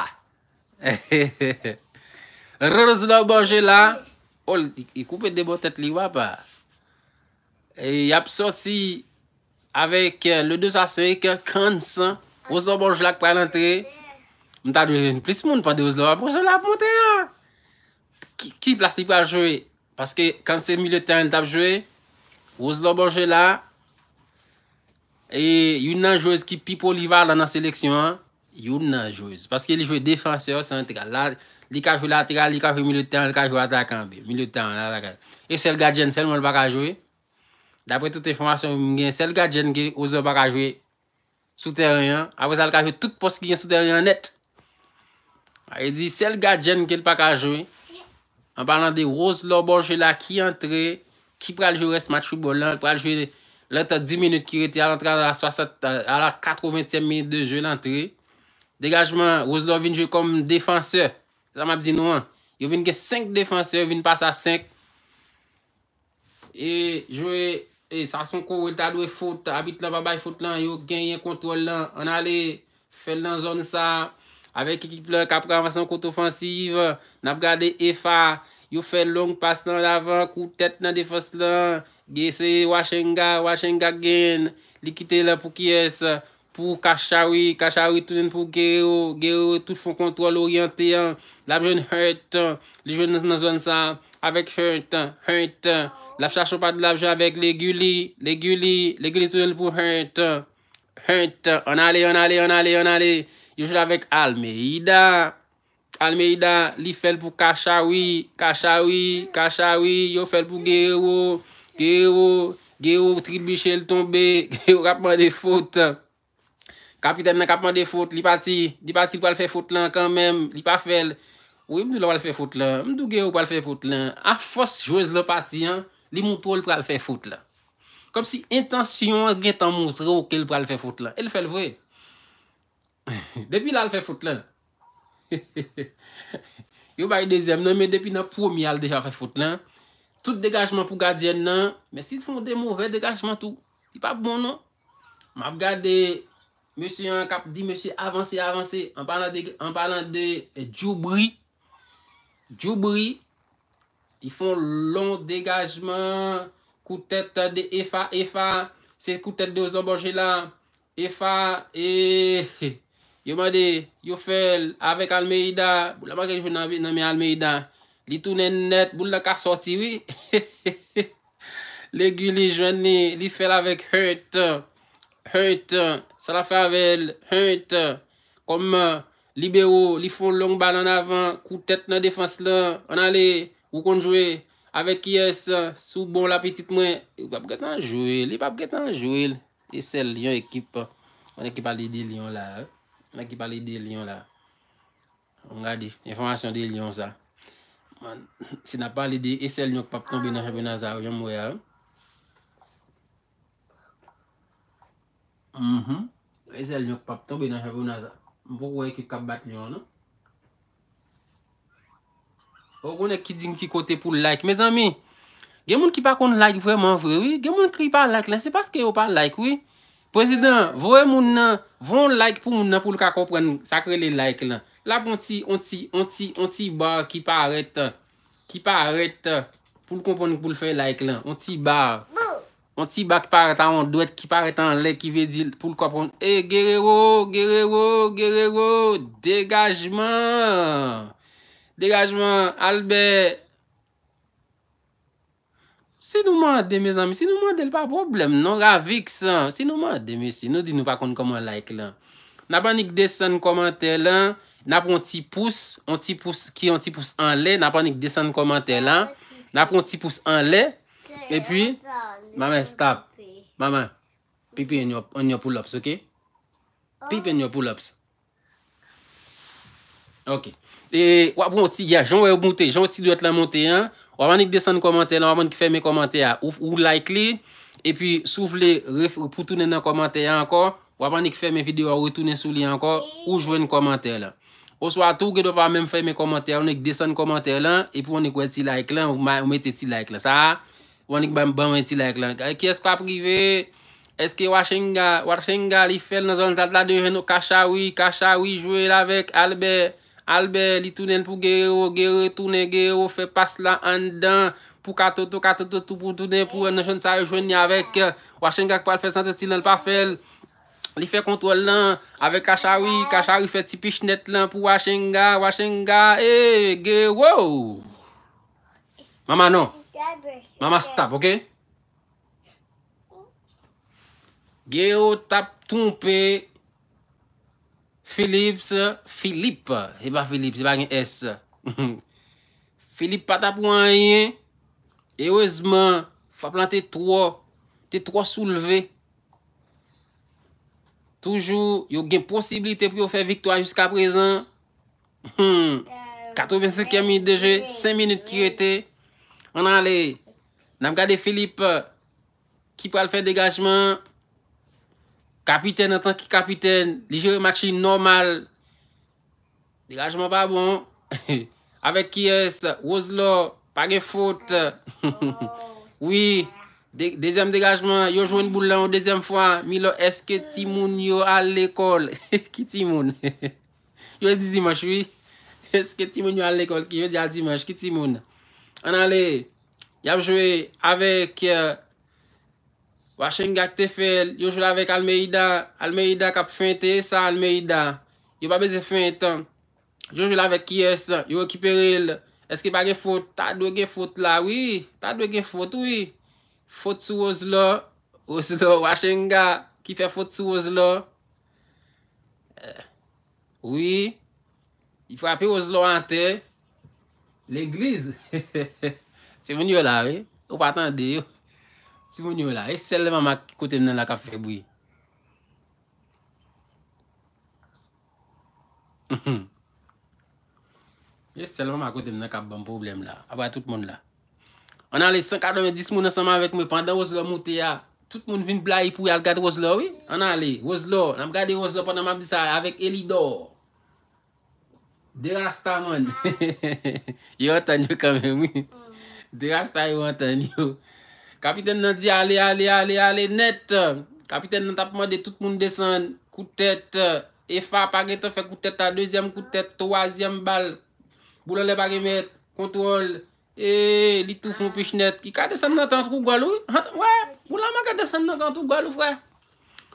Speaker 1: (laughs) Rorz la borj la. Ol, yi koupe debo tet li wap a. E y ap sorti avek eh, le 2 a 5, kan san, ozlo bonj lak pral antre, mta dwe, plis moun pade ozlo, a bonj lak mwote a. Ah. Ki plasti pral jowe? Paske kan se mi le ten tap jowe, ozlo bonj e lak, e yon nan jowe ki pipo li wap la nan seleksyon, ah. yon nan jowe. Paske li jowe defansyon, sa ente kal la, li ka jwou lateral, li ka jwou milou tan, li ka jwou ata kanbe, milou tan, ata kanbe. E sel gajen, sel moun l baka jwou, dapre toute informasyon mwen gen, sel gajen gen, ozon baka jwou, sou terenyan, apre sal gajen toute pos ki gen sou terenyan net. E di, sel gajen gen l baka jwou, an parlant de Rose Lobo jwou la ki antre, ki pral jwou res mat chou bolan, pral jwou, l etta di minute ki rete al antre, al la katroventyem minute de jwou l antre, degajman Rose Lobo vin jwou kom defanseur, La map zi nou an, yo vin gen 5 defanse, yo vin pasa 5. E jwe, e sa son kou el tadwe fote, abit la babay fote lan, yo genye kontrol lan. An ale, fel lan zon sa, avek ekip la kapkan vason kontofansiv, nap gade efa. Yo fel long pas lan lavan, kou tet nan defanse lan. Gese, wache nga, wache nga gen, likite la pou kyesa. pou Kachawi, Kachawi toujen pou Gero, Gero tout foun kontrol oryantéan, la bjoun Hurtan, li joun nan zon sa, avek Hurtan, Hurtan, la chachon pati la bjoun avek Leguli, Leguli, Leguli toujen pou Hurtan, Hurtan, an ale, an ale, an ale, yo joun avek Almeida, Almeida, li fel pou Kachawi, Kachawi, Kachawi, yo fel pou Gero, Gero, Gero tri bichel tombe, (laughs) Gero rapman defoutan, Kapiten nan kapman de foute, li pati, li pati pou al fe foute lan, kanmem, li pa fel, ou e mdou la ou al fe foute lan, mdou ge ou pou al fe foute lan, a fos jwez la pati, li mou pou al fe foute lan. Kom si intansyon gen tan moutre ou ke pou al fe foute lan, el fel vwe. (laughs) Depi la al fe foute lan. (laughs) Yo bay dezem nan, me depi nan pwomi al deja fe foute lan, tout degajman pou gadjen nan, me si l fonde mouve, degajman tout, li pa bon nan. Ma ap gade... Monsi an kap di monsi avanse avanse an palan de eh, djoubri djoubri y fon lon degajman koutet de efa efa se koutet de ozobo jela efa e (laughs) yo madi yo fel avek almeida li tounen net bou la kar soti wi le gu li jwen ni li fel avek hurt hurt Salaf avel, hent, kom euh, libero, li fon long bal an avan, koutet nan defans lan, an ale, wou kon jowe, avek yes, sou bon la petit mwen, li pap get nan jowe, li pap get nan jowe, esel, yon ekip, wane ekip alide yon la, wane ekip alide yon la, wane gadi, informasyon de yon sa, se (laughs) na palide esel yon pap tonbe nan jenbe nazar, yon mwe a, mhm, e zel yon pap tombe nan javou naza, mpou woye ki kap bat lyon ou kon ek ki din ki kote pou like me zami, gen moun ki pa kon like vreman vre gen moun ki pa like la, se paske yo pa like prezident, vre moun nan vron like pou moun nan pou lka kompren sakre le like la la pon ti, on ti, on ti, on ti bar ki pa arete, ki pa arete pou l kompren pou l fe like la on ti bar bon. On ti bak par etan, on dwet ki par etan le ki ve di pou l kopron. E, gerero, gerero, gerero, degajman. Degajman, Albert. Si nou mande, me zanmi, si nou mande, l pa problem, non ravi ksa. Si nou mande, me zanmi, nou di nou pa kon konman like lan. Napanik desen komante lan, napon ti pousse, ki yon ti pousse an le, naponik desen komante lan, napon ti pousse an le, e pi... Mame, stop. Mame, pipi en yo pou lops, ok? Oh. Pipi en yo pou lops. Ok. E, wapon ti, ya, joun wè mouti, joun wè ti lout la mouti, an. Wapon ni k desan komantè la, wapon ni k fè mè komantè la, ou like li. E pi, soufli, pou tounen nan komantè la anko, wapon ni k fè mè videyo, ou tounen sou li anko, eh. ou jwen komantè la. Oswa, touke do pa mè fè mè komantè la, wapon ni k desan komantè la, epi wapon ni k wè ti like la, ou mette ti like la, sa? Wanik bèm bèm wè ti lèk lèk. E kè eskwa prive, eskè wak chènga, wak chènga li fèl nan zon zat wi, wi, la deyè nou kachawi, kachawi jwè lèvèk albè, albè li tounen pou gèro, gèro tounen gèro, fè pas lan an dan, pou katotot, katotot, pou tounen pou nan jwèn sa rejwen nè avèk, wak chènga kwa l fèl, sante si lèl pa fèl, li fè kontrol lèvèk, avè kachawi, kachawi fè tipi chnèt lèvèk, pou wak chènga, wak chè Mama se tap, ok? Ge yo tap tonpe Philips Philips, e ba Philips, e ba gen S (laughs) Philips pa tap wanyen E ozman, fa plante 3 Te 3 souleve Toujou, yo gen posibilite pou yo fe victwa jusqu aprezen 95 minite deje 5 minite kirete Mwen anle, nanm gade Filip, ki euh, pal fe degajman, kapiten an tan ki kapiten, li jere matri normal, degajman pa bon, avek kyes, ozlo, page fote, oui, dezem degajman, yo jwen boulan ou dezem fwa, mi lo eske timoun yo al lekol, ki timoun, yo e di dimaj, oui, eske timoun yo al lekol, ki yo e di al dimaj, ki timoun. An ale, y ap jwe avèk eh, Wachenga te fèl, yo jwe avèk Almeida Almeida kap fènte, sa Almeida Yo pa bezè fènte Yo jwe avèk Kies, yo ekipèrel Eske pa gen fote, ta dwe gen fote la, wè Ta dwe gen fote, wè Fote sou Ozlo Ozlo, Wachenga ki fè fote sou Ozlo Wè eh, Y fè apè Ozlo an te L'eglize? (laughs) Ti moun yo la, we? Ou pa atan de yo? Ti moun yo la, we? Seleman ma kote mnen la ka febri. (laughs) Seleman ma kote mnen la ka bom problem la. Abwa tout moun la. On ale, 590 moun anseman vek me pandan wozlo mouteya. Tout moun vin blai pou yal gade wozlo, we? On ale, wozlo. Nam gade wozlo pandan mabdisa avek Elido. De rasta man, (laughs) yo an tan yo kamen. De rasta yo an tan yo. Kapiten nan di ale ale ale ale net. Kapiten nan tap mwade tout moun desen, koutet, e fa apaget an fe koutet an, dezyem koutet, to azyem bal, bwole le baremet, kontrol, e li tou fon pich net. Ki ka desen nan tan trou gwa lou, wè, bwole an man ka desen nan kan trou gwa lou, fwè.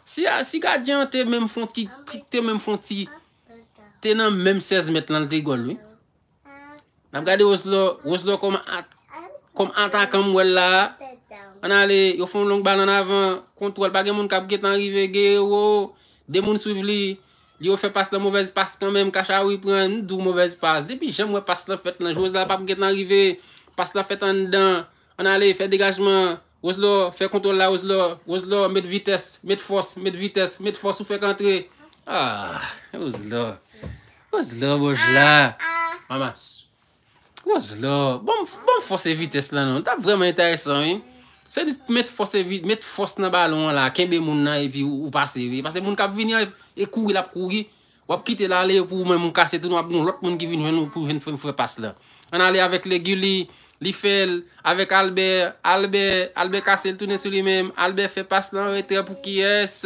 Speaker 1: Si gwa diyan te men fwonti, te men fwonti, Te nan menm 16 met lan te igon, li. Nam gade ozlo, ozlo koman at. Koman atan koman mwen la. An ale, yo fon lounk bal an avan. Kontrol pa gen moun kap get nan rive. Gen yo, de moun suiv li. Yo fe pas la mouvez pas kan menm. Kach a ou yi pren, nou doun mouvez pas. Depi jem wè pas la fet lan. Yo ozlo pap get nan rive. Pas la fet an dan. An ale, fe degajman. Ozlo, fe kontrol la ozlo. Ozlo, met vites, met fos, met vites. Met fos ou fe kantre. Ah, ozlo. Gwoz lo, boj la. Mamas. Gwoz lo. Bon, bon fose vite slan nou. Ta vremen enteresan. Se di met fose vite, met fose nan balon la. Kenbe moun nan e pi ou pase vi. Pase moun kap vinyan e kouri la pou kouri. Wap kite la ale pou moun kase. Toun wap nou lak moun givin jenou pou jenou fwe pase la. An ale avèk le guli, li fel, avèk albe, albe, albe kase l tounen sou li menm. Albe fwe pase la ou etre pou ki es.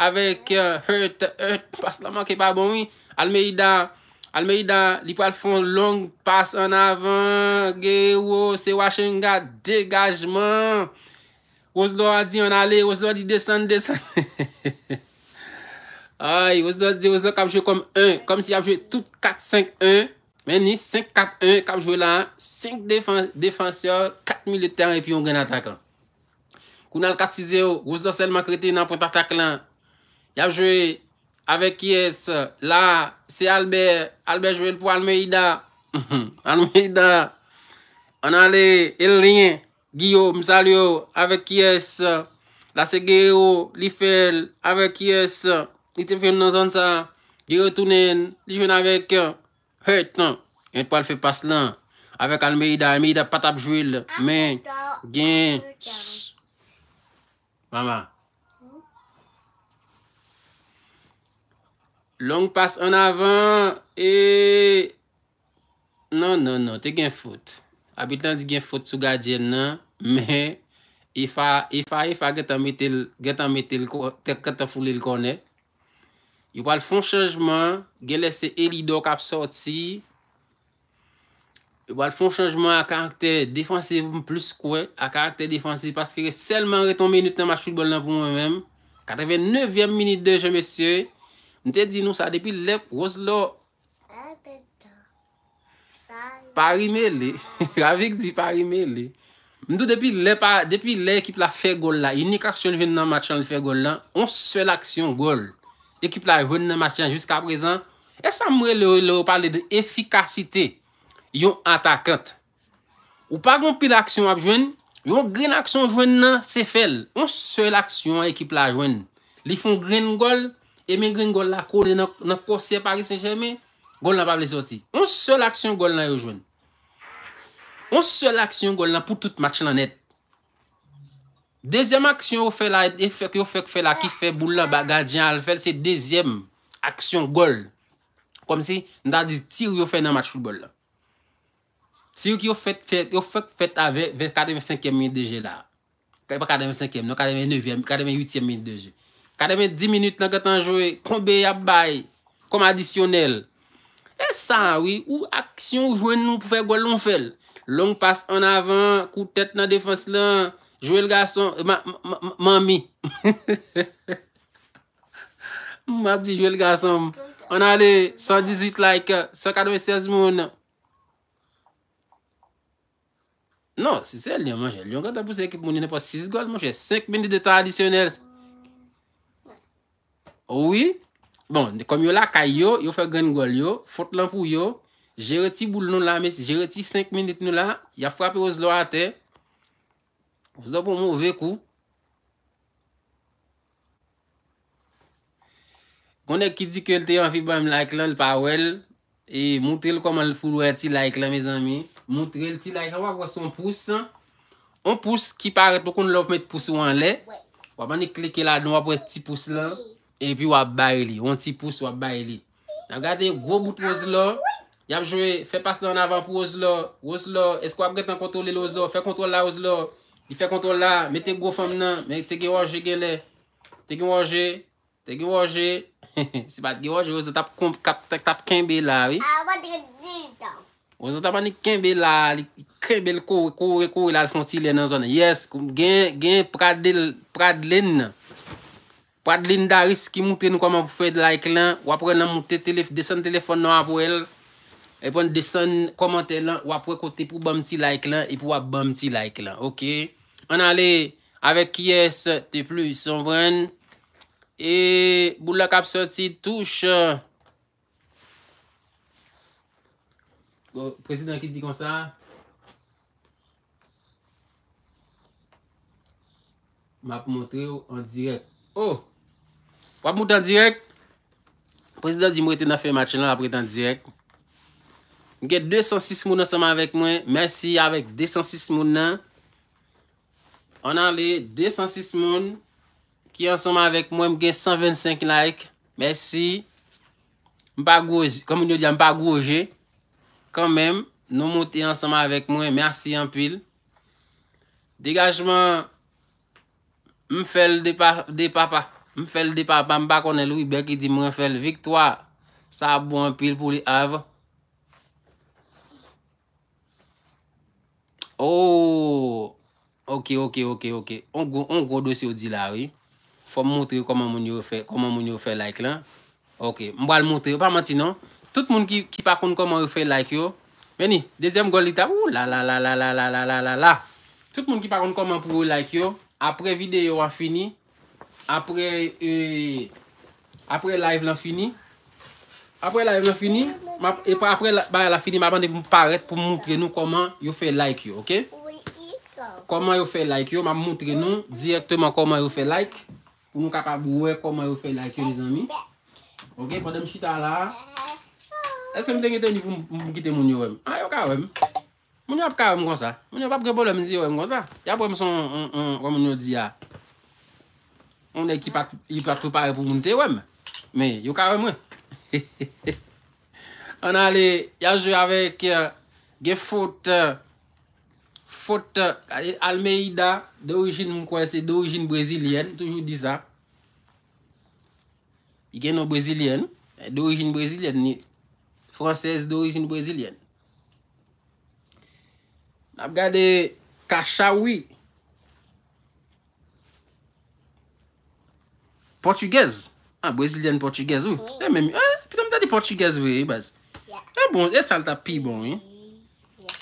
Speaker 1: Avèk hurt, hurt, pase la manke pa bon yi. Almeida, almeida, li pa al fon long, pas an avan, geyo, se wache nga, degajman. Ozo do a di an ale, ozo do a di desen, desen. Ay, ozo do kap jwe kom 1, kom si ap jwe tout 4-5-1, meni 5-4-1, kap jwe lan, 5 defanseur, 4 militeran, epi yon gen atakan. Kounan 4-6-0, ozo do selman krete nan pront atak lan, ap jwe... Avek yes, la, se alber, alber jvel pou almeida. Almeida, an ale, el rien, giyo, msalyo, avek yes, la se geyo, li fel, avek yes, li te fen nou zon sa, giyo tounen, li jven avek yo. Hei, ton, yon po alfe pas lan, avek almeida, almeida patap jvel, men, gen, shhh, mama. Long pass an avan e... Non, non, non, te gen fote. Abit nan di gen fote sou gajen nan, men, e fa, e fa, e fa, ge ta mette, ge ta mette, te kata foule l kone. Yo wale fon chanjman, ge lese Elido kap soti, yo wale fon chanjman a karakter defansiv m plus kwe, a karakter defansiv, paske se lman re ton minute nan ma chute bol nan pou mwen men, 89 minute de jen mesye, Nte di nou sa depi lèp, oz lò, parime lè, (laughs) ravek di parime lè. Ndou depi lèp, depi lè ekip la fè gol la, inik aksyon jwen nan machan lè fè gol la, on sè l'aksyon gol. Ekip la jwen nan machan jusqu'a prezen, e sa mwè lò lò pale de efikasite yon antakant. Ou pa gon pi l'aksyon ap jwen, yon gren aksyon jwen nan se fèl. On sè l'aksyon ekip la jwen. Li fon gren gol, Emen Green gol la kode nan koseye Paris Saint-Germain, gol nan pa plezoti. On sel aksyon gol nan yo jwen. On sel aksyon gol nan pou tout match lan net. Dezyem aksyon yo fe la, yo fek fe la ki fe boula bagajan al fel, se dezyem aksyon gol. Kom si, nan di tir yo fe nan match football la. Se yo ki yo fek fe, yo fek fe ta ve 45e min deje la. Ke pa 45e, nan 45e 9e, 48e min deje. Gade men 10 minute lan gatan jowe, konbe yap bay, kom adisyonel. E sa, ou aksyon jowe nou pou fè gol loun fèl. Loun pas an avan, kou tèt nan defans lan, jowe l garson, euh, mami. (laughs) Mwadi jowe l garson, an ale 118 like, 196 moun. Non, si se Lyon manje, Lyon gata pou se ekip mouni nan pas 6 gol, manje 5 minute de tradisyonel. Ouwi, bon, kom yo la kay yo, yo fe gen gol yo, fot lan pou yo, jere ti boul nou la mes, jere ti 5 minute nou la, ya frapi ouz lo ate, ouz do pou mou ve kou. Gwane ki di ke lte yon fi bam like lan, lpa wel, e moutre l koman l ful wè ti like lan, mè zanmi, moutre l ti like lan, wap wè son pousse, on pousse ki pare to kon l wè pousse wan lè, wap wè ni kleke la nou wap wè ti pousse lan. epi w ap bay li, w an ti pous w ap bay li. Nan gade, gwo bout w oz lo, yap jwe, fe pas nan avan pou w oz lo, w oz lo, esko ap gretan kontrole w oz lo, fe kontrole la w oz lo, di fe kontrole la, meten gwo fam nan, men te gen w oje gen le, te gen w oje, te gen w oje, se (laughs) pat gen w oje, w oz lo tap koum, tap kenbe la, wi? W oz lo tap ane kenbe la, li krebel kou, kou, kou, lal fonti lè nan zonè, yes, gen prad lè nan, Pat Linda Ris ki mouten nou koman pou fèd like lan. Wapre nan mouten desen telefon nan apwèl. E pon desen komante lan. Wapre kote pou ban mti like lan. E pou wap ban mti like lan. Ok. An ale. Awek yes. Te plou yison vren. E. Boulak ap soti touche. Prezident ki di konsa. Ma pou montre yo an direk. Oh. Wap moutan direk. Prezident di mwete nan fey mat chen nan apretan direk. Mge 206 moun ansama vek mwen. Mersi avek 206 moun nan. Onan le 206 moun. Ki ansama vek mwen mge 125 like. Mersi. Mpa gouje. Kom mwen yo diya mpa gouje. Kom menm. Non mwote ansama vek mwen. Mersi anpil. Degajman. Mfe l depapa. M fèl di pa pa m pa konel ou i bek ki di m wè fèl viktoa. Sa abou an pil pou li av. Ou. Oh! Ok, ok, ok, ok. On go dosi ou di la ou. Fò m moutri koman moun yo fè like lan. Ok, m wè l moutri. Pa mouti nan. Tout moun ki pa kon koman yo fè like yo. Veni, dezem gol li ta. Ou la la la la la la la la la la. Tout moun ki pa kon koman pou yo like yo. Apre vide yo an fini. E, apre live la fini, apre live e la fini, apre live la fini, mabande mparet pou mwoutre nou koman yo fe like yo, ok? Koman yo fe like yo, mwoutre nou direktman koman yo fe like, pou nou kakabouwe koman yo fe like yo, lè zanmi. Ok, pwede mchita la. Eske mtenye tenye mkite moun yo wèm? A ah, yo kawèm? Moun yo ap kawèm gwa sa? Moun yo ap grebo lèm zi yo wèm gwa sa? Yab wèm son wèm moun yo zi ya? Onde ki pa preparè pou moun te wèm. Mè, yo ka wèm wè. On ale, ya jwè avèk ge fote, fote almeida, d'orijin mwen kwen se, d'orijin brezilien, toujou di sa. I geno brezilien, d'orijin brezilien ni. Fransèz d'orijin brezilien. N ap gade kachawi, Portugese? Ha, ah, Brazilian Portugese, ou? Oh. E, eh, mèm, e, eh, pi tèm tè di Portugese, ou, e, baz? E, eh, bon, e, salta pi, bon, e.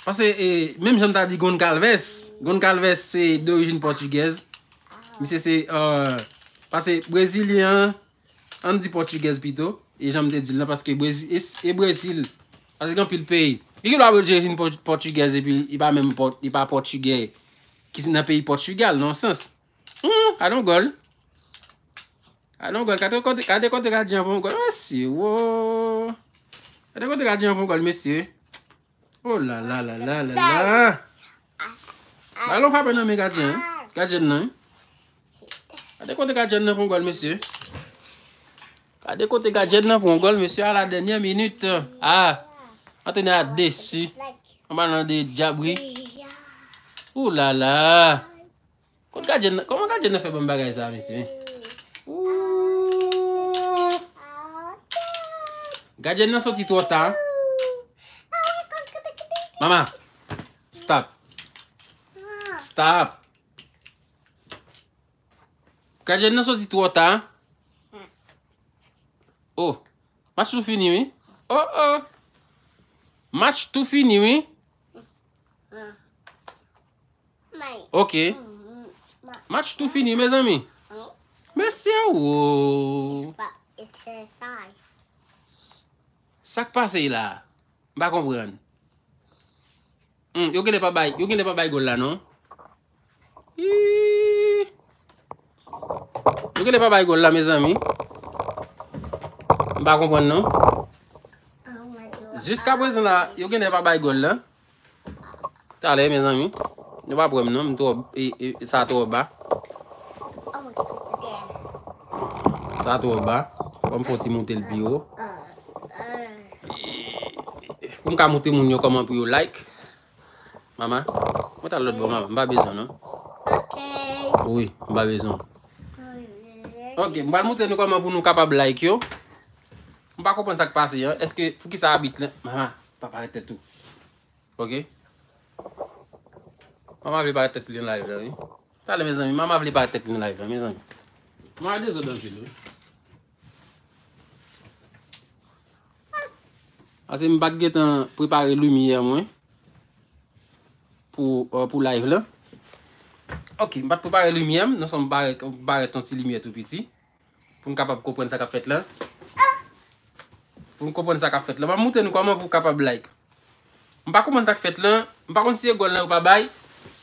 Speaker 1: Pase, e, mèm tèm tèm di Goncalves. Goncalves, se, dè orijin Portugese. Mi se se, e, pase, Brazilian, an di Portugese, pi to. E, jèm tè di, la, paske, e, Brazil, pase, yon pi l'peyi. Yon ki lò a orijin Portugese, e pi, yi pa mèm, yi pa Portugese, ki sin api Portugal, nan sens. Hmm, a don gol. Kade konti kadyen fongol, monsye, wooo. Kade konti kadyen fongol, monsye. Oh lalala lalala. Balon fapen nan mwen kadyen, kadyen nan. Kade konti kadyen nan fongol, monsye. Kade konti kadyen nan fongol, monsye, a la denye minute. Ha! A tene a desi. An ban nan de jabri. Oh lalala. Kote kadyen nan, koman kadyen nan fè bon bagay sa, monsye? Gajen nan sotit wota? Mama, stop. Stop. Gajen nan sotit wota? Oh, mach tu fini mi? Oh, oh. Mach tu fini mi? Ok. Mach tu fini me zami? Mese ou. Oh, oh. Sak pase yi la. Mba konpren? Hmm, yon gen de pa bay gwen la non? Hi! Yon gen de pa bay gwen la, mezan mi? Mba konpren non? Jiska pwesan la, yon gen de pa bay gwen la? Tale, mezan mi? Yon pa prem non? Mta e, e, sa tou waba? Sa tou waba? Mta mfoti mwote l biyo? An. Ah, ah. Mwen ka mwote mwen yo koman pou yo like Mama Mwen ta lode mwen, mwen ba bezon Ok Mwen ba bezon Mwen mwote mwen koman pou nou kapab like yo Mwen pa kopan sa kpase yo Fou ki sa abit len Mama, papa ve te tou Mama vle ba te klien live Mwen a de zo dan filo Ase mbat getan prepare lumiyem wè. Euh, pou live lè. Ok, mbat prepare lumiyem. Nonsan mbare ton si lumiyet ou pisi. Pou m kapab kopren sa ka fèt lè. Pou m kopren sa ka fèt lè. Mwa mouten nou kwa mwen pou kapab like. Mpa komwen sa ka fèt lè. Mpa konti si ye gol lè ou pa bay.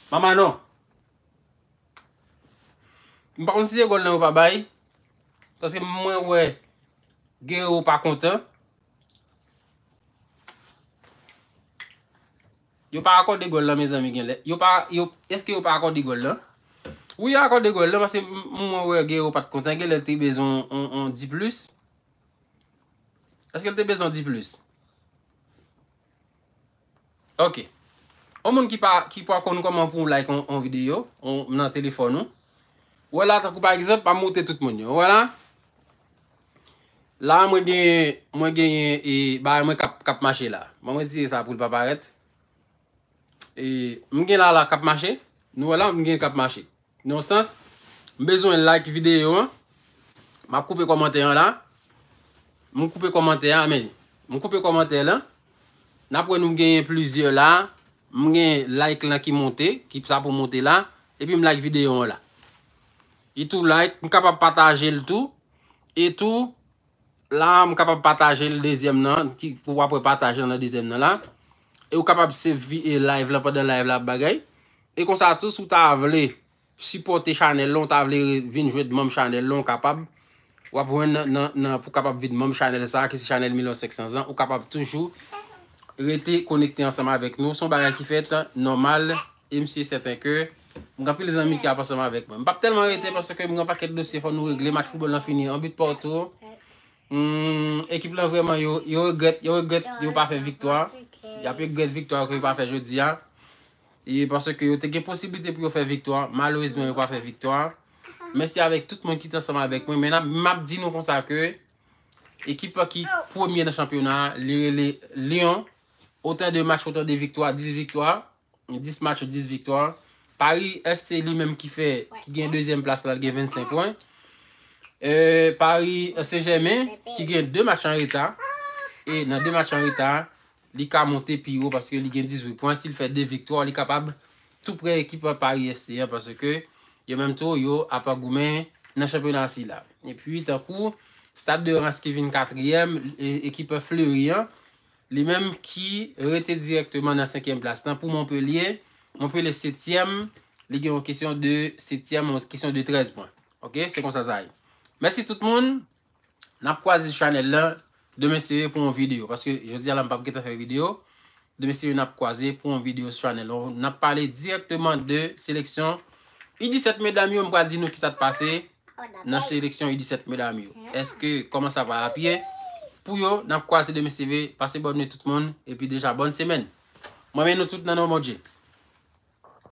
Speaker 1: Mpa manon. Mpa konti si ye gol lè ou pa bay. Tase mwen wè. Gero ou pa kontè. Mwen wè. Yo pa akon de gol la, mez ami genle. Eske yo pa akon de gol la? Ou yo akon de gol la? Mase mou mwen we ge yo pat konten. Gele te bezon di plus? Eske te bezon di plus? Ok. O moun ki pa akon nou koman pou mwen like an video, mwen an telefon nou. Ou wala takou pa eksept pa mwote tout moun yo. La mwen genye e bar mwen kap machè la. Mwen dire sa pou l paparette. E mwen gen la la kapmache, nou wè la mwen gen kapmache. Non sens, mwen bezwen like videyo, mwen koupe komante yon la, mwen koupe komante yon, mwen koupe komante yon la. Na pouen mwen gen yon pluzye la, mwen gen like la ki monte, ki sa pou monte la, e pi mwen like videyo yon la. E tou like, mwen kapap pataje l tou, e tou la mwen kapap pataje l dezyem nan, ki pou wapwe pataje l dezyem nan la. E ou kapab se vi e laiv la, pa de laiv la bagay. E konsa tous ou ta avle supporte chanel, ou ta avle vin jwet mom chanel, ou kapab wapwen nan pou kapab vi de mom chanel sa, ki se chanel 1500 an, ou kapab toujou rete konekte ansama vek nou. Son bagay ki fet, normal, msi seten ke, mga pil zanmi ki apasama vek. Mpap telman rete, paske mga paket dosye fa nou regle, match foubol lan fini, an bit porto. Hmm, ekip lan vreman yo, yo reget, yo reget, yo pa fe viktoa, Y api yo gwen vikto a kwen yo pa fe jodi a. E yon panse ke yo te gen posibite pou yo fe vikto a. Malouizmen yo pa fe vikto a. Mèsi avèk tout moun ki tan sa mè avèk mwen. Mèna map di nou kon sa akè. Ekipa ki pwomye nan champyonan leyon. Otey de match otey de vikto a. Dis vikto a. Dis match o dis vikto a. Paris FC li mèm ki fe ki gen deuxième place la. Gen 25 poin. Paris Saint-Germain ki gen deux match an reta. E nan deux match an reta li ka monte pi yo, parce que li gen 18 points, si li fè 2 victoires, li kapab tout près ekipa Paris ST1, parce que yo mèm to, yo apagoumen nan championnat si la. Et puis, ta kou, stade de Renskévin 4e, ekipa Fleury, li mèm ki rete direktement nan 5e place. Tant pou Montpellier, Montpellier 7e, li gen wè késyon de 13 points. Ok, se kon sa zay. Merci tout moun, nap kwa zi chanel la, Deme seve pou yon video. Paske jose di alam papke ta fe video. Deme seve nap kwaze pou yon video. On ap pale direktman de seleksyon. Idis et meda miyo mwa di nou ki sa te pase. Nas seleksyon idis et meda miyo. Eske koman sa va apye. Pou yo, nap kwaze deme seve. Pase bonne tout moun. E pi deja, bonne semen. Mwame nou tout nan nou modje.